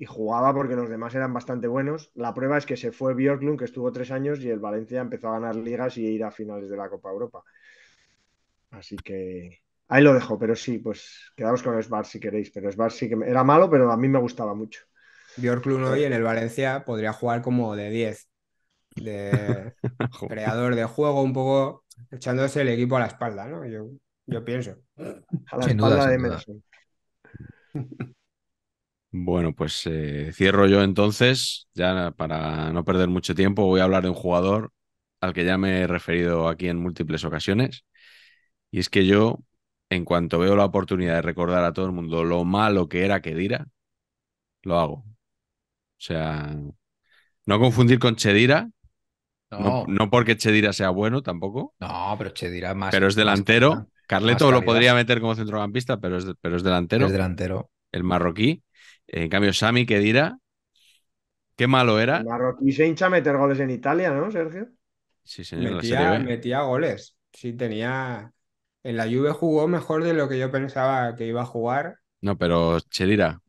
S1: Y jugaba porque los demás eran bastante buenos. La prueba es que se fue Björklund, que estuvo tres años, y el Valencia empezó a ganar ligas y ir a finales de la Copa Europa. Así que ahí lo dejo, pero sí, pues quedamos con Sbar si queréis. Pero Sbar sí que era malo, pero a mí me gustaba mucho. Björk hoy en el
S4: Valencia podría jugar como de 10, de creador de juego, un poco echándose el equipo a la espalda, ¿no? Yo, pienso. A la espalda de Messi.
S2: Bueno, pues eh, cierro yo entonces, ya para no perder mucho tiempo, voy a hablar de un jugador al que ya me he referido aquí en múltiples ocasiones, y es que yo, en cuanto veo la oportunidad de recordar a todo el mundo lo malo que era que Kedira, lo hago o sea, no confundir con Chedira. No. no, porque Chedira sea bueno tampoco. No, pero Chedira más. Pero es delantero. Carleto lo podría meter como centrocampista, pero es, pero es delantero. Es delantero. El marroquí. En cambio, Sami Kedira. Qué malo era. El
S1: marroquí se hincha a meter goles en Italia, ¿no, Sergio? Sí, señor. Metía, goles. Sí, tenía.
S4: En la Juve jugó mejor de lo que yo pensaba que iba a jugar.
S2: No, pero Chedira.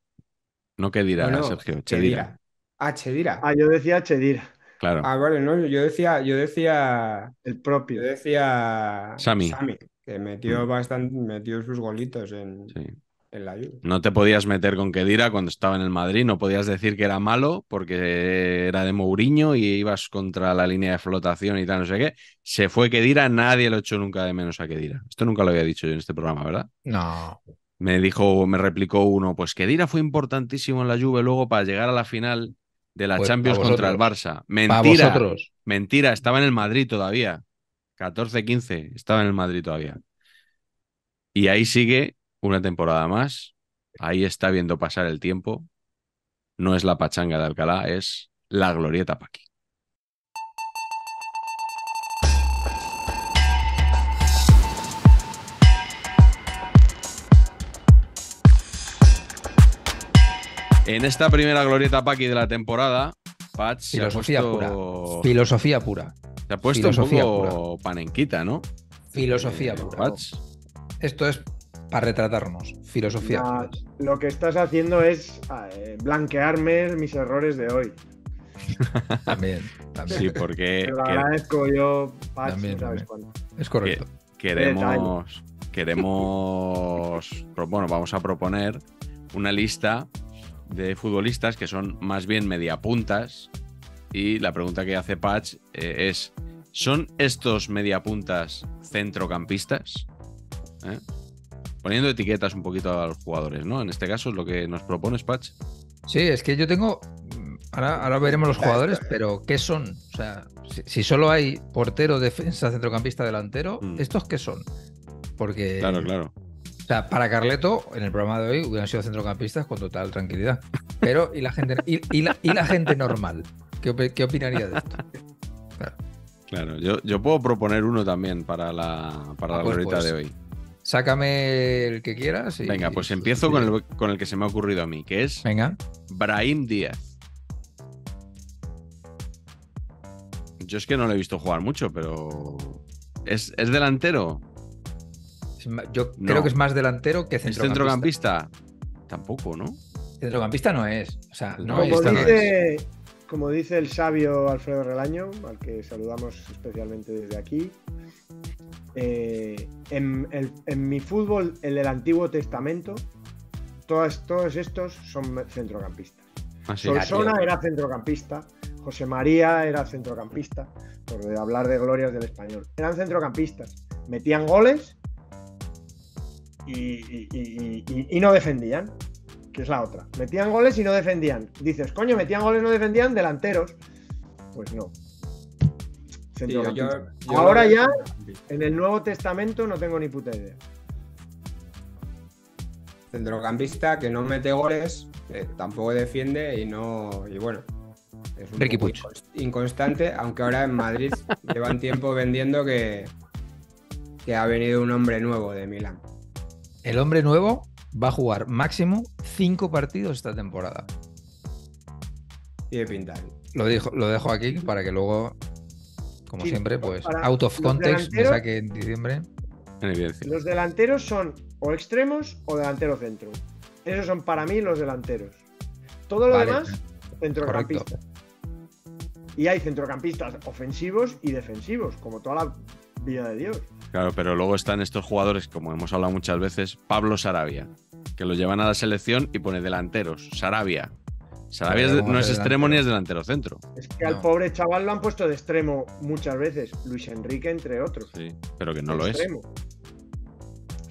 S2: No Kedira, Sergio. Chedira.
S4: Ah, Chedira. Ah, yo decía Chedira. Claro. Ah, vale, no, yo decía, yo decía. El propio. Yo decía. Sami. que metió mm. bastante, metió sus golitos en, la lluvia.
S2: No te podías meter con Kedira cuando estaba en el Madrid, no podías decir que era malo porque era de Mourinho y ibas contra la línea de flotación y tal, no sé qué. Se fue Kedira, nadie lo echó nunca de menos a Kedira. Esto nunca lo había dicho yo en este programa, ¿verdad? No. Me dijo, me replicó uno, pues Kedira fue importantísimo en la Juve luego para llegar a la final de la pues, Champions contra el Barça. Mentira. Mentira, estaba en el Madrid todavía. 14-15, estaba en el Madrid todavía. Y ahí sigue una temporada más. Ahí está viendo pasar el tiempo. No es la pachanga de Alcalá, es la glorieta Paqui. En esta primera glorieta Paqui de la temporada, Patch filosofía pura.
S3: Filosofía pura.
S2: Se ha puesto un poco panenquita, ¿no? Filosofía eh, pura.
S3: Esto es para retratarnos. Filosofía.
S1: pura. lo que estás haciendo es eh, blanquearme mis errores de hoy.
S3: también,
S1: Sí, porque. Te lo agradezco yo, Patch, también, ¿sabes
S2: Es correcto. queremos. Queremos. bueno, vamos a proponer una lista de futbolistas que son más bien mediapuntas. Y la pregunta que hace Patch eh, es: ¿son estos mediapuntas centrocampistas? ¿Eh? Poniendo etiquetas un poquito a los jugadores, ¿no? En este caso es lo que nos propones, Patch. Sí, es que yo tengo. Ahora, ahora veremos los jugadores, pero ¿qué son?
S3: O sea, si, solo hay portero, defensa, centrocampista, delantero, mm. ¿estos qué son? Porque. Claro, claro. O sea, para Carleto, en el programa de hoy hubieran sido centrocampistas con total tranquilidad. Pero, ¿y la gente, y, la, gente normal? ¿Qué, opinaría de esto?
S2: Claro, yo, puedo proponer uno también para la, para ah, pues de hoy.
S3: Sácame el que quieras. Venga,
S2: pues empiezo con el, que se me ha ocurrido a mí, que es Venga. Brahim Díaz. Yo es que no lo he visto jugar mucho, pero. ¿Es, es delantero? Yo creo que es más delantero que centrocampista. centrocampista? Tampoco, ¿no?
S3: Centrocampista no es. O sea,
S2: no, como,
S1: dice, como dice el sabio Alfredo Relaño, al que saludamos especialmente desde aquí, eh, en, mi fútbol, el del Antiguo Testamento, todos, todos estos son centrocampistas.
S2: Ah, Solsona
S1: era centrocampista, José María era centrocampista, por hablar de glorias del español. Eran centrocampistas, metían goles y, no defendían, que es la otra. Metían goles y no defendían. Dices, coño, metían goles, y no defendían, delanteros. Pues no. Ahora ya, en el Nuevo Testamento, no tengo ni puta idea.
S4: Centrocampista que no mete goles, eh, tampoco defiende y no. Y bueno, es un Ricky inconstante, aunque ahora en Madrid llevan tiempo vendiendo que, que ha venido un
S3: hombre nuevo de Milán. El hombre nuevo va a jugar máximo cinco partidos esta temporada. Y de ¿eh? Lo, lo dejo aquí para que luego, como siempre, pues out of context me que en diciembre.
S1: Los delanteros son o extremos o delantero centro. Esos son para mí los delanteros. Todo lo demás, centrocampista. Y hay centrocampistas ofensivos y defensivos, como toda la Vía de Dios.
S2: Claro, pero luego están estos jugadores, como hemos hablado muchas veces, Pablo Sarabia, que lo llevan a la selección y pone delanteros, Sarabia. Sarabia no es extremo ni es delantero centro. Es que al
S1: pobre chaval lo han puesto de extremo muchas veces, Luis Enrique entre otros. Sí, pero que no lo es.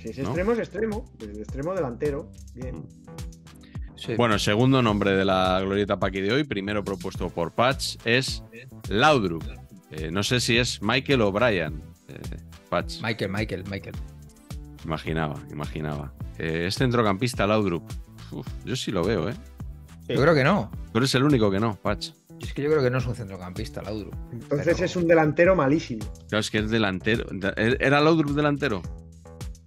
S1: Si es extremo, es extremo, extremo delantero. Bien.
S2: Mm. Bueno, segundo nombre de la glorieta Paqui de hoy, primero propuesto por Patch, es Laudrup. Eh, no sé si es Michael o Brian. Michael, Michael, Michael. Imaginaba, imaginaba. Eh, es centrocampista Laudrup. yo sí lo veo, ¿eh? Yo creo que no. Tú eres el único que no, Patch.
S1: Es que yo creo que no es un centrocampista, Laudrup. Entonces es un delantero malísimo.
S2: Claro, es que es delantero. ¿er, ¿Era Laudrup delantero?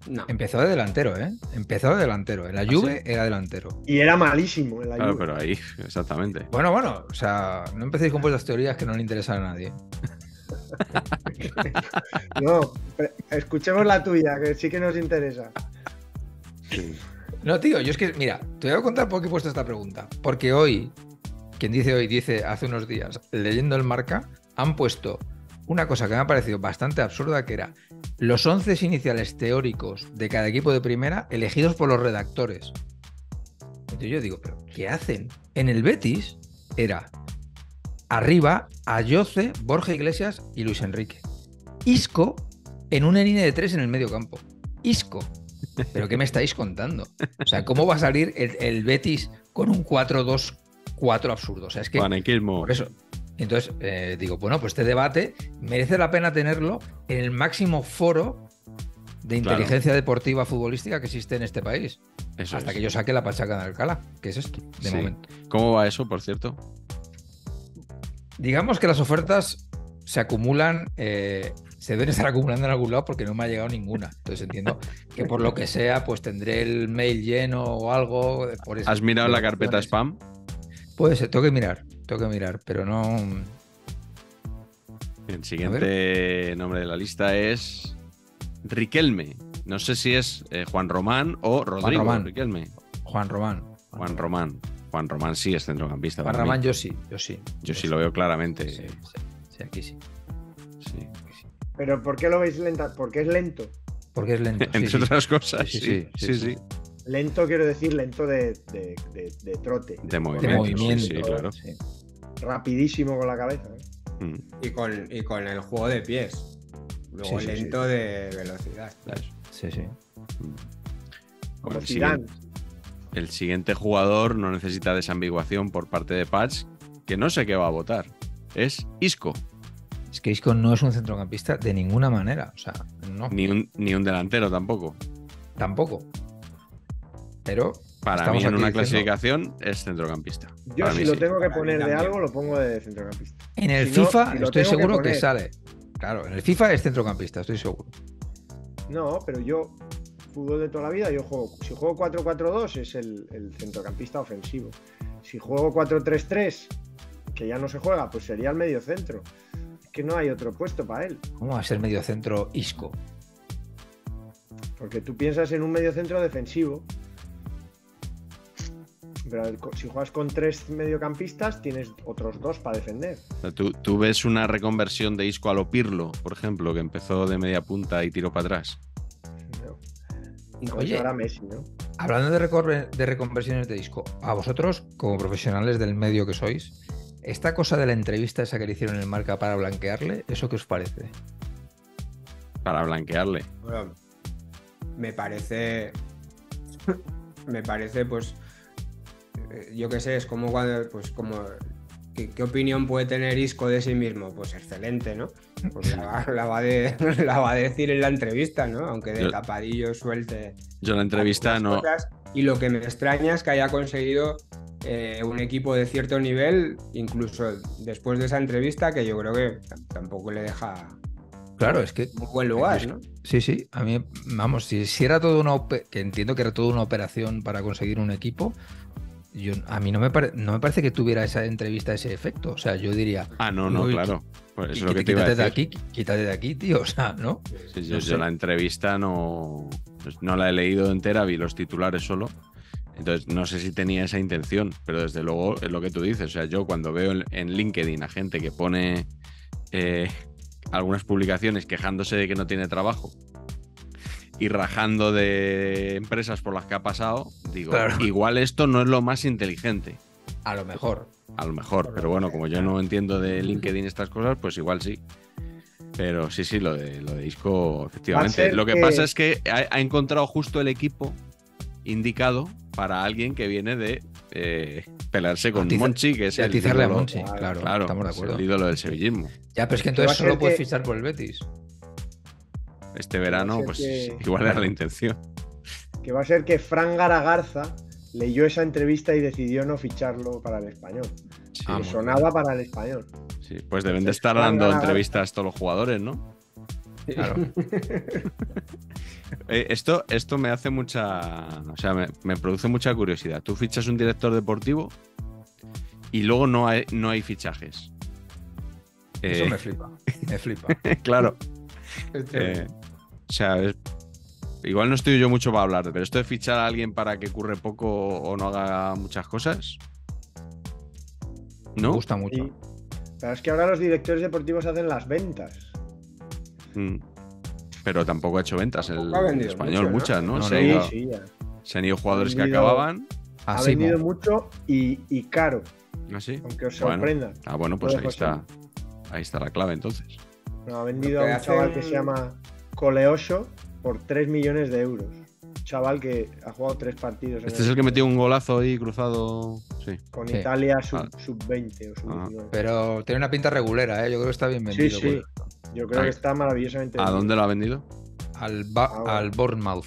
S3: No. Empezó de delantero, ¿eh? Empezó de delantero. En la ¿Ah, Juve era delantero. Y era malísimo en la Claro,
S2: pero ahí, exactamente.
S3: Bueno, bueno, o sea, no empecéis con vuestras teorías que no le interesan
S1: a nadie no, escuchemos la tuya, que sí que nos interesa. No, tío,
S3: yo es que, mira, te voy a contar por qué he puesto esta pregunta. Porque hoy, quien dice hoy, dice hace unos días, leyendo el marca, han puesto una cosa que me ha parecido bastante absurda, que era los 11 iniciales teóricos de cada equipo de primera elegidos por los redactores. Entonces yo digo, ¿pero qué hacen? En el Betis era Arriba, Ayoce, Borja Iglesias y Luis Enrique. Isco en una línea de tres en el medio campo. Isco. ¿Pero qué me estáis contando? O sea, ¿cómo va a salir el, Betis con un 4-2-4 absurdo? O sea, es que. Panequismo. eso. Entonces, eh, digo, bueno, pues este debate merece la pena tenerlo en el máximo foro de inteligencia deportiva futbolística que existe en este país. Hasta que yo saque la pachaca de Alcalá, que es esto, de momento.
S2: ¿Cómo va eso, por cierto?
S3: Digamos que las ofertas se acumulan, eh, se deben estar acumulando en algún lado porque no me ha llegado ninguna. Entonces entiendo que por lo que sea, pues tendré el mail lleno o algo. ¿Has mirado la carpeta spam? Puede ser, tengo que mirar, tengo que mirar, pero no.
S2: El siguiente nombre de la lista es Riquelme. No sé si es eh, Juan Román o Rodrigo Juan Román. Riquelme. Juan Román. Juan Román. Juan Román sí es centrocampista. Juan Román yo sí, yo sí. Yo, sí, lo veo claramente. Sí, sí, sí aquí sí.
S1: Pero ¿por qué lo veis lenta? Porque es lento.
S2: Porque es lento. Entre otras cosas, sí, sí, sí.
S1: Lento quiero decir lento de, de, trote. De movimiento. sí, claro. Rapidísimo con la cabeza.
S4: ¿eh? Mm. Y, con, el juego de pies. Luego lento de velocidad.
S2: Claro. Sí, sí. Mm. Como Zidane el siguiente jugador no necesita desambiguación por parte de Patch, que no sé qué va a votar. Es Isco.
S3: Es que Isco no es un centrocampista de ninguna manera. O sea,
S2: no. Ni un, delantero tampoco. Tampoco. Pero. Para mí, en una clasificación, es centrocampista. Yo, si lo tengo que poner de algo,
S1: lo pongo de centrocampista. En el
S3: FIFA,
S2: estoy seguro que sale.
S3: Claro, en el FIFA es centrocampista, estoy seguro.
S1: No, pero yo fútbol de toda la vida, yo juego, si juego 4-4-2 es el, centrocampista ofensivo. Si juego 4-3-3, que ya no se juega, pues sería el medio centro. que no hay otro puesto para él.
S3: ¿Cómo va a ser medio Isco?
S1: Porque tú piensas en un medio centro defensivo. Pero si juegas con tres mediocampistas, tienes otros dos para defender.
S2: ¿Tú, ¿Tú, ves una reconversión de Isco a lo Pirlo, por ejemplo, que empezó de media punta y tiró para atrás.
S1: Oye, ahora
S3: Hablando de, de reconversiones de disco, a vosotros, como profesionales del medio que sois, esta cosa de la entrevista esa que le hicieron en el marca
S2: para blanquearle, ¿eso qué os parece? Para blanquearle.
S4: Bueno, me parece. me parece, pues. Eh, yo qué sé, es como cuando, pues, como ¿qué, opinión puede tener Isco de sí mismo? Pues excelente, ¿no? Pues la, va a decir en la entrevista, ¿no? Aunque de tapadillo suelte.
S2: Yo la entrevista no.
S4: Y lo que me extraña es que haya conseguido eh, un equipo de cierto nivel, incluso después de esa entrevista, que yo creo que tampoco le deja. Claro, un, es que. buen lugar, ¿no?
S3: Sí, sí. A mí, vamos, si, si era todo una. que entiendo que era toda una operación para conseguir un equipo yo, a mí no me, no me parece que tuviera esa entrevista ese efecto. O sea, yo diría. Ah, no, no, claro. Pues quítate de aquí, de aquí, tío. O sea, ¿no?
S2: yo, la entrevista no, pues no la he leído entera, vi los titulares solo. Entonces, no sé si tenía esa intención, pero desde luego es lo que tú dices. O sea, yo cuando veo en, LinkedIn a gente que pone eh, algunas publicaciones quejándose de que no tiene trabajo y rajando de empresas por las que ha pasado, digo, igual esto no es lo más inteligente. A lo mejor. A lo mejor, pero bueno, como yo no entiendo de LinkedIn estas cosas, pues igual sí. Pero sí, sí, lo de, lo de Isco, efectivamente. Lo que, pasa es que ha, encontrado justo el equipo indicado para alguien que viene de eh, pelarse con Monchi, que es el ídolo, claro, claro, estamos de acuerdo. del sevillismo. Ya,
S3: pero es que
S1: entonces solo puedes fichar por el Betis
S2: este verano, pues igual era la intención.
S1: Que va a ser que Fran Garagarza leyó esa entrevista y decidió no ficharlo para el español. Ah, sonaba para el español.
S2: Sí, pues deben de estar dando entrevistas todos los jugadores, ¿no? Claro. Eh, esto, esto me hace mucha. O sea, me, produce mucha curiosidad. Tú fichas un director deportivo y luego no hay, no hay fichajes. Eso eh, me flipa.
S3: Me flipa. claro.
S2: Este, eh, o sea, igual no estoy yo mucho para hablar, pero esto de fichar a alguien para que curre poco o no haga muchas cosas. ¿No? Me gusta mucho.
S1: Pero es que ahora los directores deportivos hacen las ventas.
S2: Mm. Pero tampoco ha hecho ventas el, español, muchas, ¿no? se, han ido, jugadores que acababan. Ah, ha Así vendido
S1: mucho y, y caro. ¿Así? Ah, Aunque os sorprenda. Ah, bueno, pues ahí
S2: está. Ahí está la clave entonces.
S1: ha vendido a un chaval que se llama Coleosho por 3 millones de euros. Chaval que ha jugado 3 partidos. Este es el que
S2: metió un golazo ahí cruzado. Con Italia
S1: sub-20 ah. ah.
S3: Pero tiene una pinta regulera, ¿eh? yo creo que está bien vendido. Sí, sí. Pues. Yo
S1: creo ah. que está maravillosamente vendido. ¿A dónde
S2: lo ha vendido? Al, al Bournemouth.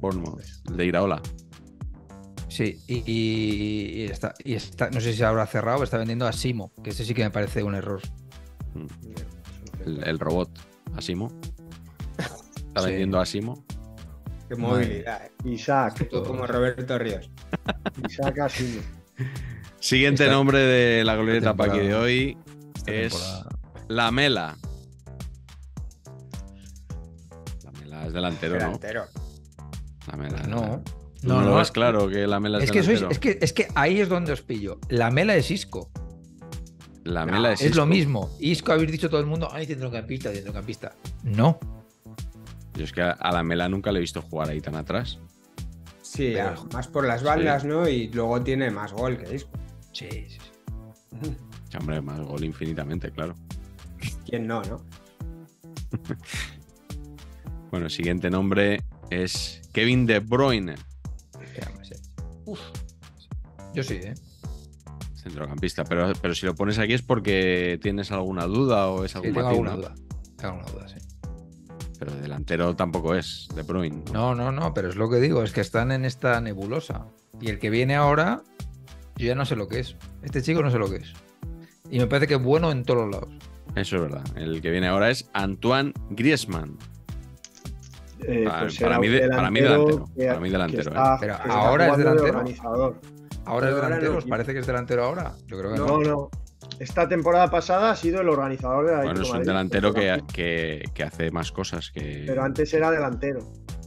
S2: Bournemouth, el de Iraola. Sí, y,
S3: está, y está, no sé si habrá cerrado, pero está vendiendo a Simo, que ese sí que me parece un error.
S2: Mm. El, robot robot, Simo está sí. a Simo?
S4: Qué movilidad. Eh. Isaac. Todo como Roberto Ríos. Isaac Asimo.
S2: Siguiente nombre de la glorieta aquí de hoy es La Mela. La Mela es delantero, delantero. ¿no? La Mela. No. No, no, es claro que la mela es, es que es,
S3: que, es que ahí es donde os pillo. La mela es Isco.
S2: La mela ah. es Isco. Es lo mismo.
S3: Isco habéis dicho todo el mundo, ay, centrocampista, centrocampista.
S2: No. Yo es que a la Mela nunca le he visto jugar ahí tan atrás.
S3: Sí, más por las bandas, ¿no? Y
S4: luego tiene más gol que Isco. Sí, sí.
S2: Hombre, más gol infinitamente, claro. ¿Quién no, no? bueno, siguiente nombre es Kevin De Bruyne. Yo sí, ¿eh? Centrocampista, pero, si lo pones aquí es porque tienes alguna duda o es algo alguna duda. Tengo alguna duda, sí. Pero delantero tampoco es, De Bruyne.
S3: No, no, no, pero es lo que digo, es que están en esta nebulosa. Y el que viene ahora, yo ya no sé lo que es. Este chico no sé lo que es. Y me parece que es bueno en todos lados.
S2: Eso es verdad. El que viene ahora es Antoine Griezmann.
S3: para, mí,
S2: delantero, para, mí, delantero. ahora es delantero.
S1: ahora es delantero. ¿Os parece que es delantero ahora? Yo creo que no. No, no esta temporada pasada ha sido el organizador de la Bueno, es un
S2: delantero que, hace más cosas que.
S1: Pero antes era delantero.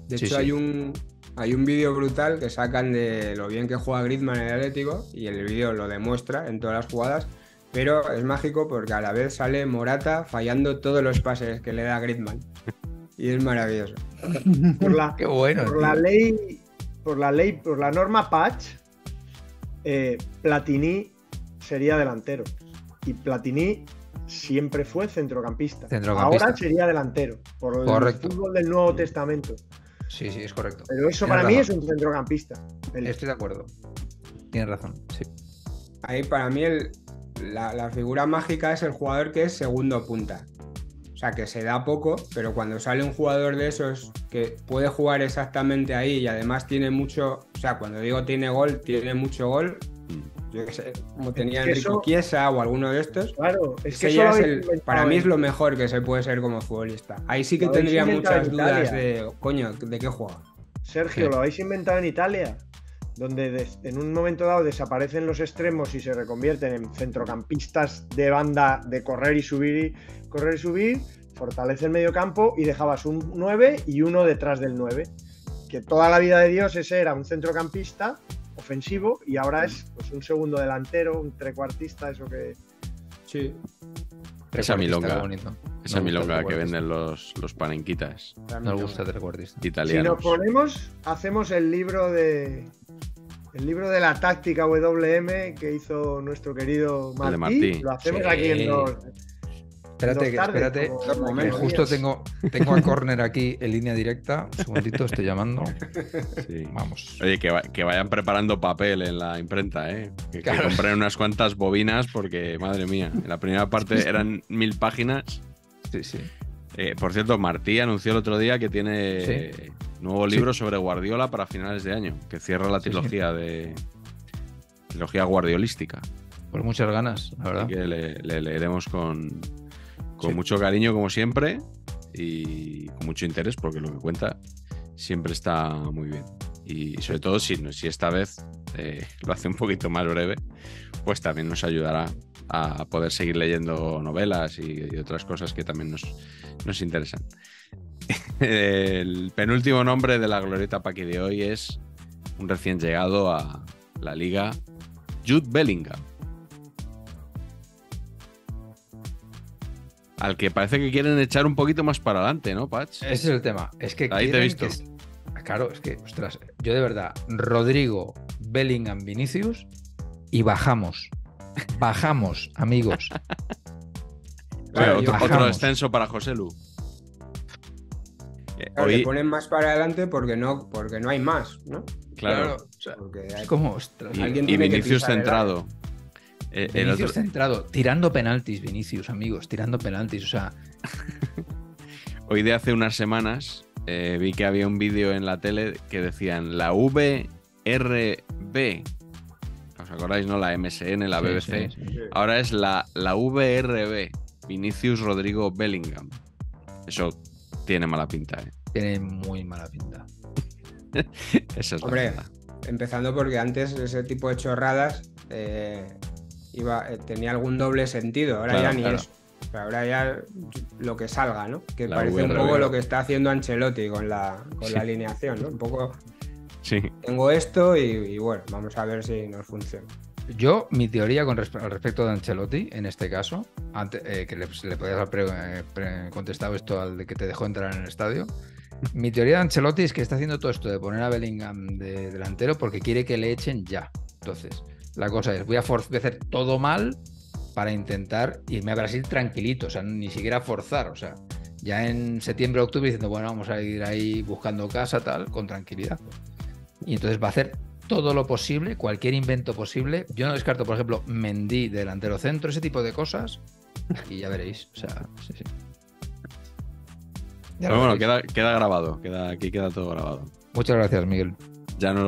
S2: De hecho, hay
S4: un. Hay un vídeo brutal que sacan de lo bien que juega Griezmann en el Atlético y el vídeo lo demuestra en todas las jugadas, pero es mágico porque a la vez sale Morata fallando todos los pases que le da Griezmann y es maravilloso.
S1: Por la,
S4: Qué bueno. Por la
S1: ley, por la ley, por la norma patch, eh, Platini sería delantero y Platini siempre fue centrocampista. Ahora sería delantero, por el fútbol del Nuevo Testamento.
S3: Sí,
S4: sí, es correcto.
S1: Pero eso para mí es un centrocampista.
S3: Estoy de acuerdo. Tienes razón,
S4: Ahí para mí la, la, figura mágica es el jugador que es segundo punta. O sea, que se da poco, pero cuando sale un jugador de esos que puede jugar exactamente ahí y además tiene mucho, o sea, cuando digo tiene gol, tiene mucho gol, yo qué sé, como tenía es Enrico Chiesa o alguno de estos.
S1: Claro, es que es el, para mí es
S4: lo mejor que se puede ser como futbolista. Ahí sí que tendría muchas dudas de, coño, ¿de qué
S1: juega? Sergio, lo habéis inventado en Italia, donde en un momento dado desaparecen los extremos y se reconvierten en centrocampistas de banda de correr y subir y correr y subir, fortalece el medio campo y dejabas un 9 y uno detrás del 9. Que toda la vida de Dios ese era un centrocampista ofensivo y ahora es pues, un segundo delantero, un trecuartista, eso que. Sí.
S2: Esa milonga. Esa milonga que venden los, los panenquitas. gusta trecuartista. Italianos. Si nos
S1: ponemos, hacemos el libro de. El libro de la táctica WM que hizo nuestro querido Martí. Lo hacemos aquí en Espérate, espérate. justo tengo, tengo a
S3: Corner aquí en línea directa. Un segundito, estoy
S2: llamando. Vamos. Oye, que, vayan preparando papel en la imprenta, ¿eh? Que, compren unas cuantas bobinas porque, madre mía, en la primera parte eran mil páginas. Sí, sí. Eh, por cierto, Martí anunció el otro día que tiene nuevo libro sobre Guardiola para finales de año, que cierra la trilogía de. Trilogía guardiolística. Por
S3: pues muchas ganas,
S2: la verdad. Así que le leeremos con, con mucho cariño, como siempre, y con mucho interés, porque lo que cuenta siempre está muy bien. Y sobre todo si, esta vez eh, lo hace un poquito más breve, pues también nos ayudará a poder seguir leyendo novelas y, otras cosas que también nos, nos interesan. El penúltimo nombre de la glorieta Paqui de hoy es un recién llegado a la liga, Jude Bellingham. al que parece que quieren echar un poquito más para adelante, ¿no, Patch? Ese es el tema. Es que ahí te he visto.
S3: Claro, es que, ostras, yo de verdad, Rodrigo, Bellingham,
S2: Vinicius
S3: y bajamos. Bajamos, amigos. otro, otro,
S2: descenso para José Lu. Claro, eh,
S4: ponen más para adelante porque no, porque no hay más, ¿no? Claro. o sea, es como, ostras,
S2: y, alguien y Vinicius
S4: centrado.
S2: Eh, Vinicius
S3: centrado, tirando penaltis, Vinicius, amigos, tirando penaltis. O sea.
S2: Hoy de hace unas semanas eh, vi que había un vídeo en la tele que decían la VRB. ¿Os acordáis, no? La MSN, la BBC. Ahora es la, la VRB, Vinicius Rodrigo Bellingham. Eso tiene mala pinta, eh. Tiene muy mala pinta. Hombre,
S4: empezando porque antes ese tipo de chorradas eh, tenía algún doble sentido. Ahora ya ni eso. Ahora ya lo que salga, ¿no? Que parece un poco lo que está haciendo Ancelotti con la, alineación, ¿no? Un poco. Sí. Tengo esto y, bueno, vamos a ver si nos funciona.
S3: Yo, mi teoría con al respecto de Ancelotti, en este caso, antes, eh, que le, podías haber eh, contestado esto al de que te dejó entrar en el estadio, mi teoría de Ancelotti es que está haciendo todo esto de poner a Bellingham de delantero porque quiere que le echen ya. Entonces, la cosa es, voy a, hacer todo mal para intentar irme a Brasil tranquilito, o sea, ni siquiera forzar, o sea, ya en septiembre, o octubre diciendo, bueno, vamos a ir ahí buscando casa, tal, con tranquilidad. Y entonces va a hacer todo lo posible, cualquier invento posible. Yo no descarto, por ejemplo, Mendy, delantero centro, ese tipo de cosas. Y ya veréis. O sea, sí, sí.
S2: Pero bueno, queda, queda grabado, queda, aquí queda todo grabado. Muchas gracias, Miguel ya no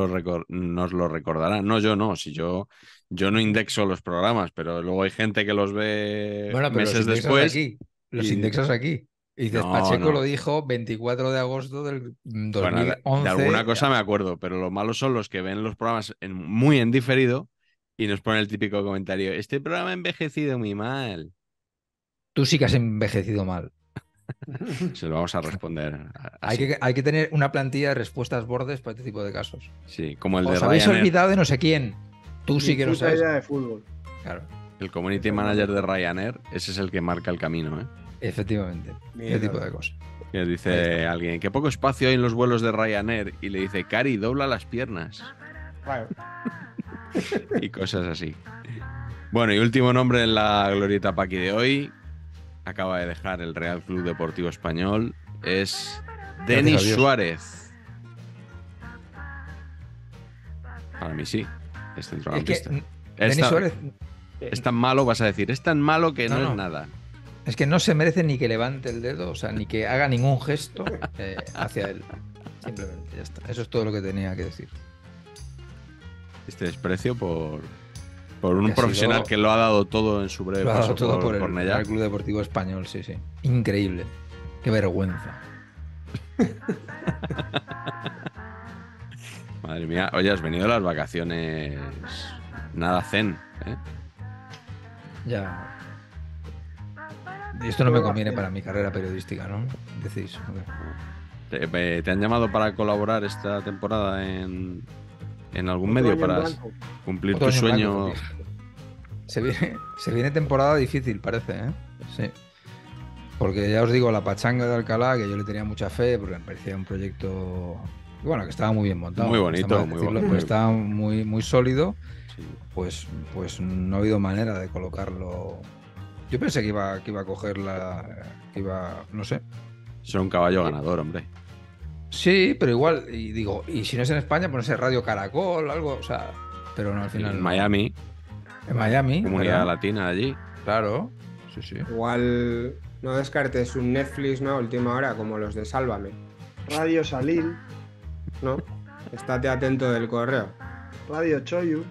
S2: nos lo recordará. No, yo no, si yo, yo no indexo los programas, pero luego hay gente que los ve bueno, meses después. Aquí. Los indexas aquí. Y dices, Pacheco lo
S3: dijo 24 de agosto del 2011. Mm, de alguna
S2: cosa me acuerdo, pero lo malo son los que ven los programas en, muy en diferido y nos ponen el típico comentario, este programa ha envejecido muy mal.
S3: Tú sí que has envejecido
S2: mal. Se lo vamos a responder. Hay
S3: que, hay que, tener una plantilla de respuestas bordes para este tipo de casos.
S2: Sí, como el de Os habéis olvidado
S3: de no sé quién. Tú sí que lo sabes.
S2: El community manager de Ryanair, ese es el que marca el camino, ¿eh? Efectivamente. tipo de cosas. dice alguien, qué poco espacio hay en los vuelos de Ryanair. Y le dice, Cari, dobla las piernas. y cosas así. Bueno, y último nombre en la glorieta Paqui de hoy, acaba de dejar el Real Club Deportivo Español es Denis Suárez. Para mí sí, es centrocampista. Denis Suárez... es, tan malo, vas a decir, es tan malo que no, es nada.
S3: Es que no se merece ni que levante el dedo, o sea, ni que haga ningún gesto eh, hacia él. Simplemente, ya está. Eso es todo lo que tenía que decir.
S2: Este desprecio por, por un profesional que lo ha dado todo en su breve lo paso todo por, el, por
S3: Club Deportivo Español, sí, sí. Increíble. Qué vergüenza.
S2: Madre mía, oye, has venido a las vacaciones nada zen, ¿eh?
S3: Ya. Esto no me conviene para mi carrera periodística, ¿no? Decís.
S2: Eh, ¿Te han llamado para colaborar esta temporada en, en algún medio para cumplir tu sueño.
S3: Se viene, se viene temporada difícil, parece, ¿eh? Sí. Porque ya os digo, la pachanga de Alcalá, que yo le tenía mucha fe, porque me parecía un proyecto. Bueno, que estaba muy bien montado. Muy bonito, muy estaba muy, muy sólido. Pues, pues no ha habido manera de colocarlo. Yo pensé que iba, que iba a coger la. iba.
S2: no sé. Ser un caballo ganador, hombre.
S3: Sí, pero igual, y digo, y si no es en España, ponerse pues Radio Caracol, algo, o sea, pero no al
S2: final. En Miami. En Miami. Comunidad latina allí. Claro, sí, sí. Igual
S4: no descartes un Netflix, ¿no? Última hora, como los de Sálvame.
S1: Radio Salil.
S4: ¿No? Estate atento del correo.
S1: Radio Choyu.